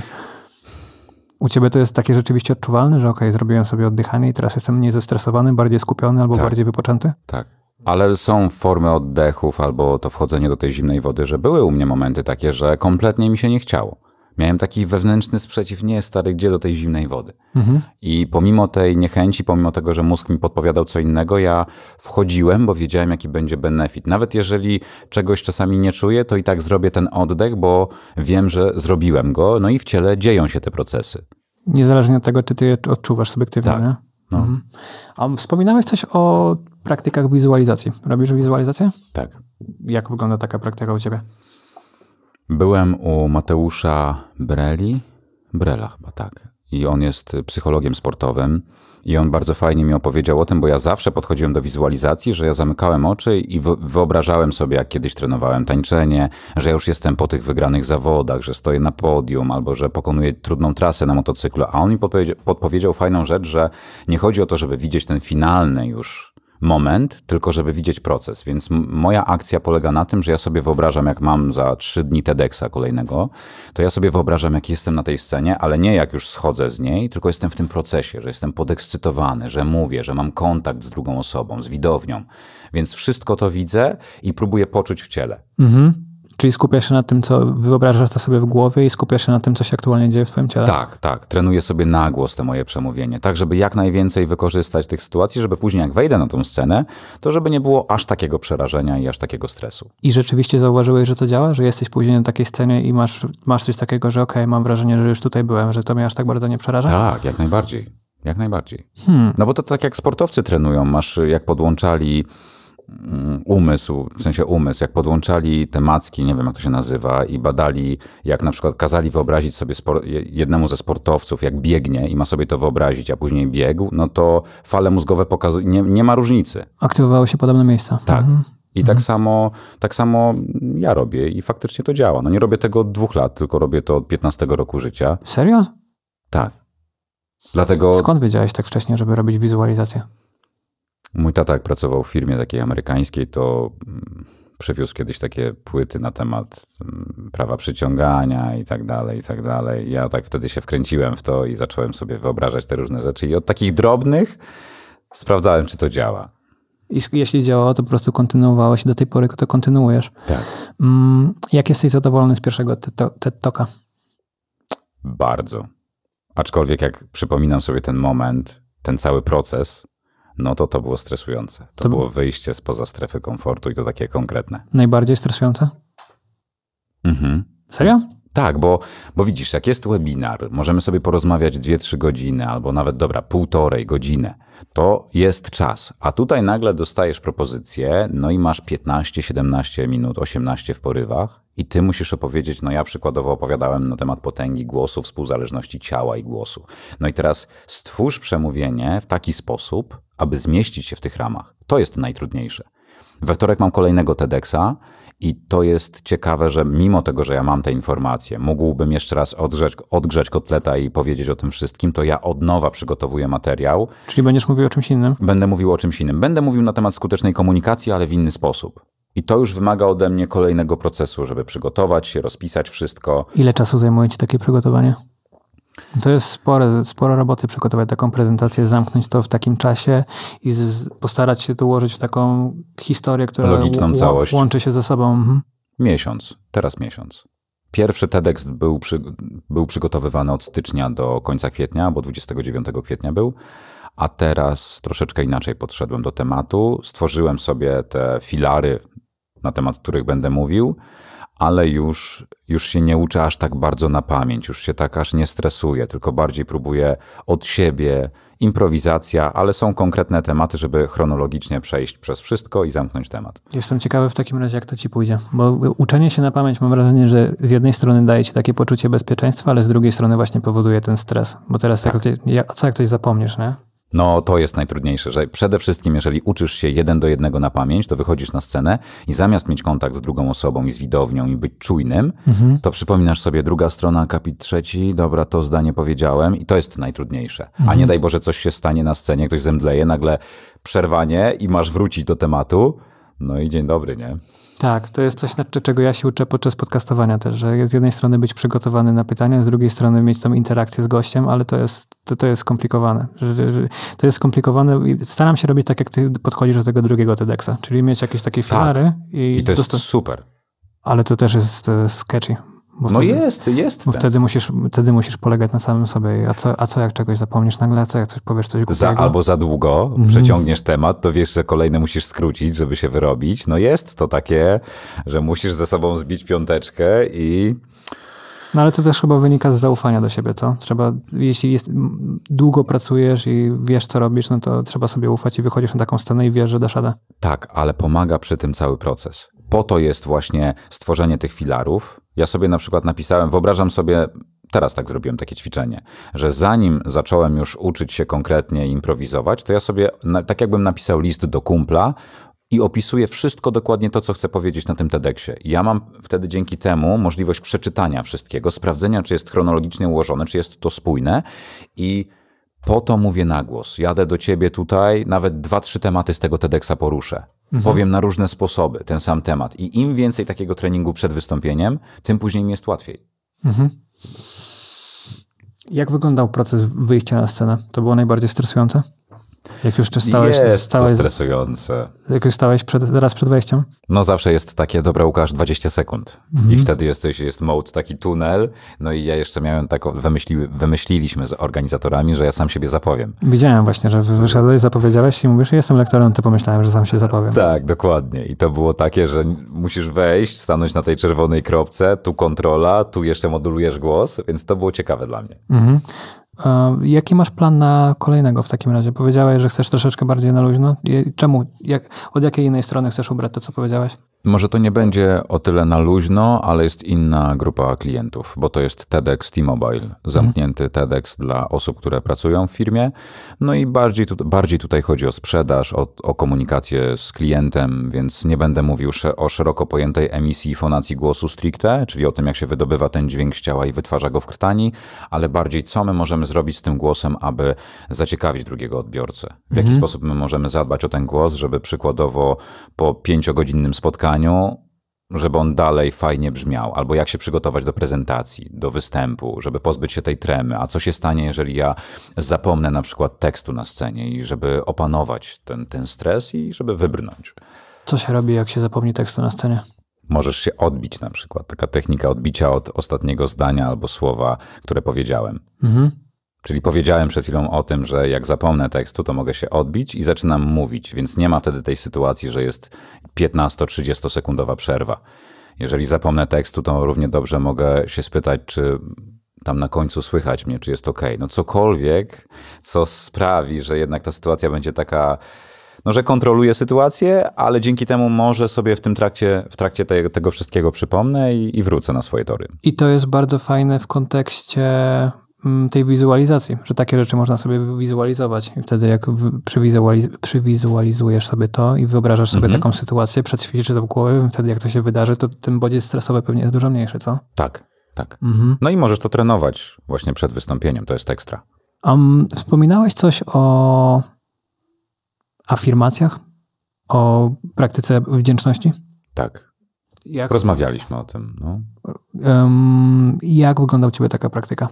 U ciebie to jest takie rzeczywiście odczuwalne, że ok, zrobiłem sobie oddychanie i teraz jestem mniej zestresowany, bardziej skupiony albo tak. bardziej wypoczęty?
Tak. Ale są formy oddechów albo to wchodzenie do tej zimnej wody, że były u mnie momenty takie, że kompletnie mi się nie chciało. Miałem taki wewnętrzny sprzeciw, nie stary, gdzie do tej zimnej wody. Mhm. I pomimo tej niechęci, pomimo tego, że mózg mi podpowiadał co innego, ja wchodziłem, bo wiedziałem, jaki będzie benefit. Nawet jeżeli czegoś czasami nie czuję, to i tak zrobię ten oddech, bo wiem, że zrobiłem go, no i w ciele dzieją się te procesy.
Niezależnie od tego, czy ty je odczuwasz subiektywnie, tak. nie? No. Mhm. A wspominałeś coś o praktykach wizualizacji. Robisz wizualizację? Tak. Jak wygląda taka praktyka u ciebie?
Byłem u Mateusza Breli, Brela chyba tak, i on jest psychologiem sportowym. I on bardzo fajnie mi opowiedział o tym, bo ja zawsze podchodziłem do wizualizacji, że ja zamykałem oczy i wyobrażałem sobie, jak kiedyś trenowałem tańczenie, że ja już jestem po tych wygranych zawodach, że stoję na podium albo że pokonuję trudną trasę na motocyklu. A on mi podpowiedział, podpowiedział fajną rzecz, że nie chodzi o to, żeby widzieć ten finalny już moment, tylko żeby widzieć proces. Więc moja akcja polega na tym, że ja sobie wyobrażam, jak mam za trzy dni TEDxa kolejnego, to ja sobie wyobrażam, jak jestem na tej scenie, ale nie jak już schodzę z niej, tylko jestem w tym procesie, że jestem podekscytowany, że mówię, że mam kontakt z drugą osobą, z widownią. Więc wszystko to widzę i próbuję poczuć w ciele.
Mhm. Czyli skupiasz się na tym, co wyobrażasz to sobie w głowie i skupiasz się na tym, co się aktualnie dzieje w twoim ciele. Tak, tak.
Trenuję sobie na głos te moje przemówienie, tak żeby jak najwięcej wykorzystać tych sytuacji, żeby później jak wejdę na tą scenę, to żeby nie było aż takiego przerażenia i aż takiego stresu.
I rzeczywiście zauważyłeś, że to działa? Że jesteś później na takiej scenie i masz, masz coś takiego, że okej, okay, mam wrażenie, że już tutaj byłem, że to mnie aż tak bardzo nie przeraża? Tak,
jak najbardziej. Jak najbardziej. Hmm. No bo to tak jak sportowcy trenują, masz jak podłączali Mm, umysł, w sensie umysł, jak podłączali te macki, nie wiem jak to się nazywa, i badali, jak na przykład kazali wyobrazić sobie jednemu ze sportowców, jak biegnie i ma sobie to wyobrazić, a później biegł, no to fale mózgowe pokazują, nie, nie, ma różnicy.
Aktywowały się podobne miejsca. Tak. Mhm. I
tak mhm. tak, samo, tak samo ja robię i faktycznie to działa. No nie robię tego od dwóch lat, tylko robię to od 15 roku życia. Serio? Tak. Dlatego... Skąd
wiedziałeś tak wcześnie, żeby robić wizualizację?
Mój tata, jak pracował w firmie takiej amerykańskiej, to mm, przywiózł kiedyś takie płyty na temat mm, prawa przyciągania i tak dalej, i tak dalej. Ja tak wtedy się wkręciłem w to i zacząłem sobie wyobrażać te różne rzeczy. I od takich drobnych sprawdzałem, czy to działa.
I jeśli działało, to po prostu kontynuowałeś do tej pory to kontynuujesz. Tak. Mm, jak jesteś zadowolony z pierwszego TED Talka?
Bardzo. Aczkolwiek jak przypominam sobie ten moment, ten cały proces, no to to było stresujące. To, to było wyjście spoza strefy komfortu i to takie konkretne.
Najbardziej stresujące? Mhm. Serio?
Tak, bo, bo widzisz, jak jest webinar, możemy sobie porozmawiać 2-3 godziny, albo nawet dobra, półtorej godziny. To jest czas. A tutaj nagle dostajesz propozycję, no i masz 15, 17 minut, 18 w porywach, i ty musisz opowiedzieć, no ja przykładowo opowiadałem na temat potęgi głosu, współzależności ciała i głosu. No i teraz stwórz przemówienie w taki sposób, aby zmieścić się w tych ramach. To jest najtrudniejsze. We wtorek mam kolejnego TEDxa i to jest ciekawe, że mimo tego, że ja mam te informacje, mógłbym jeszcze raz odgrzeć, odgrzeć kotleta i powiedzieć o tym wszystkim, to ja od nowa przygotowuję materiał.
Czyli będziesz mówił o czymś innym? Będę mówił
o czymś innym. Będę mówił na temat skutecznej komunikacji, ale w inny sposób. I to już wymaga ode mnie kolejnego procesu, żeby przygotować się, rozpisać wszystko.
Ile czasu zajmuje ci takie przygotowanie? To jest spore, sporo roboty przygotować taką prezentację, zamknąć to w takim czasie i z, postarać się to ułożyć w taką historię, która Logiczną całość. łączy się ze sobą. Mhm.
Miesiąc, teraz miesiąc. Pierwszy TEDx był, przy, był przygotowywany od stycznia do końca kwietnia, bo 29 kwietnia był, a teraz troszeczkę inaczej podszedłem do tematu. Stworzyłem sobie te filary, na temat których będę mówił ale już, już się nie uczę aż tak bardzo na pamięć, już się tak aż nie stresuję, tylko bardziej próbuję od siebie improwizacja, ale są konkretne tematy, żeby chronologicznie przejść przez wszystko i zamknąć temat.
Jestem ciekawy w takim razie, jak to ci pójdzie, bo uczenie się na pamięć mam wrażenie, że z jednej strony daje ci takie poczucie bezpieczeństwa, ale z drugiej strony właśnie powoduje ten stres, bo teraz tak. jak, co jak coś zapomnisz, nie?
No, to jest najtrudniejsze, że przede wszystkim, jeżeli uczysz się jeden do jednego na pamięć, to wychodzisz na scenę i zamiast mieć kontakt z drugą osobą i z widownią i być czujnym, mhm. to przypominasz sobie druga strona, kapit trzeci, dobra, to zdanie powiedziałem i to jest najtrudniejsze. Mhm. A nie daj Boże, coś się stanie na scenie, ktoś zemdleje, nagle przerwanie i masz wrócić do tematu, no i dzień dobry, nie?
Tak, to jest coś, czego ja się uczę podczas podcastowania też, że z jednej strony być przygotowany na pytania, z drugiej strony mieć tą interakcję z gościem, ale to jest, to, to jest skomplikowane. To jest skomplikowane staram się robić tak, jak ty podchodzisz do tego drugiego TEDxa, czyli mieć jakieś takie tak. filary. Tak. I, I to jest dostos... super. Ale to też jest sketchy, bo no wtedy, jest, jest. Bo wtedy, musisz, wtedy musisz polegać na samym sobie. A co, a co jak czegoś zapomnisz nagle, a co jak coś powiesz coś głupiego? Za, albo za długo mm przeciągniesz
temat, to wiesz, że kolejne musisz skrócić, żeby się wyrobić. No jest to takie, że musisz ze sobą zbić piąteczkę i...
No ale to też chyba wynika z zaufania do siebie, co? Trzeba, jeśli jest, długo pracujesz i wiesz, co robisz, no to trzeba sobie ufać i wychodzisz na taką scenę i wiesz, że dasz radę.
Tak, ale pomaga przy tym cały proces po to jest właśnie stworzenie tych filarów. Ja sobie na przykład napisałem, wyobrażam sobie, teraz tak zrobiłem takie ćwiczenie, że zanim zacząłem już uczyć się konkretnie improwizować, to ja sobie, tak jakbym napisał list do kumpla, i opisuję wszystko dokładnie to, co chcę powiedzieć na tym TEDxie. Ja mam wtedy dzięki temu możliwość przeczytania wszystkiego, sprawdzenia, czy jest chronologicznie ułożone, czy jest to spójne i po to mówię na głos. Jadę do ciebie tutaj, nawet dwa, trzy tematy z tego TEDxa poruszę mhm. powiem na różne sposoby ten sam temat. I im więcej takiego treningu przed wystąpieniem, tym później mi jest łatwiej.
Mhm. Jak wyglądał proces wyjścia na scenę? To było najbardziej stresujące? Jak już stałeś, jest stałeś, to stresujące. Jak już stałeś przed, raz przed wejściem?
No zawsze jest takie, dobra Łukasz, 20 sekund. Mhm. I wtedy jesteś, jest mode taki tunel. No i ja jeszcze miałem taką, wymyśli, wymyśliliśmy z organizatorami, że ja sam siebie zapowiem.
Widziałem właśnie, że wyszedłeś, zapowiedziałeś i mówisz, że jestem lektorem, to pomyślałem, że sam się zapowiem.
Tak, dokładnie. I to było takie, że musisz wejść, stanąć na tej czerwonej kropce, tu kontrola, tu jeszcze modulujesz głos, więc to było ciekawe dla mnie.
Mhm. Jaki masz plan na kolejnego w takim razie? Powiedziałeś, że chcesz troszeczkę bardziej na luźno. Czemu? Jak, od jakiej innej strony chcesz ubrać to, co powiedziałeś?
Może to nie będzie o tyle na luźno, ale jest inna grupa klientów, bo to jest TEDx T-Mobile, mhm. zamknięty TEDx dla osób, które pracują w firmie. No i bardziej, tu, bardziej tutaj chodzi o sprzedaż, o, o, komunikację z klientem, więc nie będę mówił o szeroko pojętej emisji i fonacji głosu stricte, czyli o tym, jak się wydobywa ten dźwięk z ciała i wytwarza go w krtani, ale bardziej co my możemy zrobić z tym głosem, aby zaciekawić drugiego odbiorcę. W jaki mhm. sposób my możemy zadbać o ten głos, żeby przykładowo po pięciogodzinnym spotkaniu nagraniu, żeby on dalej fajnie brzmiał, albo jak się przygotować do prezentacji, do występu, żeby pozbyć się tej tremy, a co się stanie, jeżeli ja zapomnę na przykład tekstu na scenie i żeby opanować ten, ten stres i żeby wybrnąć.
Co się robi, jak się zapomni tekstu na scenie?
Możesz się odbić na przykład. Taka technika odbicia od ostatniego zdania albo słowa, które powiedziałem. Mhm. Czyli powiedziałem przed chwilą o tym, że jak zapomnę tekstu, to mogę się odbić i zaczynam mówić, więc nie ma wtedy tej sytuacji, że jest 15-30 sekundowa przerwa. Jeżeli zapomnę tekstu, to równie dobrze mogę się spytać, czy tam na końcu słychać mnie, czy jest ok. No cokolwiek, co sprawi, że jednak ta sytuacja będzie taka, no że kontroluję sytuację, ale dzięki temu może sobie w tym trakcie, w trakcie te, tego wszystkiego przypomnę i, i wrócę na swoje tory.
I to jest bardzo fajne w kontekście Mm, tej wizualizacji, że takie rzeczy można sobie wizualizować. I wtedy jak przywizualiz przywizualizujesz sobie to i wyobrażasz sobie mhm. taką sytuację, przedświecisz to w głowie, wtedy jak to się wydarzy, to ten bodziec stresowy pewnie jest dużo mniejszy, co? Tak,
tak. Mhm. No i możesz to trenować właśnie przed wystąpieniem, to jest
ekstra. Um, wspominałeś coś o afirmacjach, o praktyce wdzięczności? Tak.
Jak... Rozmawialiśmy o tym. No.
Um, jak wygląda u ciebie taka praktyka?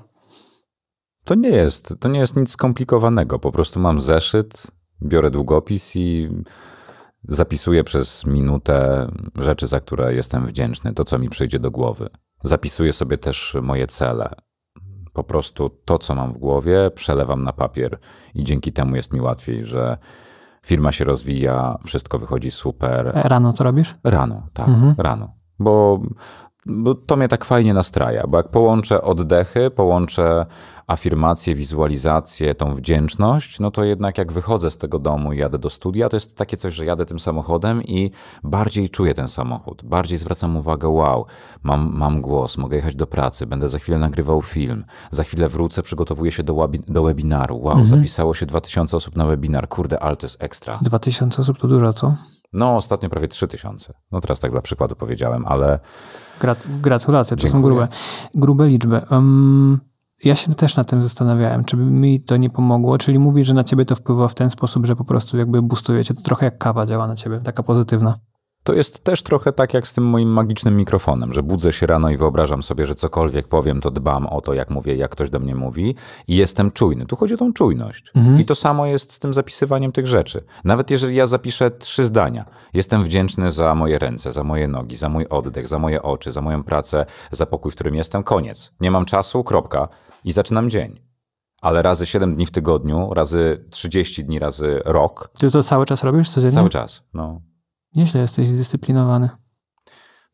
To nie
jest, to nie jest nic skomplikowanego. Po prostu mam zeszyt, biorę długopis i zapisuję przez minutę rzeczy, za które jestem wdzięczny, to co mi przyjdzie do głowy. Zapisuję sobie też moje cele. Po prostu to, co mam w głowie, przelewam na papier i dzięki temu jest mi łatwiej, że firma się rozwija, wszystko wychodzi super. Rano to
robisz? Rano, tak, mhm.
rano. Bo bo to mnie tak fajnie nastraja, bo jak połączę oddechy, połączę afirmacje, wizualizacje, tą wdzięczność, no to jednak jak wychodzę z tego domu i jadę do studia, to jest takie coś, że jadę tym samochodem i bardziej czuję ten samochód, bardziej zwracam uwagę, wow, mam, mam głos, mogę jechać do pracy, będę za chwilę nagrywał film, za chwilę wrócę, przygotowuję się do, do webinaru, wow, mhm. zapisało się 2000 osób na webinar, kurde, ale to jest ekstra.
2000 osób to dużo, co?
No, ostatnio prawie 3000. No teraz tak dla przykładu powiedziałem, ale Grat
gratulacje, to Dziękuję. są grube, grube liczby. Um, ja się też na tym zastanawiałem, czy mi to nie pomogło, czyli mówi, że na ciebie to wpływa w ten sposób, że po prostu jakby bustujecie, To trochę jak kawa działa na ciebie, taka pozytywna.
To jest też trochę tak jak z tym moim magicznym mikrofonem, że budzę się rano i wyobrażam sobie, że cokolwiek powiem, to dbam o to, jak mówię, jak ktoś do mnie mówi i jestem czujny. Tu chodzi o tą czujność. Mhm. I to samo jest z tym zapisywaniem tych rzeczy. Nawet jeżeli ja zapiszę trzy zdania, jestem wdzięczny za moje ręce, za moje nogi, za mój oddech, za moje oczy, za moją pracę, za pokój, w którym jestem, koniec. Nie mam czasu, kropka i zaczynam dzień ale razy 7 dni w tygodniu, razy 30 dni, razy rok.
Ty to cały czas robisz codziennie? Cały
czas, no.
Nieźle jesteś zdyscyplinowany.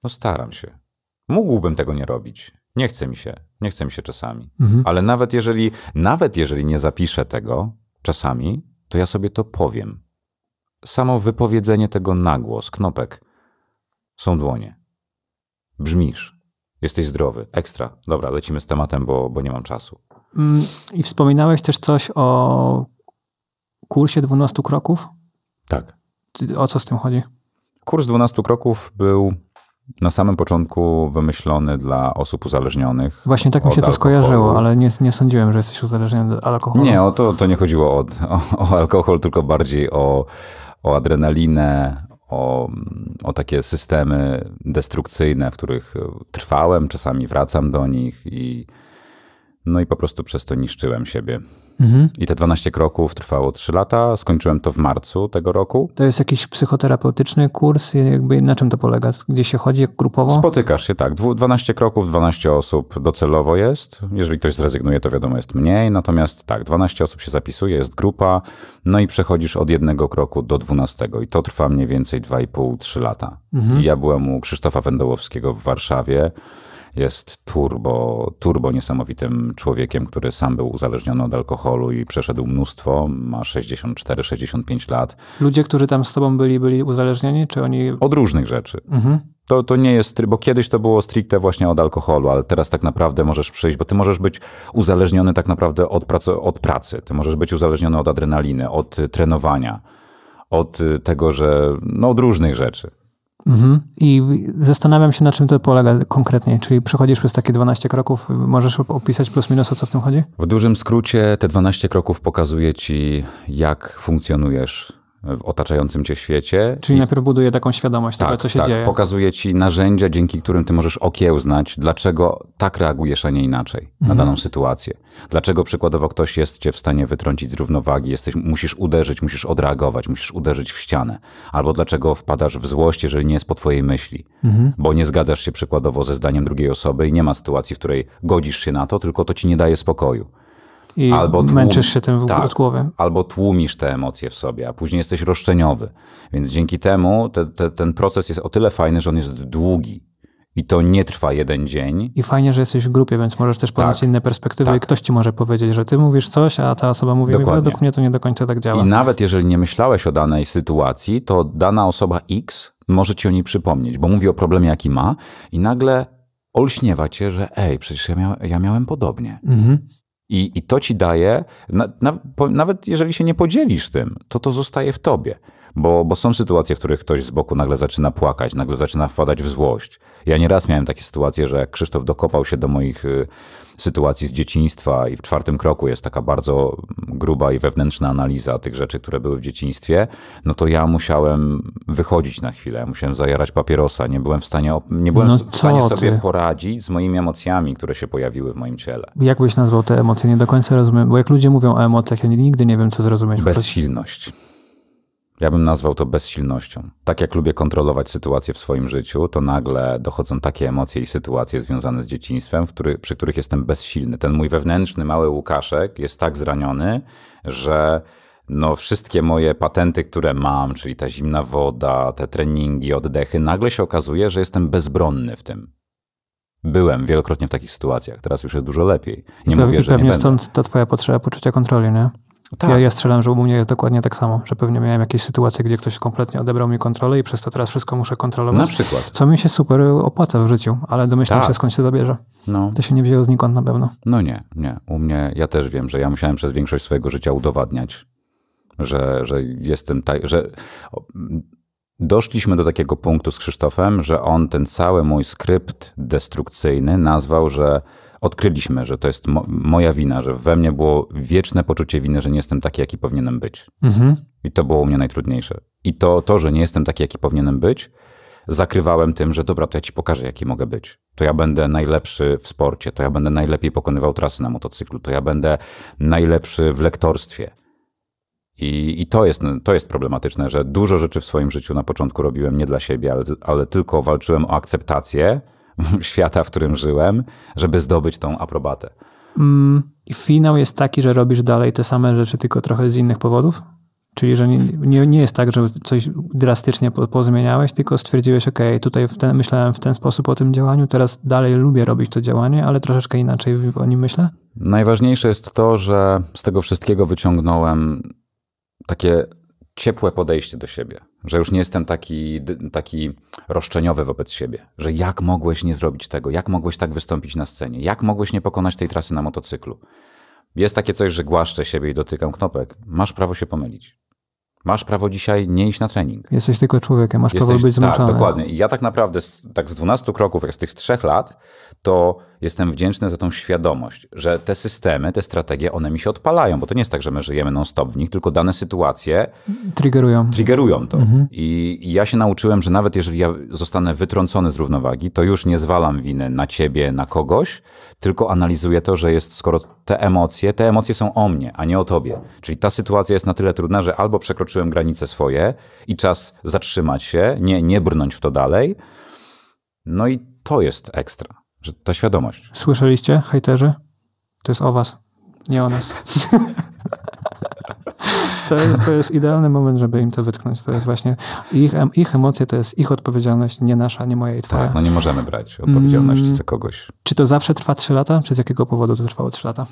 No staram się.
Mógłbym tego nie robić. Nie chce mi się. Nie chce mi się czasami. Mhm. Ale nawet jeżeli, nawet jeżeli nie zapiszę tego czasami, to ja sobie to powiem. Samo wypowiedzenie tego głos, knopek, są dłonie. Brzmisz. Jesteś zdrowy. Ekstra. Dobra, lecimy z tematem, bo, bo nie mam czasu.
Mm, I wspominałeś też coś o kursie 12 kroków? Tak. O co z tym chodzi?
Kurs 12 kroków był na samym początku wymyślony dla osób uzależnionych.
Właśnie tak mi się to alkoholu. skojarzyło, ale nie, nie sądziłem, że jesteś uzależniony od alkoholu. Nie, o
to, to nie chodziło od, o, o alkohol, tylko bardziej o, o adrenalinę, o, o takie systemy destrukcyjne, w których trwałem, czasami wracam do nich i no i po prostu przez to niszczyłem siebie. Mhm. I te 12 kroków trwało 3 lata. Skończyłem to w marcu tego roku.
To jest jakiś psychoterapeutyczny kurs? Jakby na czym to polega? Gdzie się chodzi grupowo?
Spotykasz się tak. 12 kroków, 12 osób docelowo jest. Jeżeli ktoś zrezygnuje, to wiadomo jest mniej. Natomiast tak, 12 osób się zapisuje, jest grupa. No i przechodzisz od jednego kroku do 12. I to trwa mniej więcej 2,5-3 lata. Mhm. I ja byłem u Krzysztofa Wendołowskiego w Warszawie jest turbo, turbo niesamowitym człowiekiem, który sam był uzależniony od alkoholu i przeszedł mnóstwo, ma 64-65 lat.
Ludzie, którzy tam z tobą byli, byli uzależnieni, czy oni... Od różnych rzeczy. Mhm.
To, to nie jest, bo kiedyś to było stricte właśnie od alkoholu, ale teraz tak naprawdę możesz przyjść, bo ty możesz być uzależniony tak naprawdę od, pracy, od pracy. Ty możesz być uzależniony od adrenaliny, od y, trenowania, od y, tego, że no, od różnych rzeczy.
Mhm. I zastanawiam się, na czym to polega konkretnie. Czyli przechodzisz przez takie 12 kroków, możesz opisać plus minus, o co w tym chodzi?
W dużym skrócie te 12 kroków pokazuje ci, jak funkcjonujesz w otaczającym cię świecie. Czyli
I... najpierw buduje taką świadomość tak, tego, co się tak. dzieje.
Pokazuje ci narzędzia, dzięki którym ty możesz okiełznać, dlaczego tak reagujesz, a nie inaczej na mhm. daną sytuację. Dlaczego przykładowo ktoś jest cię w stanie wytrącić z równowagi, jesteś, musisz uderzyć, musisz odreagować, musisz uderzyć w ścianę. Albo dlaczego wpadasz w złość, jeżeli nie jest po twojej myśli. Mhm. Bo nie zgadzasz się przykładowo ze zdaniem drugiej osoby i nie ma sytuacji, w której godzisz się na to, tylko to ci nie daje spokoju. I albo tłum... męczysz się tym w tak, głowie. Albo tłumisz te emocje w sobie, a później jesteś roszczeniowy. Więc dzięki temu te, te, ten proces jest o tyle fajny, że on jest długi. I to nie trwa jeden dzień.
I fajnie, że jesteś w grupie, więc możesz też poznać tak, inne perspektywy tak. i ktoś ci może powiedzieć, że ty mówisz coś, a ta osoba mówi, Dokładnie. według mnie to nie do końca tak działa. I
nawet jeżeli nie myślałeś o danej sytuacji, to dana osoba X może ci o niej przypomnieć, bo mówi o problemie, jaki ma i nagle olśniewa cię, że ej, przecież ja, mia ja miałem podobnie. Mhm. I, I to ci daje, na, na, po, nawet jeżeli się nie podzielisz tym, to to zostaje w tobie. Bo, bo są sytuacje, w których ktoś z boku nagle zaczyna płakać, nagle zaczyna wpadać w złość. Ja nieraz miałem takie sytuacje, że Krzysztof dokopał się do moich y, sytuacji z dzieciństwa i w czwartym kroku jest taka bardzo gruba i wewnętrzna analiza tych rzeczy, które były w dzieciństwie, no to ja musiałem wychodzić na chwilę, musiałem zajarać papierosa, nie byłem w stanie, nie byłem no w stanie sobie poradzić z moimi emocjami, które się pojawiły w moim ciele.
Jak byś nazwał te emocje? Nie do końca rozumiem, bo jak ludzie mówią o emocjach, ja nigdy nie wiem, co zrozumieć.
Bezsilność. Ja bym nazwał to bezsilnością. Tak jak lubię kontrolować sytuację w swoim życiu, to nagle dochodzą takie emocje i sytuacje związane z dzieciństwem, który, przy których jestem bezsilny. Ten mój wewnętrzny mały Łukaszek jest tak zraniony, że no wszystkie moje patenty, które mam, czyli ta zimna woda, te treningi, oddechy, nagle się okazuje, że jestem bezbronny w tym. Byłem wielokrotnie w takich sytuacjach, teraz już jest dużo lepiej. Nie I no, mówię, pewnie, że nie pewnie będę.
stąd ta twoja potrzeba poczucia kontroli, nie? Tak. Ja, ja strzelam, że u mnie dokładnie tak samo, że pewnie miałem jakieś sytuacje, gdzie ktoś kompletnie odebrał mi kontrolę i przez to teraz wszystko muszę kontrolować. Na przykład. Co mi się super opłaca w życiu, ale domyślam tak. się skąd się zabierze. No. To się nie wzięło znikąd na pewno. No nie, nie.
U mnie, ja też wiem, że ja musiałem przez większość swojego życia udowadniać, że, że jestem, taj, że doszliśmy do takiego punktu z Krzysztofem, że on ten cały mój skrypt destrukcyjny nazwał, że odkryliśmy, że to jest mo moja wina, że we mnie było wieczne poczucie winy, że nie jestem taki, jaki powinienem być. Mhm. I to było u mnie najtrudniejsze. I to, to, że nie jestem taki, jaki powinienem być, zakrywałem tym, że dobra, to ja ci pokażę, jaki mogę być. To ja będę najlepszy w sporcie, to ja będę najlepiej pokonywał trasy na motocyklu, to ja będę najlepszy w lektorstwie. I, i to, jest, to jest problematyczne, że dużo rzeczy w swoim życiu na początku robiłem nie dla siebie, ale, ale tylko walczyłem o akceptację, świata, w którym żyłem, żeby zdobyć tą aprobatę.
Mm, I finał jest taki, że robisz dalej te same rzeczy, tylko trochę z innych powodów? Czyli, że nie, nie, nie jest tak, że coś drastycznie pozmieniałeś, tylko stwierdziłeś, ok, tutaj w ten, myślałem w ten sposób o tym działaniu, teraz dalej lubię robić to działanie, ale troszeczkę inaczej o nim myślę?
Najważniejsze jest to, że z tego wszystkiego wyciągnąłem takie ciepłe podejście do siebie, że już nie jestem taki, taki roszczeniowy wobec siebie, że jak mogłeś nie zrobić tego, jak mogłeś tak wystąpić na scenie, jak mogłeś nie pokonać tej trasy na motocyklu. Jest takie coś, że głaszczę siebie i dotykam knopek. Masz prawo się pomylić. Masz prawo dzisiaj nie iść na trening.
Jesteś tylko człowiekiem, masz Jesteś, prawo być tak, zmęczony. Tak, dokładnie.
I ja tak naprawdę z, tak z 12 kroków, jak z tych trzech lat, to jestem wdzięczny za tą świadomość, że te systemy, te strategie, one mi się odpalają, bo to nie jest tak, że my żyjemy non-stop w nich, tylko dane sytuacje triggerują, triggerują to. Mhm. I ja się nauczyłem, że nawet jeżeli ja zostanę wytrącony z równowagi, to już nie zwalam winy na ciebie, na kogoś, tylko analizuję to, że jest, skoro te emocje, te emocje są o mnie, a nie o tobie. Czyli ta sytuacja jest na tyle trudna, że albo przekroczyłem granice swoje i czas zatrzymać się, nie, nie brnąć w to dalej. No i to jest ekstra. Że ta świadomość.
Słyszeliście, hejterzy? To jest o was, nie o nas. to, jest, to jest idealny moment, żeby im to wytknąć. To jest właśnie ich, ich emocje, to jest ich odpowiedzialność, nie nasza, nie moja i twoja. Tak, no nie możemy brać odpowiedzialności mm, za kogoś. Mm. Czy to zawsze trwa 3 lata, czy z jakiego powodu to trwało 3 lata?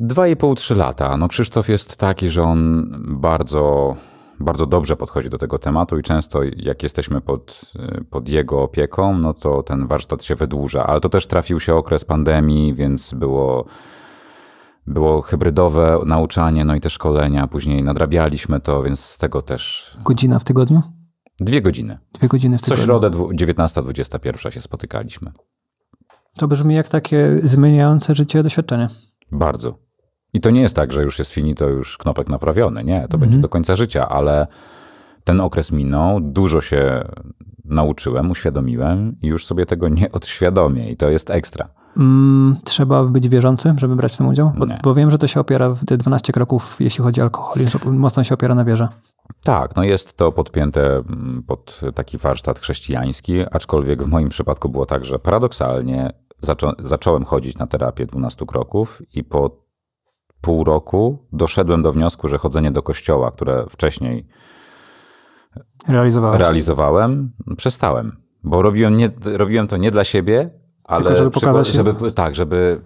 2,5-3 lata. No Krzysztof jest taki, że on bardzo bardzo dobrze podchodzi do tego tematu i często jak jesteśmy pod, pod jego opieką, no to ten warsztat się wydłuża. Ale to też trafił się okres pandemii, więc było było hybrydowe nauczanie, no i te szkolenia. Później nadrabialiśmy to, więc z tego też.
Godzina w tygodniu? Dwie godziny. Dwie godziny w tygodniu. Co
środę 19-21 się spotykaliśmy.
To brzmi jak takie zmieniające życie doświadczenie.
Bardzo. I to nie jest tak, że już jest finito, już knopek naprawiony. Nie, to mhm. będzie do końca życia, ale ten okres minął, dużo się nauczyłem, uświadomiłem i już sobie tego nie odświadomię i to jest ekstra.
Mm, trzeba być wierzącym, żeby brać w tym udział? Bo, bo, wiem, że to się opiera w 12 kroków, jeśli chodzi o alkohol, mocno się opiera na wierze. Tak,
no jest to podpięte mm, pod taki warsztat chrześcijański, aczkolwiek w moim przypadku było tak, że paradoksalnie zaczą zacząłem chodzić na terapię 12 kroków i po pół roku doszedłem do wniosku, że chodzenie do kościoła, które wcześniej realizowałem, przestałem. Bo robiłem, nie, robiłem to nie dla siebie, ale Tylko żeby pokazać żeby, tak, żeby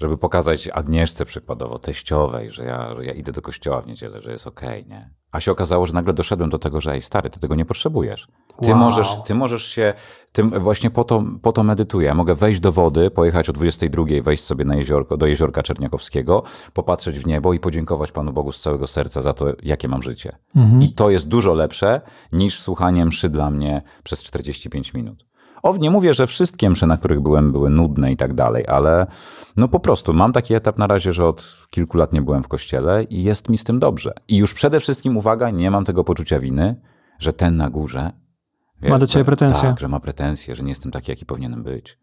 żeby pokazać Agnieszce przykładowo, teściowej, że ja, że ja idę do kościoła w niedzielę, że jest okej, okay, nie? A się okazało, że nagle doszedłem do tego, że ej stary, ty tego nie potrzebujesz. Ty, wow. możesz, ty możesz się, tym właśnie po to, po to medytuję. Mogę wejść do wody, pojechać o 22, wejść sobie na jeziorko, do jeziorka Czerniakowskiego, popatrzeć w niebo i podziękować Panu Bogu z całego serca za to, jakie mam życie. Mhm. I to jest dużo lepsze niż słuchanie mszy dla mnie przez 45 minut. O, nie mówię, że wszystkie msze, na których byłem, były nudne i tak dalej, ale no po prostu mam taki etap na razie, że od kilku lat nie byłem w kościele i jest mi z tym dobrze. I już przede wszystkim, uwaga, nie mam tego poczucia winy, że ten na górze
ma do ciebie pretensje. Tak, że
ma pretensje, że nie jestem taki, jaki powinienem być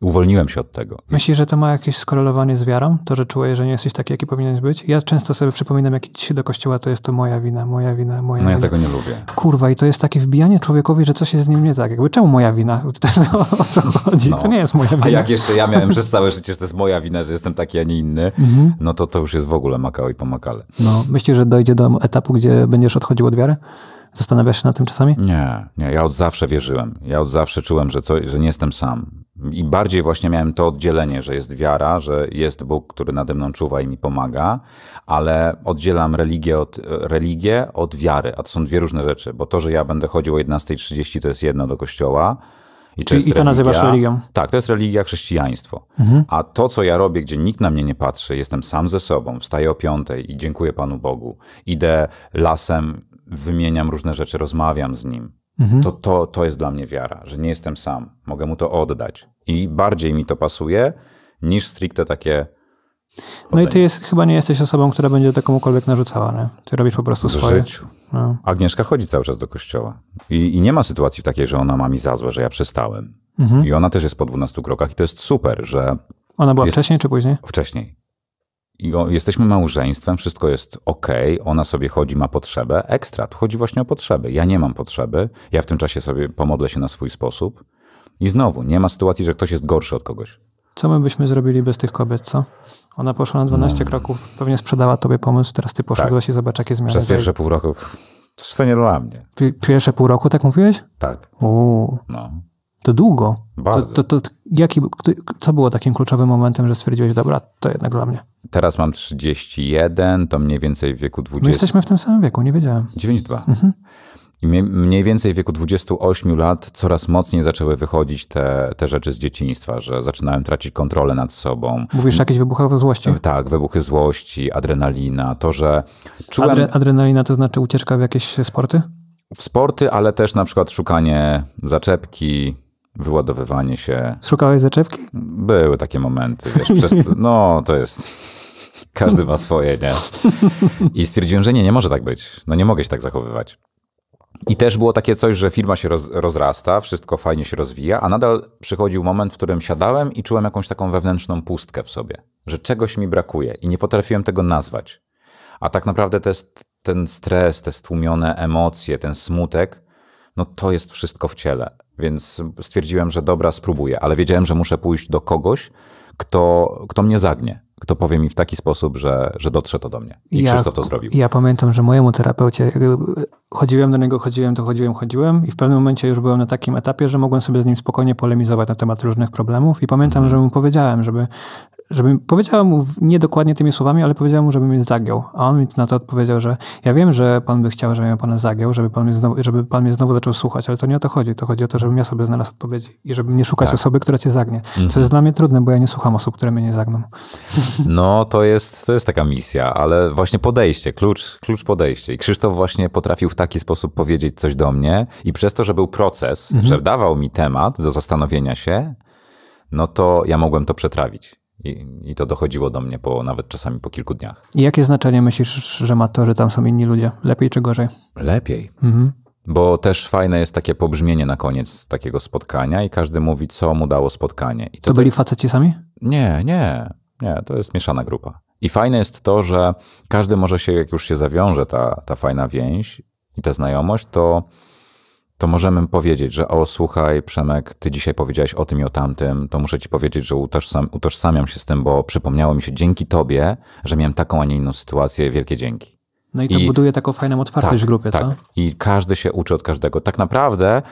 uwolniłem się od tego.
Myślisz, że to ma jakieś skorelowanie z wiarą? To, że czułeś, że nie jesteś taki, jaki powinieneś być? Ja często sobie przypominam, jak idź do kościoła, to jest to moja wina, moja wina, moja No ja tego nie lubię. Kurwa, i to jest takie wbijanie człowiekowi, że coś jest z nim nie tak. Jakby czemu moja wina? To, o co no. chodzi? No. To nie jest moja wina. A jak jeszcze ja miałem przez
całe życie, że to jest moja wina, że jestem taki, a nie inny, mhm. no to to już jest w ogóle makao i pomakale.
No, myślisz, że dojdzie do etapu, gdzie będziesz odchodził od wiary? Zastanawiasz się nad tym czasami? Nie,
nie. Ja od zawsze wierzyłem. Ja od zawsze czułem, że, co, że nie jestem sam, i bardziej właśnie miałem to oddzielenie, że jest wiara, że jest Bóg, który nade mną czuwa i mi pomaga, ale oddzielam religię od, religię od wiary, a to są dwie różne rzeczy, bo to, że ja będę chodził o 11.30 to jest jedno do kościoła, i to, I religia. nazywasz religią? Tak, to jest religia, chrześcijaństwo. Mhm. A to, co ja robię, gdzie nikt na mnie nie patrzy, jestem sam ze sobą, wstaję o piątej i dziękuję Panu Bogu. Idę lasem, wymieniam różne rzeczy, rozmawiam z Nim. Mhm. To, to, to jest dla mnie wiara, że nie jestem sam, mogę mu to oddać. I bardziej mi to pasuje niż stricte takie.
No i ty jest, chyba nie jesteś osobą, która będzie to komukolwiek narzucała, nie? Ty robisz po prostu w swoje. W życiu. No.
Agnieszka chodzi cały czas do kościoła. I, I, nie ma sytuacji takiej, że ona ma mi za złe, że ja przestałem. Mhm. I ona też jest po 12 krokach i to jest super, że...
Ona była jest... wcześniej czy później?
Wcześniej jesteśmy małżeństwem, wszystko jest ok, ona sobie chodzi, ma potrzebę. Ekstra, tu chodzi właśnie o potrzeby. Ja nie mam potrzeby, ja w tym czasie sobie pomodlę się na swój sposób. I znowu, nie ma sytuacji, że ktoś jest gorszy od kogoś.
Co my byśmy zrobili bez tych kobiet, co? Ona poszła na 12 no. kroków, pewnie sprzedała tobie pomysł, teraz ty poszedłeś tak. i zobacz, jakie zmiany. Przez pierwsze pół roku, to nie dla mnie. Pierwsze pół roku tak mówiłeś? Tak. Uuu. No. To długo. Bardzo. To, to, to jaki, co było takim kluczowym momentem, że stwierdziłeś, dobra, to jednak dla mnie?
Teraz mam 31, to mniej więcej w wieku 20. My jesteśmy w tym samym
wieku, nie wiedziałem. 9,2. Mhm.
I mniej więcej w wieku 28 lat coraz mocniej zaczęły wychodzić te, te rzeczy z dzieciństwa, że zaczynałem tracić kontrolę nad sobą. Mówisz
jakieś wybuchy złości?
Tak, wybuchy złości, adrenalina, to, że czułem... Adre
adrenalina to znaczy ucieczka w jakieś sporty?
W sporty, ale też na przykład szukanie zaczepki, wyładowywanie się.
Szukałeś zaczepki?
Były takie momenty, wiesz, przez, no to jest... Każdy ma swoje, nie? I stwierdziłem, że nie, nie może tak być. No nie mogę się tak zachowywać. I też było takie coś, że firma się roz, rozrasta, wszystko fajnie się rozwija, a nadal przychodził moment, w którym siadałem i czułem jakąś taką wewnętrzną pustkę w sobie, że czegoś mi brakuje i nie potrafiłem tego nazwać. A tak naprawdę ten stres, te stłumione emocje, ten smutek, no to jest wszystko w ciele. Więc stwierdziłem, że dobra, spróbuję, ale wiedziałem, że muszę pójść do kogoś, kto, kto mnie zagnie, kto powie mi w taki sposób, że, że dotrze to do mnie. I ja, Krzysztof to zrobił.
Ja pamiętam, że mojemu terapeucie, chodziłem do niego, chodziłem, to chodziłem, chodziłem i w pewnym momencie już byłem na takim etapie, że mogłem sobie z nim spokojnie polemizować na temat różnych problemów i pamiętam, mhm. że mu powiedziałem, żeby żebym powiedział mu nie dokładnie tymi słowami, ale powiedział mu, żebym mnie zagiął. A on mi na to odpowiedział, że ja wiem, że pan by chciał, żebym ja pana zagiął, żeby pan, mnie znowu, żeby pan mnie znowu zaczął słuchać, ale to nie o to chodzi. To chodzi o to, żebym ja sobie znalazł odpowiedzi i żeby nie szukać tak. osoby, która cię zagnie. Mhm. Co jest dla mnie trudne, bo ja nie słucham osób, które mnie nie zagną.
No, to jest, to jest taka misja, ale właśnie podejście, klucz, klucz podejście. I Krzysztof właśnie potrafił w taki sposób powiedzieć coś do mnie i przez to, że był proces, mhm. że dawał mi temat do zastanowienia się, no to ja mogłem to przetrawić. I, I, to dochodziło do mnie po, nawet czasami po kilku dniach.
I jakie znaczenie myślisz, że ma to, że tam są inni ludzie? Lepiej czy gorzej?
Lepiej. Mhm. Bo też fajne jest takie pobrzmienie na koniec takiego spotkania i każdy mówi, co mu dało spotkanie. I to byli
faceci sami? Nie, nie, nie, to jest
mieszana grupa. I fajne jest to, że każdy może się, jak już się zawiąże ta, ta fajna więź i ta znajomość, to to możemy powiedzieć, że o słuchaj Przemek, ty dzisiaj powiedziałeś o tym i o tamtym, to muszę ci powiedzieć, że utożsam, utożsamiam się z tym, bo przypomniało mi się dzięki tobie, że miałem taką, a nie inną sytuację, wielkie dzięki.
No i to I, buduje taką fajną otwartość tak, w grupie, tak. co?
I każdy się uczy od każdego. Tak naprawdę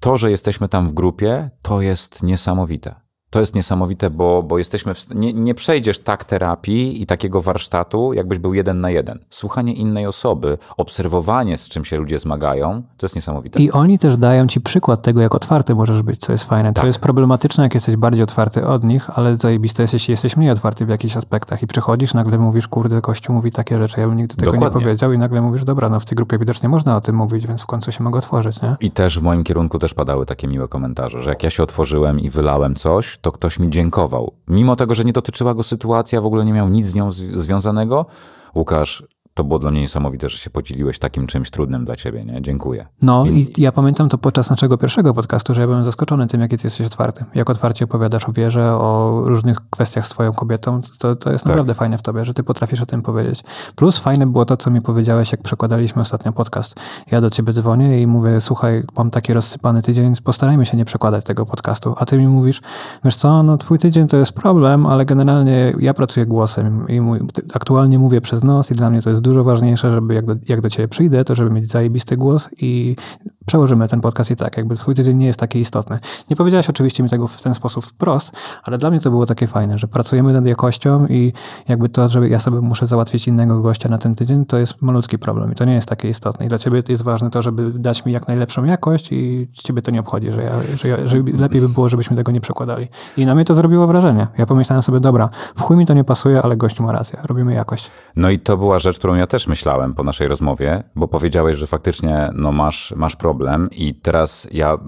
to, że jesteśmy tam w grupie, to jest niesamowite to jest niesamowite, bo, bo jesteśmy. W, nie, nie, przejdziesz tak terapii i takiego warsztatu, jakbyś był jeden na jeden. Słuchanie innej osoby, obserwowanie, z czym się ludzie zmagają, to jest niesamowite. I oni
też dają ci przykład tego, jak otwarty możesz być, co jest fajne. Tak. Co jest problematyczne, jak jesteś bardziej otwarty od nich, ale zajebiste jest, jeśli jesteś mniej otwarty w jakichś aspektach i przychodzisz, nagle mówisz, kurde, Kościół mówi takie rzeczy, ja bym nigdy tego Dokładnie. nie powiedział, i nagle mówisz, dobra, no w tej grupie widocznie można o tym mówić, więc w końcu się mogę otworzyć, nie?
I też w moim kierunku też padały takie miłe komentarze, że jak ja się otworzyłem i wylałem coś, to ktoś mi dziękował. Mimo tego, że nie dotyczyła go sytuacja, w ogóle nie miał nic z nią związanego, Łukasz to było dla mnie niesamowite, że się podzieliłeś takim czymś trudnym dla ciebie, nie? Dziękuję.
No i ja pamiętam to podczas naszego pierwszego podcastu, że ja byłem zaskoczony tym, jakie ty jesteś otwarty. Jak otwarcie opowiadasz o wierze, o różnych kwestiach z twoją kobietą, to, to jest tak. naprawdę fajne w tobie, że ty potrafisz o tym powiedzieć. Plus fajne było to, co mi powiedziałeś, jak przekładaliśmy ostatnio podcast. Ja do ciebie dzwonię i mówię, słuchaj, mam taki rozsypany tydzień, postarajmy się nie przekładać tego podcastu. A ty mi mówisz, wiesz co, no twój tydzień to jest problem, ale generalnie ja pracuję głosem i mój, aktualnie mówię przez nos i dla mnie to jest dużo dużo ważniejsze, żeby jak do, jak do ciebie przyjdę, to żeby mieć zajebisty głos i przełożymy ten podcast i tak, jakby twój tydzień nie jest taki istotny. Nie powiedziałaś oczywiście mi tego w ten sposób wprost, ale dla mnie to było takie fajne, że pracujemy nad jakością i jakby to, że ja sobie muszę załatwić innego gościa na ten tydzień, to jest malutki problem i to nie jest takie istotne. I dla ciebie jest ważne to, żeby dać mi jak najlepszą jakość i ciebie to nie obchodzi, że, ja, że, ja, że lepiej by było, żebyśmy tego nie przekładali. I na mnie to zrobiło wrażenie. Ja pomyślałem sobie, dobra, w chuj mi to nie pasuje, ale gość ma rację, robimy jakość.
No i to była rzecz, którą którą ja też myślałem po naszej rozmowie, bo powiedziałeś, że faktycznie no, masz, masz problem i teraz ja,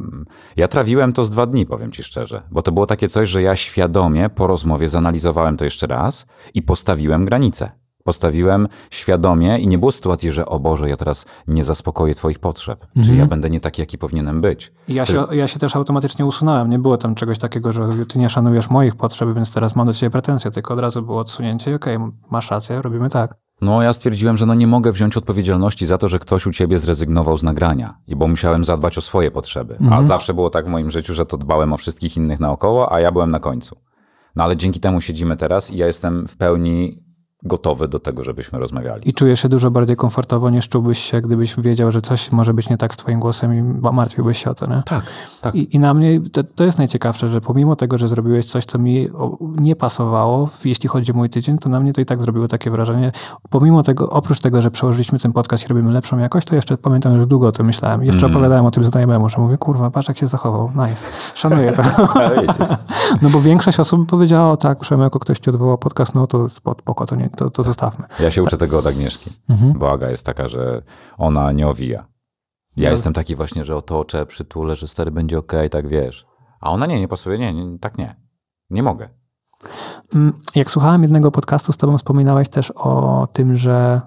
ja trawiłem to z dwa dni, powiem ci szczerze, bo to było takie coś, że ja świadomie po rozmowie zanalizowałem to jeszcze raz i postawiłem granicę. Postawiłem świadomie i nie było sytuacji, że o Boże, ja teraz nie zaspokoję Twoich potrzeb, mhm. czyli ja będę nie taki, jaki powinienem być. Ja, Ty... się,
ja się też automatycznie usunąłem. Nie było tam czegoś takiego, że Ty nie szanujesz moich potrzeb, więc teraz mam do Ciebie pretensje, tylko od razu było odsunięcie i okej, okay, masz rację, robimy tak.
No, ja stwierdziłem, że no nie mogę wziąć odpowiedzialności za to, że ktoś u ciebie zrezygnował z nagrania, i bo musiałem zadbać o swoje potrzeby. Mhm. A zawsze było tak w moim życiu, że to dbałem o wszystkich innych naokoło, a ja byłem na końcu. No ale dzięki temu siedzimy teraz i ja jestem w pełni gotowy do tego, żebyśmy rozmawiali.
I czujesz się dużo bardziej komfortowo, niż czułbyś się, gdybyś wiedział, że coś może być nie tak z twoim głosem i martwiłbyś się o to, nie? Tak, tak. I, i na mnie to, to, jest najciekawsze, że pomimo tego, że zrobiłeś coś, co mi nie pasowało, jeśli chodzi o mój tydzień, to na mnie to i tak zrobiło takie wrażenie. Pomimo tego, oprócz tego, że przełożyliśmy ten podcast i robimy lepszą jakość, to jeszcze pamiętam, że długo o tym myślałem. Jeszcze mm. opowiadałem o tym znajomemu, że mówię, kurwa, patrz jak się zachował, nice. Szanuję to. no bo większość osób powiedziała, o tak, jako ktoś ci odwołał podcast, no to spoko, to nie, to, to zostawmy.
Ja się tak. uczę tego od Agnieszki, mhm. bo Aga jest taka, że ona nie owija. Ja no. jestem taki właśnie, że otoczę, przytulę, że stary będzie ok, tak wiesz. A ona nie, nie pasuje, nie, nie tak nie. Nie mogę.
Mm, jak słuchałem jednego podcastu z tobą, wspominałeś też o tym, że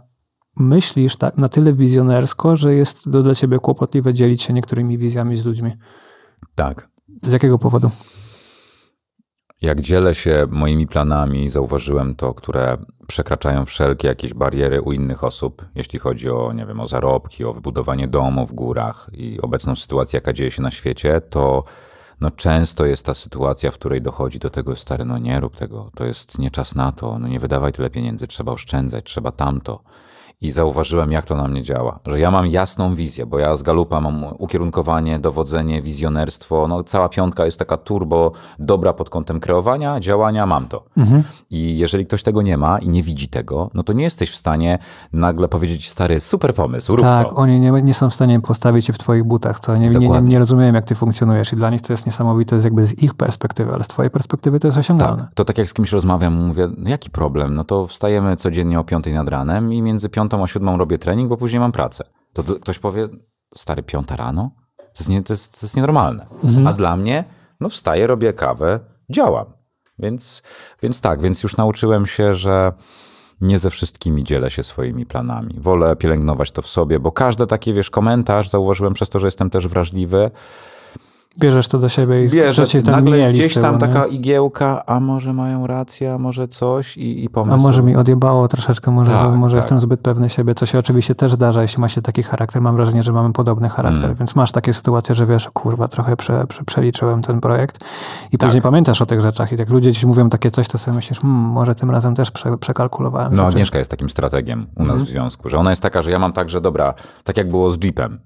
myślisz tak na tyle wizjonersko, że jest to dla ciebie kłopotliwe dzielić się niektórymi wizjami z ludźmi. Tak. Z jakiego powodu?
Jak dzielę się moimi planami, zauważyłem to, które przekraczają wszelkie jakieś bariery u innych osób, jeśli chodzi o, nie wiem, o zarobki, o wybudowanie domu w górach i obecną sytuację, jaka dzieje się na świecie, to no często jest ta sytuacja, w której dochodzi do tego, stary, no nie rób tego, to jest nie czas na to, no nie wydawaj tyle pieniędzy, trzeba oszczędzać, trzeba tamto i zauważyłem, jak to na mnie działa. Że ja mam jasną wizję, bo ja z galupa mam ukierunkowanie, dowodzenie, wizjonerstwo. No, cała piątka jest taka turbo dobra pod kątem kreowania, działania, mam to. Mhm. I jeżeli ktoś tego nie ma i nie widzi tego, no to nie jesteś w stanie nagle powiedzieć, stary, super pomysł, rób Tak, to.
oni nie, nie, są w stanie postawić się w twoich butach, co nie, nie, nie, rozumieją, jak ty funkcjonujesz i dla nich to jest niesamowite, jest jakby z ich perspektywy, ale z twojej perspektywy to jest osiągalne. Tak,
to tak jak z kimś rozmawiam, mówię, no jaki problem? No to wstajemy codziennie o piątej nad ranem i między 5 piątą, o siódmą robię trening, bo później mam pracę. To ktoś powie, stary, piąta rano? To jest, nie, to jest, to jest nienormalne. Mhm. A dla mnie, no wstaję, robię kawę, działam. Więc, więc tak, więc już nauczyłem się, że nie ze wszystkimi dzielę się swoimi planami. Wolę pielęgnować to w sobie, bo każdy taki, wiesz, komentarz zauważyłem przez to, że jestem też wrażliwy,
Bierzesz to do siebie i Bierzesz, tam nagle gdzieś tam taka
igiełka, a może mają rację, a może coś i, i pomysł. A może mi odjebało
troszeczkę, może, tak, może tak. jestem zbyt pewny siebie, co się oczywiście też zdarza, jeśli ma się taki charakter. Mam wrażenie, że mamy podobny charakter, mm. więc masz takie sytuacje, że wiesz, kurwa, trochę prze, prze, przeliczyłem ten projekt i tak. później pamiętasz o tych rzeczach i jak ludzie dziś mówią takie coś, to sobie myślisz, hmm, może tym razem też prze, przekalkulowałem. No, rzeczy. Agnieszka
jest takim strategiem u nas mm. w związku, że ona jest taka, że ja mam także dobra, tak jak było z Jeepem,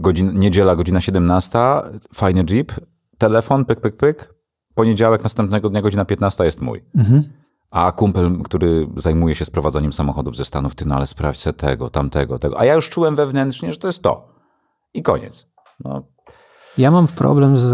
godzin, niedziela, godzina 17, fajny jeep, telefon, pyk, pyk, pyk, poniedziałek następnego dnia, godzina 15 jest mój. Mhm. A kumpel, który zajmuje się sprowadzaniem samochodów ze Stanów, ty no ale sprawdź se tego, tamtego, tego. A ja już czułem wewnętrznie, że to jest to. I koniec. No.
Ja mam problem z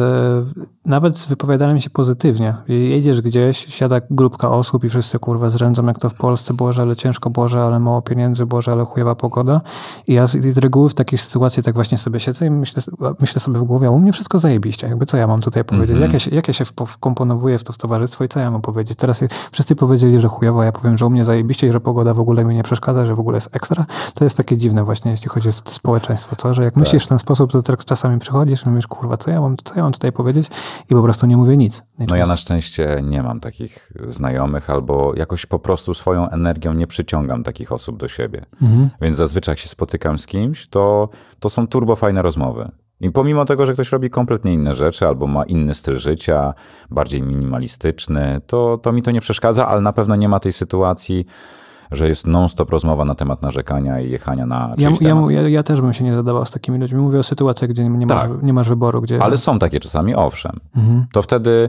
nawet wypowiadałem się pozytywnie. Jedziesz gdzieś, siada grupka osób i wszyscy kurwa zrzędzą, jak to w Polsce, Boże, ale ciężko, Boże, ale mało pieniędzy, Boże, ale chujowa pogoda. I ja z reguły w takiej sytuacji tak właśnie sobie siedzę i myślę, myślę sobie w głowie, u mnie wszystko zajebiście, jakby co ja mam tutaj powiedzieć, mm -hmm. jak, ja się, jak ja się wkomponowuję w to w towarzystwo i co ja mam powiedzieć. Teraz wszyscy powiedzieli, że chujowo, ja powiem, że u mnie zajebiście i że pogoda w ogóle mi nie przeszkadza, że w ogóle jest ekstra. To jest takie dziwne właśnie, jeśli chodzi o społeczeństwo, co? Że jak tak. myślisz w ten sposób, to tak czasami przychodzisz i mówisz, kurwa, co ja mam, co ja mam tutaj powiedzieć? i po prostu nie mówię nic. No ja na
szczęście nie mam takich znajomych, albo jakoś po prostu swoją energią nie przyciągam takich osób do siebie. Mhm. Więc zazwyczaj jak się spotykam z kimś, to, to są turbofajne rozmowy. I pomimo tego, że ktoś robi kompletnie inne rzeczy albo ma inny styl życia, bardziej minimalistyczny, to, to mi to nie przeszkadza, ale na pewno nie ma tej sytuacji, że jest non-stop rozmowa na temat narzekania i jechania na ja, temat. Ja,
ja, też bym się nie zadawał z takimi ludźmi. Mówię o sytuacjach, gdzie nie, tak. masz, nie masz wyboru. Gdzie... Ale są
takie czasami, owszem. Mhm. To wtedy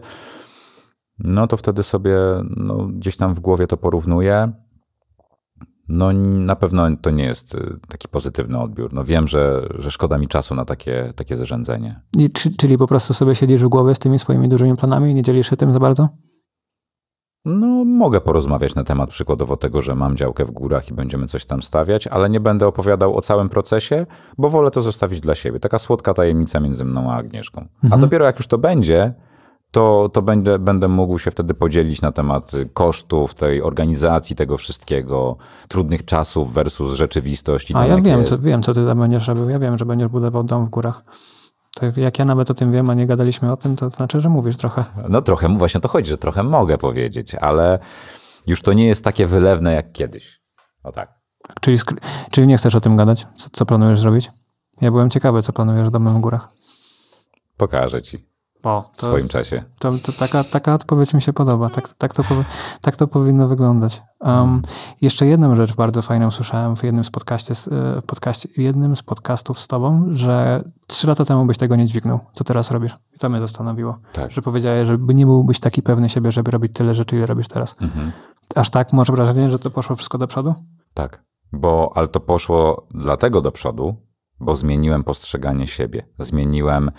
no to wtedy sobie no, gdzieś tam w głowie to porównuję. No na pewno to nie jest y, taki pozytywny odbiór. No wiem, że, że szkoda mi czasu na takie, takie zarzędzenie.
czyli po prostu sobie siedzisz w głowie z tymi swoimi dużymi planami i nie dzielisz się tym za bardzo?
No, mogę porozmawiać na temat przykładowo tego, że mam działkę w górach i będziemy coś tam stawiać, ale nie będę opowiadał o całym procesie, bo wolę to zostawić dla siebie. Taka słodka tajemnica między mną a Agnieszką. Mhm. A dopiero jak już to będzie, to, to będę, będę mógł się wtedy podzielić na temat kosztów tej organizacji, tego wszystkiego, trudnych czasów versus rzeczywistość. I A ja wiem, jest. co,
wiem, co ty tam będziesz robił. Ja wiem, że będziesz budował dom w górach jak ja nawet o tym wiem, a nie gadaliśmy o tym, to znaczy, że mówisz trochę.
No trochę, właśnie to chodzi, że trochę mogę powiedzieć, ale już to nie jest takie wylewne jak kiedyś. O tak.
Czyli, czyli nie chcesz o tym gadać? Co, co planujesz zrobić? Ja byłem ciekawy, co planujesz w Domem w Górach.
Pokażę ci. O, w swoim czasie.
To, to, taka, taka odpowiedź mi się podoba. Tak, tak, to, tak to powinno wyglądać. Um, hmm. jeszcze jedną rzecz bardzo fajną słyszałem w jednym z, podcaście, e, podcaście, jednym z podcastów z tobą, że trzy lata temu byś tego nie dźwignął. Co teraz robisz? I to mnie zastanowiło. Tak. Że powiedziałeś, że nie byłbyś taki pewny siebie, żeby robić tyle rzeczy, ile robisz teraz. Mhm. Aż tak masz wrażenie, że to poszło wszystko do przodu?
Tak, bo ale to poszło dlatego do przodu, bo zmieniłem postrzeganie siebie. Zmieniłem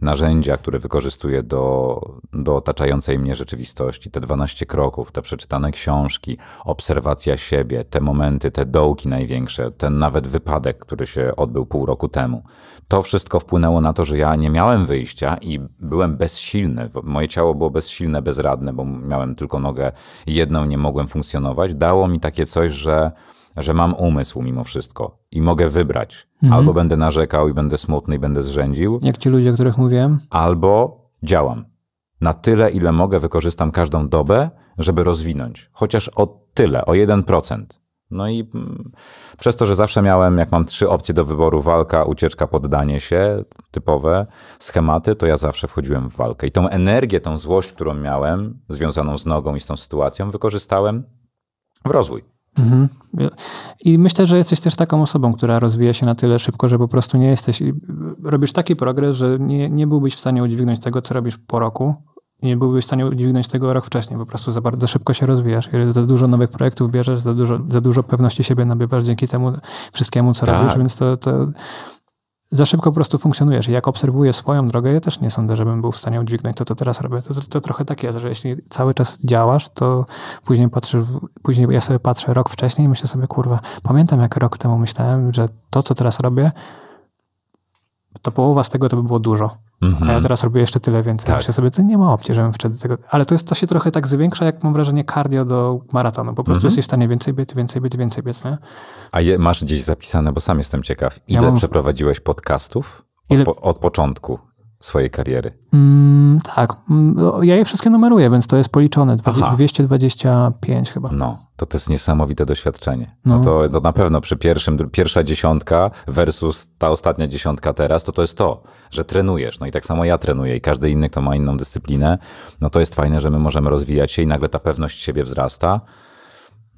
narzędzia, które wykorzystuję do, do otaczającej mnie rzeczywistości, te 12 kroków, te przeczytane książki, obserwacja siebie, te momenty, te dołki największe, ten nawet wypadek, który się odbył pół roku temu. To wszystko wpłynęło na to, że ja nie miałem wyjścia i byłem bezsilny. Moje ciało było bezsilne, bezradne, bo miałem tylko nogę jedną, nie mogłem funkcjonować. Dało mi takie coś, że że mam umysł mimo wszystko i mogę wybrać. Mhm. Albo będę narzekał i będę smutny i będę zrzędził. Jak
ci ludzie, o których mówiłem.
Albo działam. Na tyle, ile mogę, wykorzystam każdą dobę, żeby rozwinąć. Chociaż o tyle, o 1%. No i mm, przez to, że zawsze miałem, jak mam trzy opcje do wyboru, walka, ucieczka, poddanie się, typowe schematy, to ja zawsze wchodziłem w walkę. I tą energię, tą złość, którą miałem, związaną z nogą i z tą sytuacją, wykorzystałem w
rozwój. Mhm. I myślę, że jesteś też taką osobą, która rozwija się na tyle szybko, że po prostu nie jesteś. Robisz taki progres, że nie, nie byłbyś w stanie udźwignąć tego, co robisz po roku. Nie byłbyś w stanie udźwignąć tego rok wcześniej. Po prostu za bardzo szybko się rozwijasz. Za dużo nowych projektów bierzesz, za dużo, za dużo pewności siebie nabierasz dzięki temu wszystkiemu, co tak. robisz, więc to, to za szybko po prostu funkcjonujesz. jak obserwuję swoją drogę, ja też nie sądzę, żebym był w stanie udźwignąć to, co teraz robię. To, to, to trochę tak jest, że jeśli cały czas działasz, to później patrzysz, później ja sobie patrzę rok wcześniej i myślę sobie, kurwa, pamiętam jak rok temu myślałem, że to, co teraz robię, to połowa z tego to by było dużo. Mm-hmm. A ja mhm. teraz robię jeszcze tyle więcej. Tak. Myślę sobie, to nie ma opcji, żebym wtedy tego... Ale to, jest, to się trochę tak zwiększa, jak mam wrażenie, cardio do maratonu. Po prostu mm-hmm. jesteś w stanie więcej być więcej być więcej biec, nie?
A je, masz gdzieś zapisane, bo sam jestem ciekaw, ile ja mam... przeprowadziłeś podcastów od, ile... po, od początku? swojej kariery.
Mm, tak. Mm, ja je wszystkie numeruję, więc to jest policzone. 225 chyba. No,
to to jest niesamowite doświadczenie. No, no to, to no, na pewno przy pierwszym, pierwsza dziesiątka versus ta ostatnia dziesiątka teraz, to to jest to, że trenujesz. No i tak samo ja trenuję i każdy inny, kto ma inną dyscyplinę, no to jest fajne, że my możemy rozwijać się i nagle ta pewność siebie wzrasta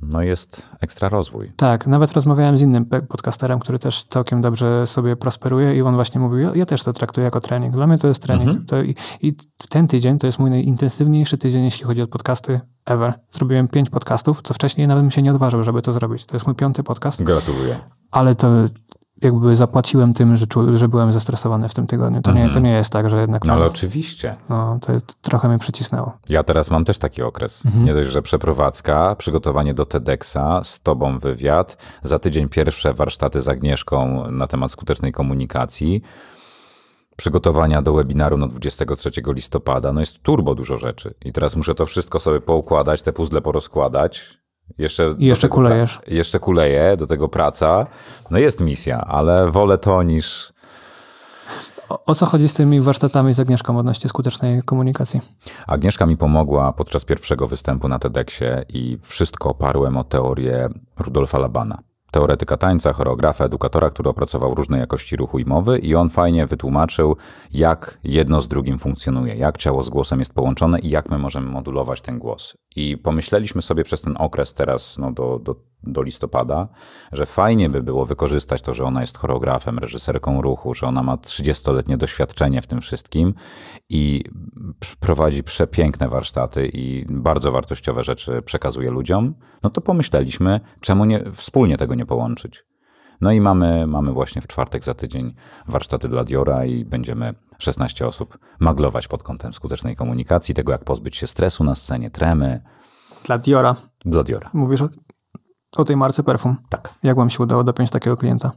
no jest ekstra rozwój.
Tak, nawet rozmawiałem z innym podcasterem, który też całkiem dobrze sobie prosperuje i on właśnie mówił, ja też to traktuję jako trening. Dla mnie to jest trening. Mhm. To i, I ten tydzień to jest mój najintensywniejszy tydzień, jeśli chodzi o podcasty ever. Zrobiłem pięć podcastów, co wcześniej nawet bym się nie odważył, żeby to zrobić. To jest mój piąty podcast. Gratuluję. Ale to jakby zapłaciłem tym, że, czu, że byłem zestresowany w tym tygodniu. To, mm. nie, mhm. to nie jest tak, że jednak... No ale oczywiście. No, to, to trochę mnie przycisnęło.
Ja teraz mam też taki okres. Mm -hmm. Nie dość, że przeprowadzka, przygotowanie do TEDxa, z tobą wywiad, za tydzień pierwsze warsztaty z Agnieszką na temat skutecznej komunikacji, przygotowania do webinaru na 23 listopada. No jest turbo dużo rzeczy. I teraz muszę to wszystko sobie poukładać, te puzzle porozkładać, jeszcze, jeszcze kulejesz. Jeszcze kuleję, do tego praca. No jest misja, ale wolę to niż...
O, o co chodzi z tymi warsztatami z Agnieszką odnośnie skutecznej komunikacji?
Agnieszka mi pomogła podczas pierwszego występu na TEDxie i wszystko oparłem o teorię Rudolfa Labana teoretyka tańca, choreografa, edukatora, który opracował różne jakości ruchu i mowy i on fajnie wytłumaczył, jak jedno z drugim funkcjonuje, jak ciało z głosem jest połączone i jak my możemy modulować ten głos. I pomyśleliśmy sobie przez ten okres teraz, no do, do do listopada, że fajnie by było wykorzystać to, że ona jest choreografem, reżyserką ruchu, że ona ma 30-letnie doświadczenie w tym wszystkim i prowadzi przepiękne warsztaty i bardzo wartościowe rzeczy przekazuje ludziom, no to pomyśleliśmy, czemu nie, wspólnie tego nie połączyć. No i mamy, mamy właśnie w czwartek za tydzień warsztaty dla Diora i będziemy 16 osób maglować pod kątem skutecznej komunikacji, tego jak pozbyć się stresu na scenie, tremy. Dla Diora. Dla Diora.
Mówisz o o tej marce perfum. Tak. Jak wam się udało dopiąć takiego klienta?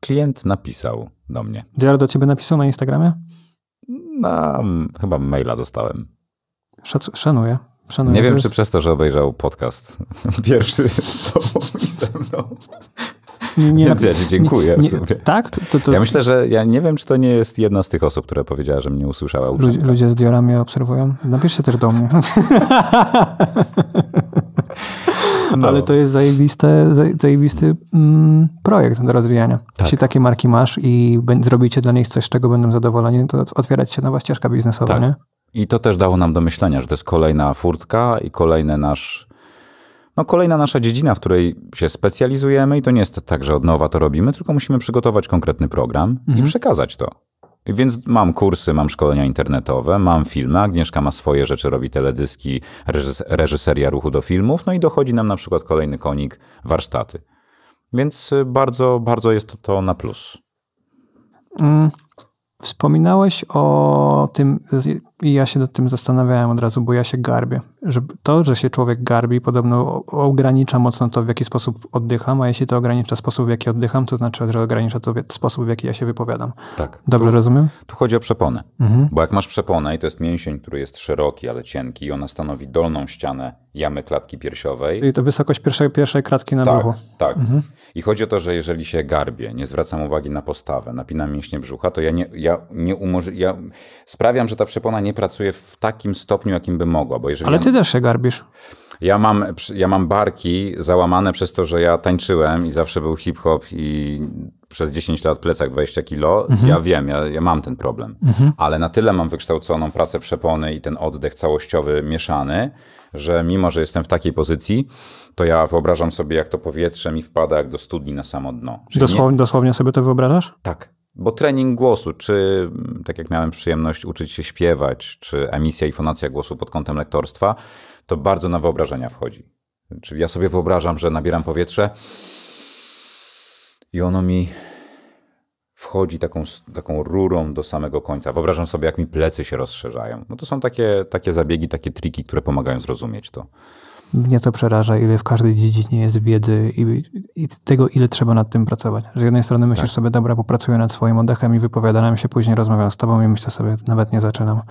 Klient
napisał do mnie.
Diar do ciebie napisał na Instagramie?
Na chyba maila dostałem.
Szac szanuję. szanuję. Nie wiem, czy
przez to, że obejrzał podcast
pierwszy z tobą i ze mną, nie, nie Więc ja ci dziękuję nie, nie, Tak?
To, to... Ja myślę, że ja nie wiem, czy to nie jest jedna z tych osób, która powiedziała, że mnie usłyszała. Ludzie, ludzie
z Diorami obserwują. Napiszcie też do mnie. No. Ale to jest zajebiste, zajebisty mm, projekt do rozwijania. Tak. Jeśli takie marki masz i zrobicie dla nich coś, z czego będą zadowoleni, to otwierać się nowa ścieżka biznesowa, tak. nie?
I to też dało nam do myślenia, że to jest kolejna furtka i kolejny nasz no, kolejna nasza dziedzina, w której się specjalizujemy, i to nie jest tak, że od nowa to robimy, tylko musimy przygotować konkretny program mhm. i przekazać to. Więc mam kursy, mam szkolenia internetowe, mam filmy. Agnieszka ma swoje rzeczy, robi teledyski, reżys reżyseria ruchu do filmów, no i dochodzi nam na przykład kolejny konik, warsztaty. Więc y, bardzo, bardzo jest to, to na plus.
Mm, wspominałeś o tym i ja się nad tym zastanawiałem od razu, bo ja się garbię. Że to, że się człowiek garbi, podobno ogranicza mocno to, w jaki sposób oddycham, a jeśli to ogranicza sposób, w jaki oddycham, to znaczy, że ogranicza to sposób, w jaki ja się wypowiadam. Tak. Dobrze tu, rozumiem?
Tu chodzi o przeponę. Mhm. Bo jak masz przeponę i to jest mięsień, który jest szeroki, ale cienki i ona stanowi dolną ścianę jamy klatki piersiowej.
Czyli to wysokość pierwszej, pierwszej klatki na tak, brzuchu.
Tak, mhm. I chodzi o to, że jeżeli się garbię, nie zwracam uwagi na postawę, napinam mięśnie brzucha, to ja, nie, ja, nie umoży, ja sprawiam, że ta przepona nie nie pracuje w takim stopniu, jakim by mogła. Bo jeżeli Ale ty ja... też się garbisz. Ja mam, ja mam barki załamane przez to, że ja tańczyłem i zawsze był hip-hop i przez 10 lat plecak 20 kilo. Mhm. Ja wiem, ja, ja mam ten problem. Mhm. Ale na tyle mam wykształconą pracę przepony i ten oddech całościowy mieszany, że mimo, że jestem w takiej pozycji, to ja wyobrażam sobie, jak to powietrze mi wpada jak do studni na samo dno.
Dosłownie, nie... dosłownie sobie to wyobrażasz?
Tak. Bo trening głosu, czy mm, tak jak miałem przyjemność uczyć się śpiewać, czy emisja i fonacja głosu pod kątem lektorstwa, to bardzo na wyobrażenia wchodzi. Czyli ja sobie wyobrażam, że nabieram powietrze i ono mi wchodzi taką, taką rurą do samego końca. Wyobrażam sobie, jak mi plecy się rozszerzają. No to są takie, takie zabiegi, takie triki, które pomagają zrozumieć to
mnie to przeraża, ile w każdej dziedzinie jest wiedzy i, i tego, ile trzeba nad tym pracować. Z jednej strony myślisz tak. sobie, dobra, popracuję nad swoim oddechem i wypowiadam się, później rozmawiam z tobą i myślę sobie, nawet nie zaczynam.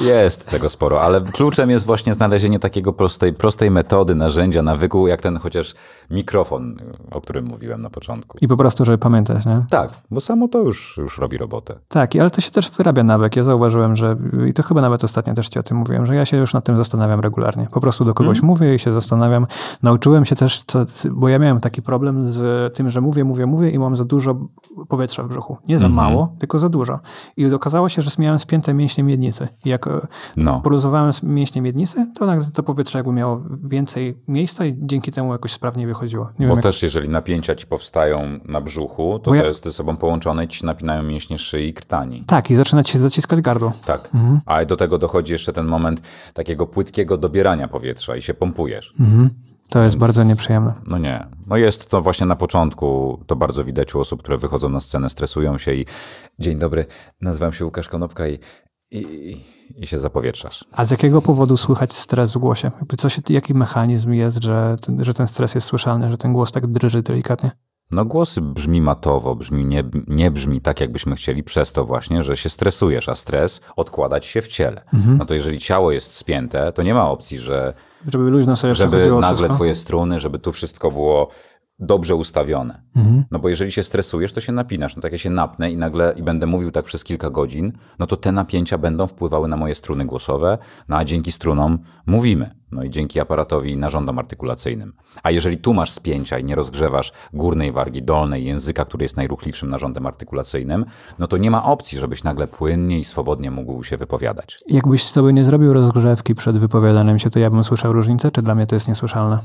Jest tego sporo, ale kluczem jest właśnie znalezienie takiego prostej, prostej metody, narzędzia, nawyku, jak ten chociaż mikrofon, o którym mówiłem na początku.
I po prostu, żeby pamiętać, nie?
Tak, bo samo to już, już robi robotę.
Tak, ale to się też wyrabia nawyk. Ja zauważyłem, że i to chyba nawet ostatnio też ci o tym mówiłem, że ja się już nad tym zastanawiam, regularnie. Po prostu do kogoś mhm. mówię i się zastanawiam. Nauczyłem się też, co, bo ja miałem taki problem z tym, że mówię, mówię, mówię i mam za dużo powietrza w brzuchu. Nie za mm-hmm. mało, tylko za dużo. I okazało się, że miałem spięte mięśnie miednicy. I jak e, no. poluzowałem mięśnie miednicy, to nagle to powietrze jakby miało więcej miejsca i dzięki temu jakoś sprawniej wychodziło. Nie bo wiem,
też jak... jeżeli napięcia ci powstają na brzuchu, to ja... to jest ze sobą połączone ci napinają mięśnie szyi i krtani.
Tak, i zaczyna ci się zaciskać gardło.
Tak, mhm. a do tego dochodzi jeszcze ten moment takiego płytkiego takiego dobierania powietrza i się pompujesz.
Mhm. To jest Więc, bardzo nieprzyjemne.
No nie. No jest to właśnie na początku, to bardzo widać u osób, które wychodzą na scenę, stresują się i dzień dobry, nazywam się Łukasz Konopka i, i, i się zapowietrzasz.
A z jakiego powodu słychać stres w głosie? co się, jaki mechanizm jest, że, że ten stres jest słyszalny, że ten głos tak drży delikatnie?
No głosy brzmi matowo, brzmi nie, nie brzmi tak, jakbyśmy chcieli, przez to właśnie, że się stresujesz, a stres odkładać się w ciele. Mhm. No to jeżeli ciało jest spięte, to nie ma opcji, że
żeby luźno sobie Żeby nagle twoje
struny, żeby tu wszystko było dobrze ustawione. Mhm. No bo jeżeli się stresujesz, to się napinasz. No tak ja się napnę i nagle i będę mówił tak przez kilka godzin, no to te napięcia będą wpływały na moje struny głosowe, no a dzięki strunom mówimy. No i dzięki aparatowi i narządom artykulacyjnym. A jeżeli tu masz spięcia i nie rozgrzewasz górnej wargi dolnej języka, który jest najruchliwszym narządem artykulacyjnym, no to nie ma opcji, żebyś nagle płynnie i swobodnie mógł się wypowiadać.
Jakbyś sobie nie zrobił rozgrzewki przed wypowiadaniem się, to ja bym słyszał różnicę, czy dla mnie to jest niesłyszalne?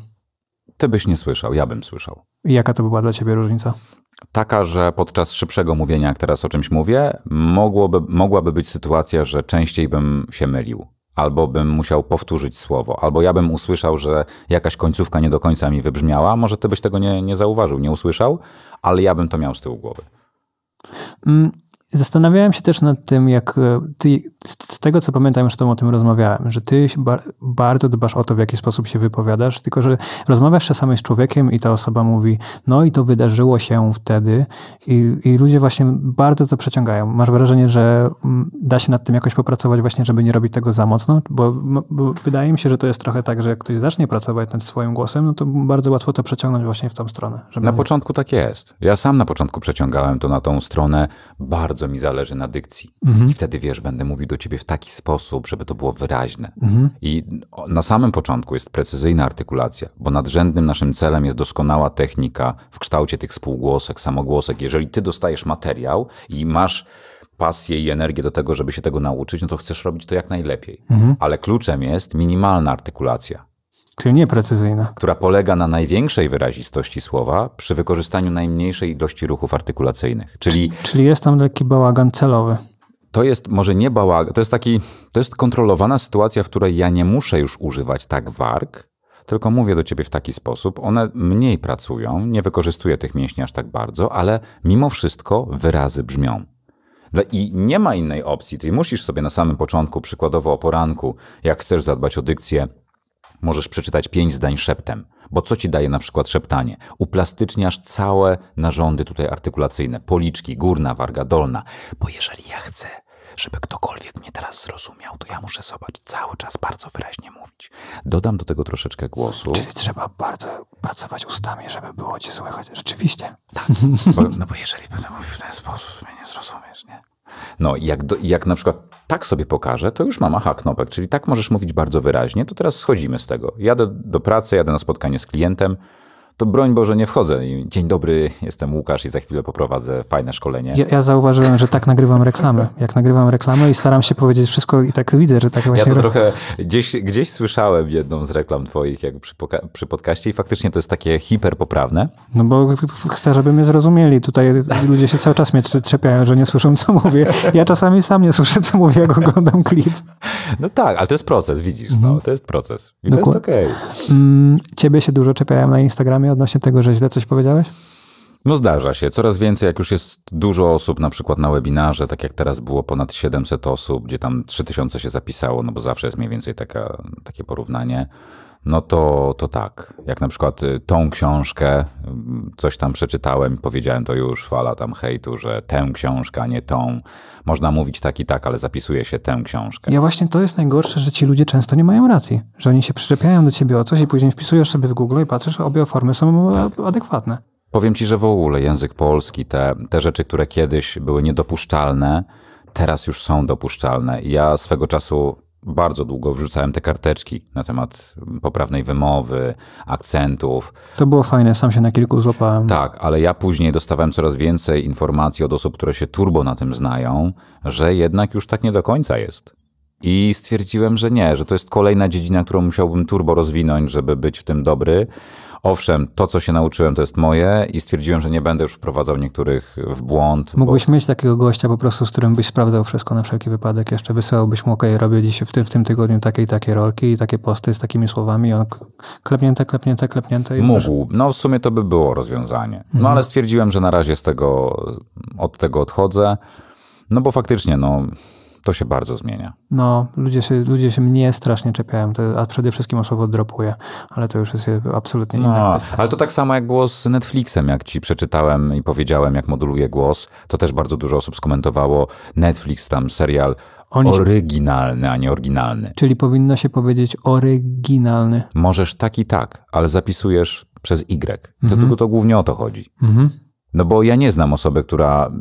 Ty byś nie słyszał, ja bym słyszał.
I jaka to była dla ciebie różnica?
Taka, że podczas szybszego mówienia, jak teraz o czymś mówię, mogłoby, mogłaby być sytuacja, że częściej bym się mylił, albo bym musiał powtórzyć słowo, albo ja bym usłyszał, że jakaś końcówka nie do końca mi wybrzmiała. Może ty byś tego nie, nie zauważył, nie usłyszał, ale ja bym to miał z tyłu głowy.
Mm, Zastanawiałem się też nad tym, jak e, ty, z tego co pamiętam, już z tobą o tym rozmawiałem, że ty bardzo dbasz o to, w jaki sposób się wypowiadasz, tylko że rozmawiasz czasami z człowiekiem i ta osoba mówi, no i to wydarzyło się wtedy i, i ludzie właśnie bardzo to przeciągają. Masz wrażenie, że mm, da się nad tym jakoś popracować właśnie, żeby nie robić tego za mocno? Bo, no, bo wydaje mi się, że to jest trochę tak, że jak ktoś zacznie pracować nad swoim głosem, no to bardzo łatwo to przeciągnąć właśnie w tą stronę.
na nie... początku tak jest. Ja sam na początku przeciągałem to na tą stronę bardzo bardzo mi zależy na dykcji. Mhm. I wtedy wiesz, będę mówił do ciebie w taki sposób, żeby to było wyraźne. Mhm. I na samym początku jest precyzyjna artykulacja, bo nadrzędnym naszym celem jest doskonała technika w kształcie tych spółgłosek, samogłosek. Jeżeli ty dostajesz materiał i masz pasję i energię do tego, żeby się tego nauczyć, no to chcesz robić to jak najlepiej. Mhm. Ale kluczem jest minimalna artykulacja.
Czyli nieprecyzyjna.
Która polega na największej wyrazistości słowa przy wykorzystaniu najmniejszej ilości ruchów artykulacyjnych. Czyli,
czyli jest tam taki bałagan celowy.
To jest może nie bałagan, to jest taki, to jest kontrolowana sytuacja, w której ja nie muszę już używać tak warg, tylko mówię do ciebie w taki sposób. One mniej pracują, nie wykorzystuję tych mięśni aż tak bardzo, ale mimo wszystko wyrazy brzmią. I nie ma innej opcji. Ty musisz sobie na samym początku, przykładowo o poranku, jak chcesz zadbać o dykcję, Możesz przeczytać pięć zdań szeptem, bo co ci daje na przykład szeptanie? Uplastyczniasz całe narządy tutaj artykulacyjne, policzki, górna warga, dolna. Bo jeżeli ja chcę, żeby ktokolwiek mnie
teraz zrozumiał, to ja muszę zobaczyć cały czas bardzo wyraźnie mówić.
Dodam do tego troszeczkę głosu. Czyli trzeba
bardzo pracować ustami, żeby było cię słychać. Rzeczywiście. Tak.
Bo, no bo jeżeli
będę mówił w ten sposób, to mnie nie zrozumiesz, nie?
No jak, do, jak na przykład tak sobie pokażę, to już mam aha knopek, czyli tak możesz mówić bardzo wyraźnie, to teraz schodzimy z tego. Jadę do pracy, jadę na spotkanie z klientem, to broń Boże nie wchodzę. Dzień dobry, jestem Łukasz i za chwilę poprowadzę fajne szkolenie. Ja, ja zauważyłem,
że tak nagrywam reklamę. Jak nagrywam reklamę i staram się powiedzieć wszystko i tak widzę, że tak właśnie... Ja to trochę
gdzieś, gdzieś słyszałem jedną z reklam twoich jak przy, przy podcaście i faktycznie to jest takie hiperpoprawne.
No bo chcę, żeby mnie zrozumieli. Tutaj ludzie się cały czas mnie trzepiają, że nie słyszą, co mówię. Ja czasami sam nie słyszę, co mówię, jak oglądam klip.
No tak, ale to jest proces, widzisz. No, mhm. to jest proces. I Dokładnie. to jest okej.
Okay. Mm, ciebie się dużo czepiają na Instagramie problemie odnośnie tego, że źle coś powiedziałeś?
No zdarza się. Coraz więcej, jak już jest dużo osób, na przykład na webinarze, tak jak teraz było ponad 700 osób, gdzie tam 3000 się zapisało, no bo zawsze jest mniej więcej taka, takie porównanie no to, to tak. Jak na przykład y, tą książkę, y, coś tam przeczytałem, powiedziałem to już, fala tam hejtu, że tę książkę, a nie tą. Można mówić tak i tak, ale zapisuje się tę książkę.
Ja właśnie to jest najgorsze, że ci ludzie często nie mają racji. Że oni się przyczepiają do ciebie o coś i później wpisujesz sobie w Google i patrzysz, obie formy są e, tak. adekwatne.
Powiem ci, że w ogóle język polski, te, te rzeczy, które kiedyś były niedopuszczalne, teraz już są dopuszczalne. Ja swego czasu bardzo długo wrzucałem te karteczki na temat poprawnej wymowy, akcentów.
To było fajne, sam się na kilku złapałem. Tak,
ale ja później dostawałem coraz więcej informacji od osób, które się turbo na tym znają, że jednak już tak nie do końca jest. I stwierdziłem, że nie, że to jest kolejna dziedzina, którą musiałbym turbo rozwinąć, żeby być w tym dobry owszem, to co się nauczyłem to jest moje i stwierdziłem, że nie będę już wprowadzał niektórych w błąd.
Mógłbyś bo... mieć takiego gościa po prostu, z którym byś sprawdzał wszystko na wszelki wypadek, jeszcze wysyłałbyś mu, okej, okay, robię dziś w tym, w tym tygodniu takie i takie rolki i takie posty z takimi słowami, on klepnięte, klepnięte, klepnięte. I Mógł.
No w sumie to by było rozwiązanie. No mhm. ale stwierdziłem, że na razie z tego, od tego odchodzę. No bo faktycznie, no, to się bardzo
zmienia.
No, ludzie się, ludzie się mnie strasznie czepiają, a przede wszystkim osoba dropuje, ale to już jest absolutnie inna no, kwestia.
Ale to tak samo jak było z Netflixem, jak ci przeczytałem i powiedziałem, jak moduluje głos, to też bardzo dużo osób skomentowało Netflix, tam serial oni... Oryginalny, a nie oryginalny.
Czyli powinno się powiedzieć oryginalny.
Możesz tak i tak, ale zapisujesz przez Y. To, mhm. to, to głównie o to chodzi. Mhm. No bo ja nie znam osoby, która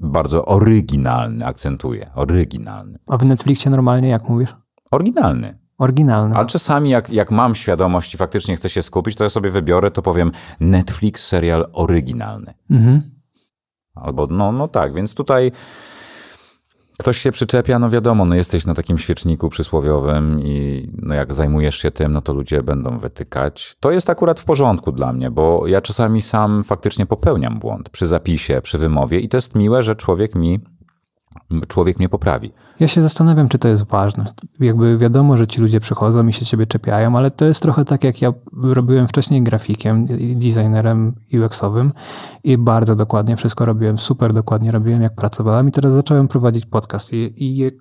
bardzo oryginalny akcentuje. Oryginalny.
A w Netflixie normalnie jak mówisz? Oryginalny. Oryginalny.
Ale czasami jak, jak mam świadomość i faktycznie chcę się skupić, to ja sobie wybiorę, to powiem Netflix serial oryginalny. Mhm. Albo no, no tak, więc tutaj ktoś się przyczepia, no wiadomo, no jesteś na takim świeczniku przysłowiowym i no jak zajmujesz się tym, no to ludzie będą wytykać. To jest akurat w porządku dla mnie, bo ja czasami sam faktycznie popełniam błąd przy zapisie, przy wymowie i to jest miłe, że człowiek mi człowiek mnie poprawi.
Ja się zastanawiam, czy to jest ważne. Jakby wiadomo, że ci ludzie przychodzą i się ciebie czepiają, ale to jest trochę tak, jak ja robiłem wcześniej grafikiem designerem UX-owym i bardzo dokładnie wszystko robiłem, super dokładnie robiłem, jak pracowałem i teraz zacząłem prowadzić podcast. I, i jak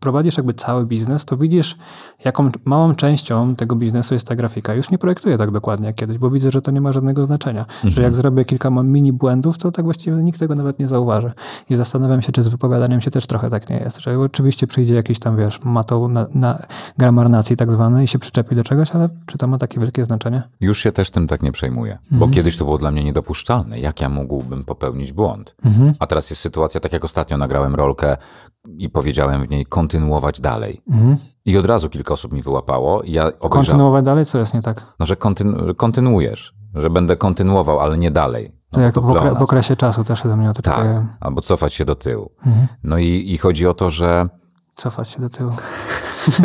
prowadzisz jakby cały biznes, to widzisz, jaką małą częścią tego biznesu jest ta grafika. Już nie projektuję tak dokładnie jak kiedyś, bo widzę, że to nie ma żadnego znaczenia. Mhm. Że jak zrobię kilka mini błędów, to tak właściwie nikt tego nawet nie zauważy. I zastanawiam się, czy z wypowiadaniem się też trochę tak nie jest, że oczywiście przyjdzie jakiś tam, wiesz, matoł na, na gramarnacji tak zwany i się przyczepi do czegoś, ale czy to ma takie wielkie znaczenie?
Już się też tym tak nie przejmuję, mhm. bo kiedyś to było dla mnie niedopuszczalne, jak ja mógłbym popełnić błąd. Mhm. A teraz jest sytuacja, tak jak ostatnio nagrałem rolkę i powiedziałem w niej kontynuować dalej. Mhm. I od razu kilka osób mi wyłapało. I ja obejrzałem, kontynuować
dalej? Co jest nie tak? No,
że kontynu kontynuujesz, że będę kontynuował, ale nie dalej. To no, jak to w,
okresie czasu też do mnie oczekują. Tak,
albo cofać się do tyłu. Mhm. No i, i chodzi o to, że...
Cofać się do tyłu.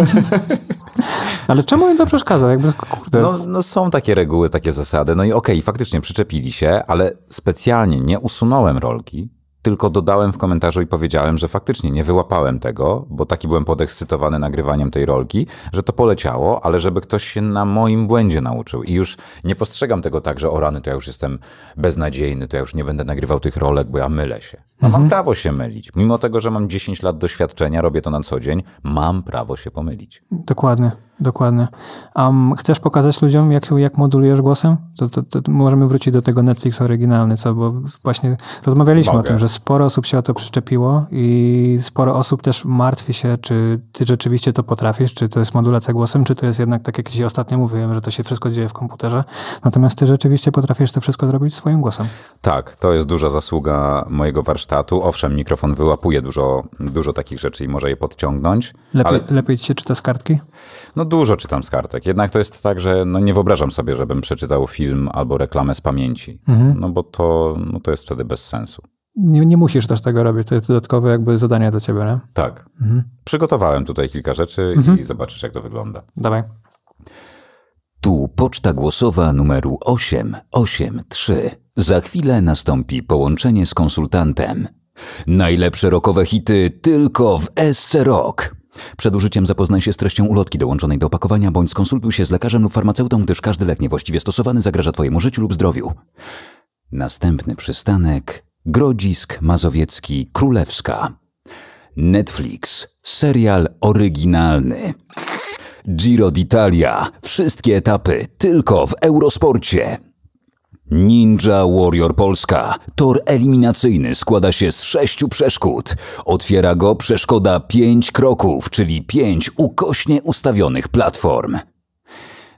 Ale czemu im to przeszkadza? Jakby, kurde. No, no,
są takie reguły, takie zasady. No i okej, okay, faktycznie przyczepili się, ale specjalnie nie usunąłem rolki, tylko dodałem w komentarzu i powiedziałem, że faktycznie nie wyłapałem tego, bo taki byłem podekscytowany nagrywaniem tej rolki, że to poleciało, ale żeby ktoś się na moim błędzie nauczył. I już nie postrzegam tego tak, że o rany, to ja już jestem beznadziejny, to ja już nie będę nagrywał tych rolek, bo ja mylę się. No, mhm. Mam prawo się mylić. Mimo tego, że mam 10 lat doświadczenia, robię to na co dzień, mam prawo się pomylić.
Dokładnie. Dokładnie. Um, chcesz pokazać ludziom, jak, jak modulujesz głosem? To, to, to możemy wrócić do tego Netflix oryginalny, co? Bo właśnie rozmawialiśmy Mogę. o tym, że sporo osób się o to przyczepiło i sporo osób też martwi się, czy ty rzeczywiście to potrafisz, czy to jest modulacja głosem, czy to jest jednak tak, jak ci ostatnio mówiłem, że to się wszystko dzieje w komputerze. Natomiast ty rzeczywiście potrafisz to wszystko zrobić swoim głosem.
Tak, to jest duża zasługa mojego warsztatu. Owszem, mikrofon wyłapuje dużo, dużo takich rzeczy i może je podciągnąć. Lepiej, ale...
lepiej ci się czyta z kartki?
No dużo czytam z kartek. Jednak to jest tak, że no nie wyobrażam sobie, żebym przeczytał film albo reklamę z pamięci. Mhm. No bo to, no to jest wtedy bez sensu.
Nie, nie, musisz też tego robić, to jest dodatkowe jakby zadanie do ciebie, nie? Tak. Mhm. Przygotowałem
tutaj kilka rzeczy mhm. i zobaczysz, jak to wygląda.
Dawaj. Tu poczta
głosowa numeru 883. Za chwilę nastąpi połączenie z konsultantem. Najlepsze rokowe hity tylko w SC Rock. Przed użyciem zapoznaj się z treścią ulotki dołączonej do opakowania bądź skonsultuj się z lekarzem lub farmaceutą, gdyż każdy lek niewłaściwie stosowany zagraża Twojemu życiu lub zdrowiu. Następny przystanek Grodzisk Mazowiecki Królewska. Netflix. Serial oryginalny. Giro d'Italia. Wszystkie etapy tylko w Eurosporcie. Ninja Warrior Polska. Tor eliminacyjny składa się z sześciu przeszkód. Otwiera go przeszkoda pięć kroków,
czyli pięć ukośnie ustawionych platform.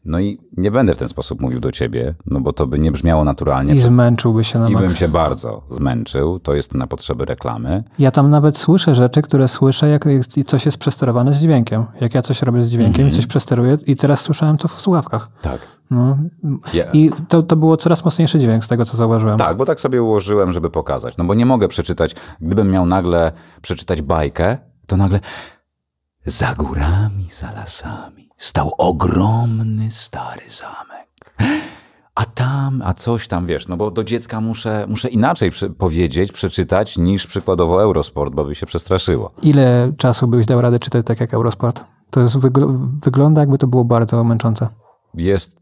No i nie będę w ten sposób mówił do ciebie, no bo to by nie brzmiało naturalnie. I zmęczyłby się na I bym się bardzo zmęczył, to jest na potrzeby reklamy.
Ja tam nawet słyszę rzeczy, które słyszę, jak coś jest przesterowane z dźwiękiem. Jak ja coś robię z dźwiękiem mm -hmm. i mhm. coś przesteruję i teraz słyszałem to w słuchawkach. Tak. No. Yeah. I to, to było coraz mocniejszy dźwięk z tego, co zauważyłem.
Tak, bo tak sobie ułożyłem, żeby pokazać. No bo nie mogę przeczytać, gdybym miał nagle przeczytać bajkę, to nagle
za górami, za lasami
stał ogromny
stary zamek.
A tam, a coś tam, wiesz, no bo do dziecka muszę, muszę inaczej przy, powiedzieć, przeczytać niż przykładowo Eurosport, bo by się przestraszyło.
Ile czasu byś dał radę czytać tak jak Eurosport? To jest, wygląda jakby to było bardzo męczące
jest,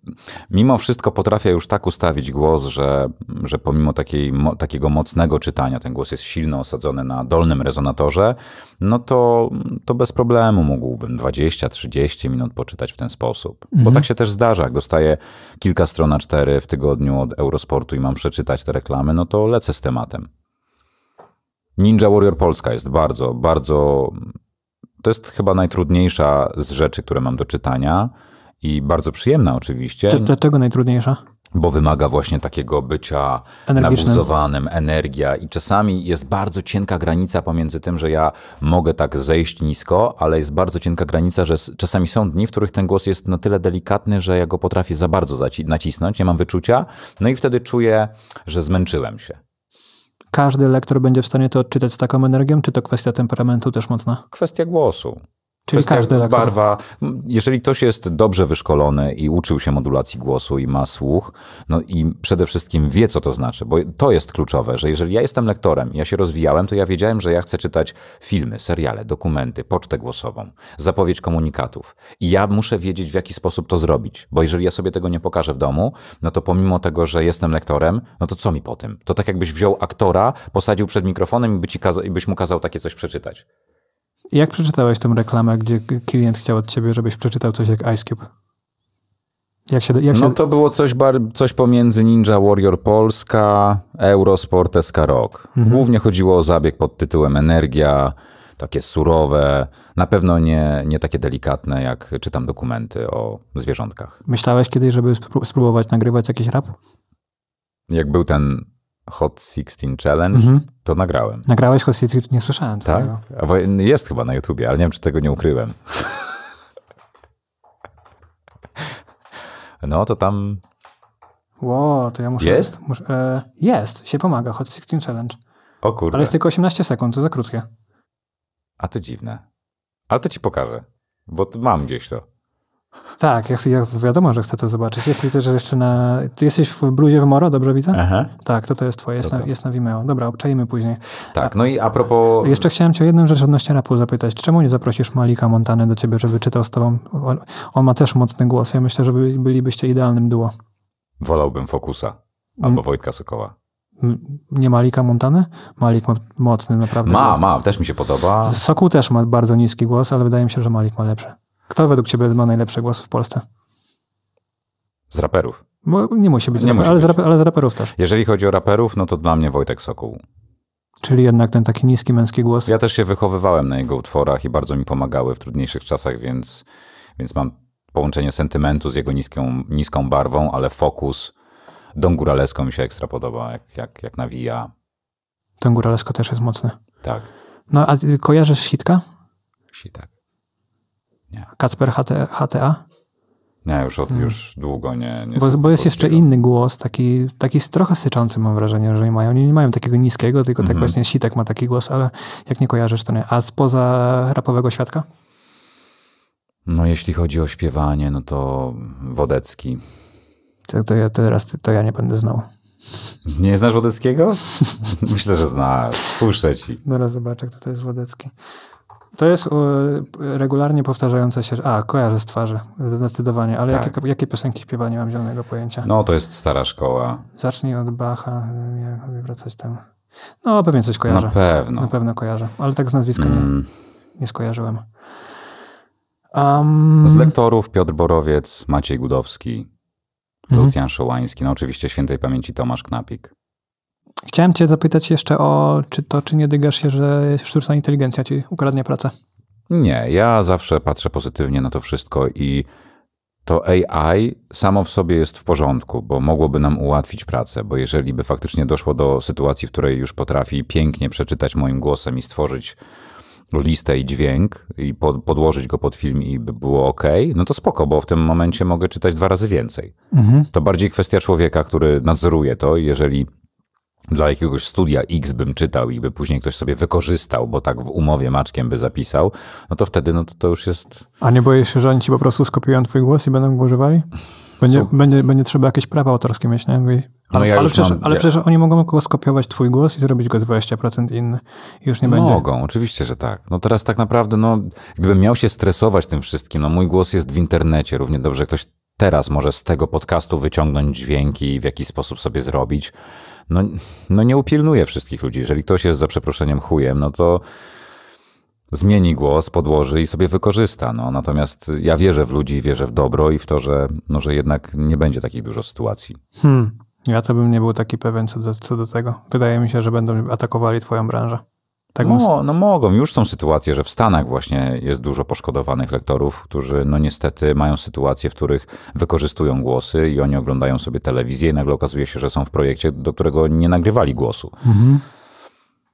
mimo wszystko potrafię już tak ustawić głos, że, że pomimo takiej, mo, takiego mocnego czytania, ten głos jest silno osadzony na dolnym rezonatorze, no to, to bez problemu mógłbym 20-30 minut poczytać w ten sposób. Mhm. Bo tak się też zdarza, jak dostaję kilka stron na cztery w tygodniu od Eurosportu i mam przeczytać te reklamy, no to lecę z tematem. Ninja Warrior Polska jest bardzo, bardzo... To jest chyba najtrudniejsza z rzeczy, które mam do czytania – i bardzo przyjemna oczywiście. D dlaczego najtrudniejsza? Bo wymaga właśnie takiego bycia nabuzowanym, energia i czasami jest bardzo cienka granica pomiędzy tym, że ja mogę tak zejść nisko, ale jest bardzo cienka granica, że czasami są dni, w których ten głos jest na tyle delikatny, że ja go potrafię za bardzo nacisnąć, nie mam wyczucia, no i wtedy czuję, że zmęczyłem się
każdy lektor będzie w stanie to odczytać z taką energią, czy to kwestia temperamentu też mocna?
Kwestia głosu.
Czyli każdy barwa.
Jeżeli ktoś jest dobrze wyszkolony i uczył się modulacji głosu i ma słuch, no i przede wszystkim wie, co to znaczy, bo to jest kluczowe, że jeżeli ja jestem lektorem, ja się rozwijałem, to ja wiedziałem, że ja chcę czytać filmy, seriale, dokumenty, pocztę głosową, zapowiedź komunikatów. I ja muszę wiedzieć, w jaki sposób to zrobić, bo jeżeli ja sobie tego nie pokażę w domu, no to pomimo tego, że jestem lektorem, no to co mi po tym? To tak jakbyś wziął aktora, posadził przed mikrofonem i byś, i byś mu kazał takie coś przeczytać.
Jak przeczytałeś tę reklamę, gdzie klient chciał od ciebie, żebyś przeczytał coś jak Ice Cube? Jak się, jak no się... to
było coś, bar... coś pomiędzy Ninja Warrior Polska, Eurosport SK Rock. Mhm. Głównie chodziło o zabieg pod tytułem Energia, takie surowe, na pewno nie, nie takie delikatne, jak czytam dokumenty o zwierzątkach.
Myślałeś kiedyś, żeby spróbować nagrywać jakiś rap?
Jak był ten Hot 16 Challenge, mm -hmm. to nagrałem.
Nagrałeś Hot 16? Nie słyszałem Tak?
Jest chyba na YouTubie, ale nie wiem, czy tego nie ukryłem. No, to tam...
Wow, to ja muszę... Jest? e, jest, się pomaga, Hot 16 Challenge. O kurde. Ale jest tylko 18 sekund, to za krótkie.
A to dziwne. Ale to ci pokażę, bo mam gdzieś to.
Tak, ja, ja, wiadomo, że chcę to zobaczyć. Jest widzę, jeszcze na... Ty jesteś w bluzie w Moro, dobrze widzę? Aha. Tak, to to jest twoje, jest, na, jest na Vimeo. Dobra, obczajmy później.
Tak, no i a propos... Jeszcze
chciałem cię o jedną rzecz odnośnie rapu zapytać. Czemu nie zaprosisz Malika Montany do ciebie, żeby czytał z tobą? On ma też mocny głos. Ja myślę, że bylibyście idealnym duo.
Wolałbym Fokusa albo Wojtka Sokoła.
Nie Malika Montany? Malik ma mocny naprawdę. Ma, ma, też
mi się podoba.
Sokół też ma bardzo niski głos, ale wydaje mi się, że Malik ma lepszy. Kto według ciebie ma najlepsze głosy w Polsce? Z raperów. Bo nie musi być, nie raper, musi ale, być. Z raper, ale z raperów też.
Jeżeli chodzi o raperów, no to dla mnie Wojtek Sokół.
Czyli jednak ten taki niski męski głos.
Ja też się wychowywałem na jego utworach i bardzo mi pomagały w trudniejszych czasach, więc, więc mam połączenie sentymentu z jego niską, niską barwą, ale fokus. Dom Góraleską mi się ekstra podoba, jak, jak, jak nawija.
Dom Góralesko też jest mocny. Tak. No a kojarzysz Sitka? Sitak. Kacper HTA? Nie, już, od, hmm. już
długo nie. nie bo, bo jest
jeszcze inny głos, taki, taki trochę syczący, mam wrażenie, że nie mają. Nie, nie mają takiego niskiego, tylko tak mm -hmm. właśnie Sitek ma taki głos, ale jak nie kojarzysz, to nie. A spoza rapowego świadka?
No, jeśli chodzi o śpiewanie, no to Wodecki.
To, to ja teraz to ja nie będę znał.
Nie znasz Wodeckiego? Myślę, że znasz. Puszczę ci.
Zaraz zobaczę, kto to jest Wodecki. To jest e, regularnie powtarzające się. A, kojarzę z twarzy, zdecydowanie. Ale tak. jakie, jakie piosenki śpiewa, nie mam zielonego pojęcia. No, to jest stara szkoła. Zacznij od Bacha, jak wracać tam. No, pewnie coś kojarzę. Na pewno. Na pewno kojarzę, ale tak z nazwiska mm. nie, nie skojarzyłem. Um... Z
lektorów Piotr Borowiec, Maciej Gudowski, mhm. Lucjan Szołański, no oczywiście świętej pamięci Tomasz Knapik.
Chciałem Cię zapytać jeszcze o, czy to, czy nie dygasz się, że sztuczna inteligencja Ci ukradnie pracę?
Nie, ja zawsze patrzę pozytywnie na to wszystko i to AI samo w sobie jest w porządku, bo mogłoby nam ułatwić pracę, bo jeżeli by faktycznie doszło do sytuacji, w której już potrafi pięknie przeczytać moim głosem i stworzyć listę i dźwięk i podłożyć go pod film i by było ok, no to spoko, bo w tym momencie mogę czytać dwa razy więcej. Mhm. To bardziej kwestia człowieka, który nadzoruje to, jeżeli dla jakiegoś studia X bym czytał i by później ktoś sobie wykorzystał, bo tak w umowie maczkiem by zapisał, no to wtedy no to, to już jest...
A nie boję się, że oni ci po prostu skopiują twój głos i będą go używali? Będzie, Słuch... będzie, będzie trzeba jakieś prawa autorskie mieć, nie? ale, no ja ale, przecież, mam... ale, przecież, oni mogą go skopiować twój głos i zrobić go 20% inny i już nie mogą, będzie. Mogą, oczywiście, że tak.
No teraz tak naprawdę, no gdybym miał się stresować tym wszystkim, no mój głos jest w internecie, równie dobrze ktoś teraz może z tego podcastu wyciągnąć dźwięki, i w jaki sposób sobie zrobić no, no nie upilnuje wszystkich ludzi. Jeżeli ktoś jest za przeproszeniem chujem, no to zmieni głos, podłoży i sobie wykorzysta. No, natomiast ja wierzę w ludzi, wierzę w dobro i w to, że, no, że jednak nie będzie takich
dużo sytuacji. Hmm. Ja to bym nie był taki pewien co do, co do tego. Wydaje mi się, że będą atakowali twoją branżę. Tak Mo, no, no
mogą. Już są sytuacje, że w Stanach właśnie jest dużo poszkodowanych lektorów, którzy no niestety mają sytuacje, w których wykorzystują głosy i oni oglądają sobie telewizję i nagle okazuje się, że są w projekcie, do którego nie nagrywali głosu.
Mhm.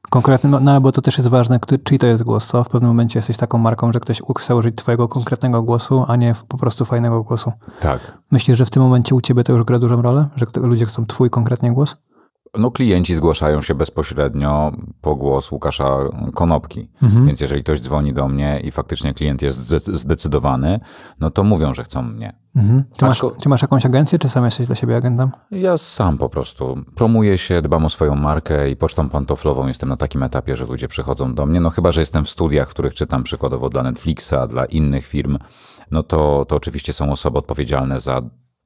Konkretny, no, no bo to też jest ważne, czy to jest głos, co? W pewnym momencie jesteś taką marką, że ktoś chce użyć twojego konkretnego głosu, a nie po prostu fajnego głosu. Tak. Myślisz, że w tym momencie u ciebie to już gra dużą rolę? Że ludzie chcą twój konkretnie głos?
no klienci zgłaszają się bezpośrednio po głos Łukasza Konopki. Mhm. Więc jeżeli ktoś dzwoni do mnie i faktycznie klient jest zdecydowany, no to mówią, że chcą
mnie. Mhm. Czy, masz, masz, jakąś agencję, czy sam jesteś dla siebie agentem?
Ja sam po prostu. Promuję się, dbam o swoją markę i pocztą pantoflową jestem na takim etapie, że ludzie przychodzą do mnie. No chyba, że jestem w studiach, w których czytam przykładowo dla Netflixa, dla innych firm, no to, to oczywiście są osoby odpowiedzialne za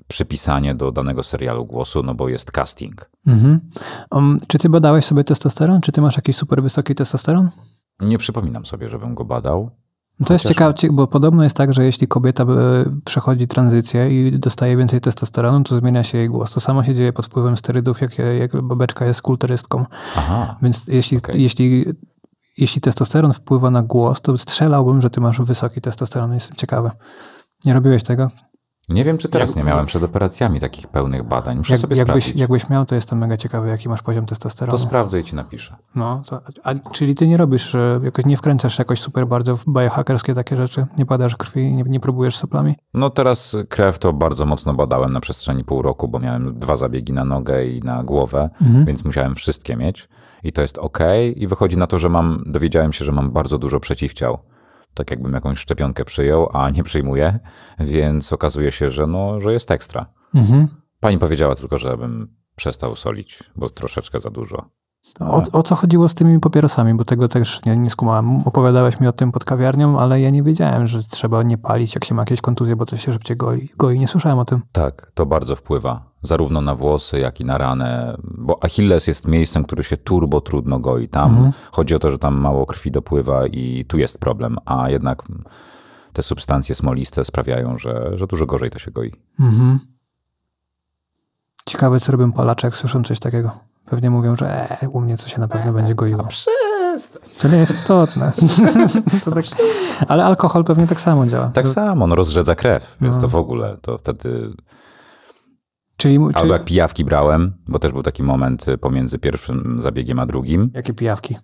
przypisanie do danego serialu głosu, no bo jest casting.
Mhm. Um, czy ty badałeś sobie testosteron? Czy ty masz jakiś super wysoki testosteron?
Nie przypominam sobie, żebym go badał. No to Chociaż... jest ciekawe,
bo podobno jest tak, że jeśli kobieta e, przechodzi tranzycję i dostaje więcej testosteronu, to zmienia się jej głos. To samo się dzieje pod wpływem sterydów, jak, jak babeczka jest kulturystką. Aha, Więc jeśli, okay. jeśli, jeśli testosteron wpływa na głos, to strzelałbym, że ty masz wysoki testosteron. Jestem ciekawy. Nie robiłeś tego? Nie wiem, czy teraz Jak... nie miałem
przed operacjami takich pełnych badań. Muszę Jak, sobie jakbyś, sprawdzić.
Jakbyś miał, to jestem mega ciekawy, jaki masz poziom testosteronu. To sprawdzę i ci napiszę. No, to, a, czyli ty nie robisz, e, jakoś nie wkręcasz jakoś super bardzo w biohackerskie takie rzeczy? Nie padasz krwi, nie, nie próbujesz soplami?
No teraz krew to bardzo mocno badałem na przestrzeni pół roku, bo miałem dwa zabiegi na nogę i na głowę, mhm. więc musiałem wszystkie mieć. I to jest ok. I wychodzi na to, że mam, dowiedziałem się, że mam bardzo dużo przeciwciał tak jakbym jakąś szczepionkę przyjął, a nie przyjmuję, więc okazuje się, że, no, że jest ekstra. Mhm. Pani powiedziała tylko, żebym przestał solić, bo troszeczkę za dużo.
Tak. O, o, co chodziło z tymi papierosami? Bo tego też nie, nie skumałem. Opowiadałeś mi o tym pod kawiarnią, ale ja nie wiedziałem, że trzeba nie palić, jak się ma jakieś kontuzje, bo to się szybciej goi, goi. Nie słyszałem o tym.
Tak, to bardzo wpływa. Zarówno na włosy, jak i na ranę. Bo Achilles jest miejscem, które się turbo trudno goi. Tam mhm. chodzi o to, że tam mało krwi dopływa i tu jest problem. A jednak te substancje smoliste sprawiają, że, że dużo gorzej to się goi.
Mhm. Ciekawe, co robią palacze, jak słyszą coś takiego pewnie mówią, że e, u mnie to się na pewno będzie goiło. To nie jest istotne. to tak, ale alkohol pewnie tak samo działa. Tak to... samo,
on rozrzedza krew, więc no. to w ogóle, to wtedy...
Czyli, Albo jak
pijawki brałem, bo też był taki moment y, pomiędzy pierwszym zabiegiem a drugim.
Jakie pijawki?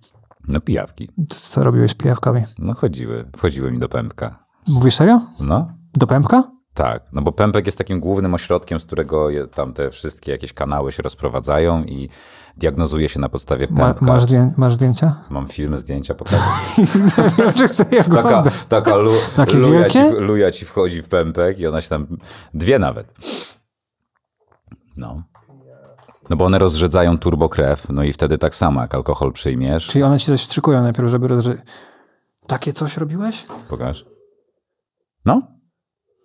No pijawki.
Co robiłeś z pijawkami? No chodziły, wchodziły mi
do pępka. Mówisz serio? No. Do pępka? Tak, no bo Pępek jest takim głównym ośrodkiem, z którego je, tam te wszystkie jakieś kanały się rozprowadzają i diagnozuje się na podstawie Pępka. Ma, masz, masz, zdjęcia? Mam filmy, zdjęcia, pokażę. Nie znaczy, chcę je Taka, taka lu, luja, ci, luja ci wchodzi w Pępek i ona się tam... Dwie nawet. No. No bo one rozrzedzają turbokrew, no i wtedy tak samo, jak alkohol
przyjmiesz. Czyli one ci coś wstrzykują najpierw, żeby rozrzeć. Takie coś robiłeś? Pokaż. No.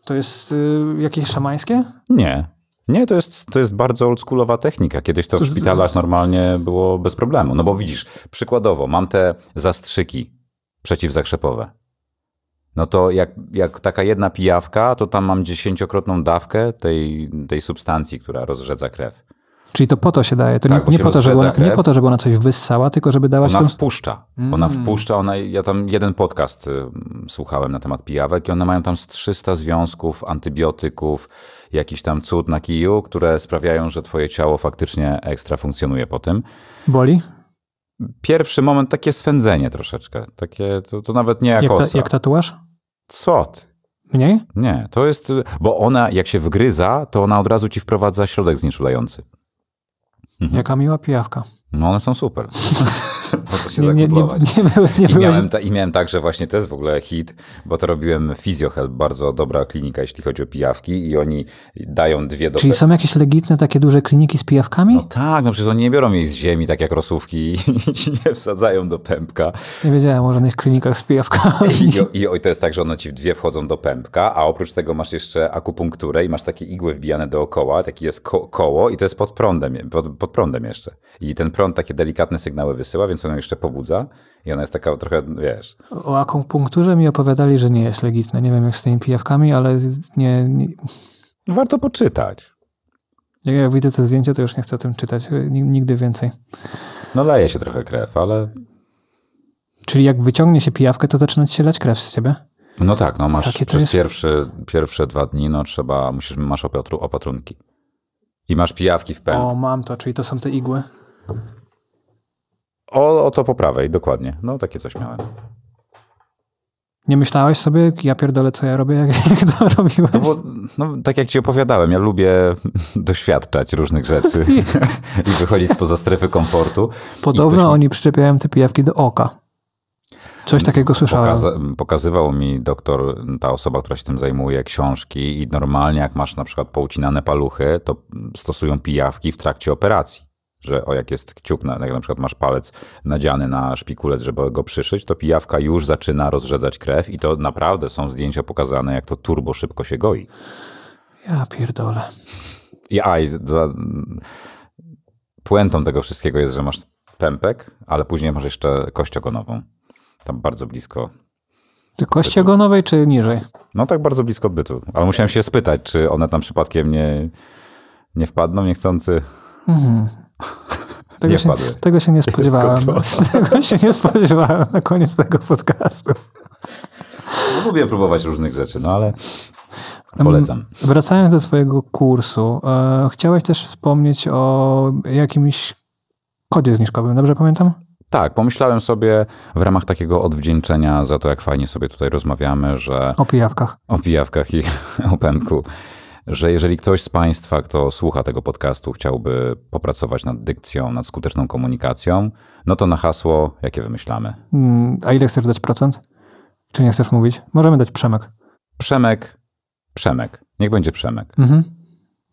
To jest y, jakieś szamańskie? Nie. Nie, to
jest, to jest bardzo oldschoolowa technika. Kiedyś to w szpitalach normalnie było bez problemu. No bo widzisz, przykładowo mam te zastrzyki przeciwzakrzepowe. No to jak, jak taka jedna pijawka, to tam mam dziesięciokrotną dawkę tej, tej substancji, która rozrzedza krew.
Czyli to po to się daje. To tak, nie, nie, po to, żeby ona, nie po to, żeby ona coś wyssała, tylko żeby dała ona się. Wpuszcza. Mm. Ona wpuszcza.
Ona Ja tam jeden podcast y, słuchałem na temat pijawek i one mają tam z 300 związków, antybiotyków, jakiś tam cud na kiju, które sprawiają, że twoje ciało faktycznie ekstra funkcjonuje po tym. Boli? Pierwszy moment takie swędzenie troszeczkę. Takie, to, to nawet nie jak, jak, ta, jak
tatuaż? Co ty? Mniej?
Nie, to jest, bo ona jak się wgryza, to ona od razu ci wprowadza środek znieczulający.
Mhm. Jaka miła pijawka. No one są super. nie, nie, nie, nie, były, nie I, były, miałem
ta, I miałem tak, że właśnie to jest w ogóle hit, bo to robiłem Physiohelp, bardzo dobra klinika, jeśli chodzi o pijawki i oni dają dwie dobre... Czyli są jakieś
legitne takie duże kliniki z pijawkami? No
tak, no przecież oni nie biorą jej z ziemi, tak jak rosówki i, i nie wsadzają do pępka.
Nie wiedziałem o żadnych klinikach z pijawkami.
I, i, I to jest tak, że one ci dwie wchodzą do pępka, a oprócz tego masz jeszcze akupunkturę i masz takie igły wbijane dookoła, takie jest ko koło i to jest pod prądem, pod, pod prądem jeszcze. I ten prąd takie delikatne sygnały wysyła, więc ona jeszcze pobudza i ona jest taka trochę, wiesz...
O akupunkturze mi opowiadali, że nie jest legitne. Nie wiem jak z tymi pijawkami, ale nie... nie... Warto poczytać. Jak, jak widzę te zdjęcia, to już nie chcę o tym czytać. Nigdy więcej.
No leje się trochę krew, ale...
Czyli jak wyciągnie się pijawkę, to zaczyna się lać krew z ciebie?
No tak, no masz Takie przez pierwszy, pierwsze dwa dni, no trzeba, musisz, masz opatrunki. I masz pijawki w pęk. O,
mam to, czyli to są te igły. O,
o to po prawej, dokładnie. No takie coś miałem.
Nie myślałeś sobie, ja pierdolę, co ja robię, jak, to robiłeś? No, bo,
no, tak jak ci opowiadałem, ja lubię doświadczać różnych rzeczy i wychodzić spoza strefy komfortu.
Podobno oni przyczepiają te pijawki do oka. Coś takiego słyszałem. Pokaza
pokazywał mi doktor, ta osoba, która się tym zajmuje, książki i normalnie jak masz na przykład poucinane paluchy, to stosują pijawki w trakcie operacji że o jak jest kciuk, na, jak na przykład masz palec nadziany na szpikulec, żeby go przyszyć, to pijawka już zaczyna rozrzedzać krew i to naprawdę są zdjęcia pokazane, jak to turbo szybko się goi.
Ja pierdolę.
I aj, dla... puentą tego wszystkiego jest, że masz tempek ale później masz jeszcze kość ogonową. Tam bardzo blisko.
Czy kości ogonowej, czy niżej? No tak bardzo blisko odbytu.
Ale musiałem się spytać, czy one tam przypadkiem nie, nie wpadną niechcący.
Mhm. Tego, nie się, tego się nie spodziewałem. Tego się nie spodziewałem na koniec tego podcastu.
No, lubię próbować różnych rzeczy, no ale polecam. Mm,
wracając do Twojego kursu, e, chciałeś też wspomnieć o jakimś kodzie zniżkowym, dobrze pamiętam?
Tak, pomyślałem sobie w ramach takiego odwdzięczenia za to, jak fajnie sobie tutaj rozmawiamy, że. O pijawkach. O pijawkach i o pępku, że jeżeli ktoś z Państwa, kto słucha tego podcastu, chciałby popracować nad dykcją, nad skuteczną komunikacją, no to na hasło, jakie wymyślamy?
Mm, a ile chcesz dać procent? Czy nie chcesz mówić? Możemy dać Przemek.
Przemek, Przemek. Niech będzie Przemek. Mhm.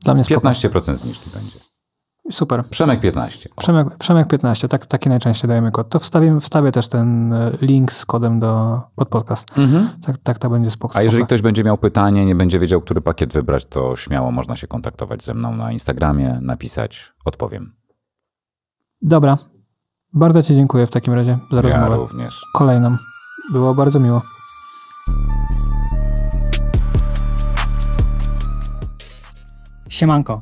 Dla mnie 15% zniżki będzie. Super. Przemek 15.
Przemek, Przemek 15, tak, taki najczęściej dajemy kod. To wstawię, wstawię też ten e, link z kodem do, pod podcast. Mhm. Tak, tak to będzie spokojnie. A jeżeli
ktoś będzie miał pytanie, nie będzie wiedział, który pakiet wybrać, to śmiało można się kontaktować ze mną na Instagramie, napisać, odpowiem.
Dobra. Bardzo Ci dziękuję w takim razie za rozmowę. Ja również. Kolejną. Było bardzo miło. Siemanko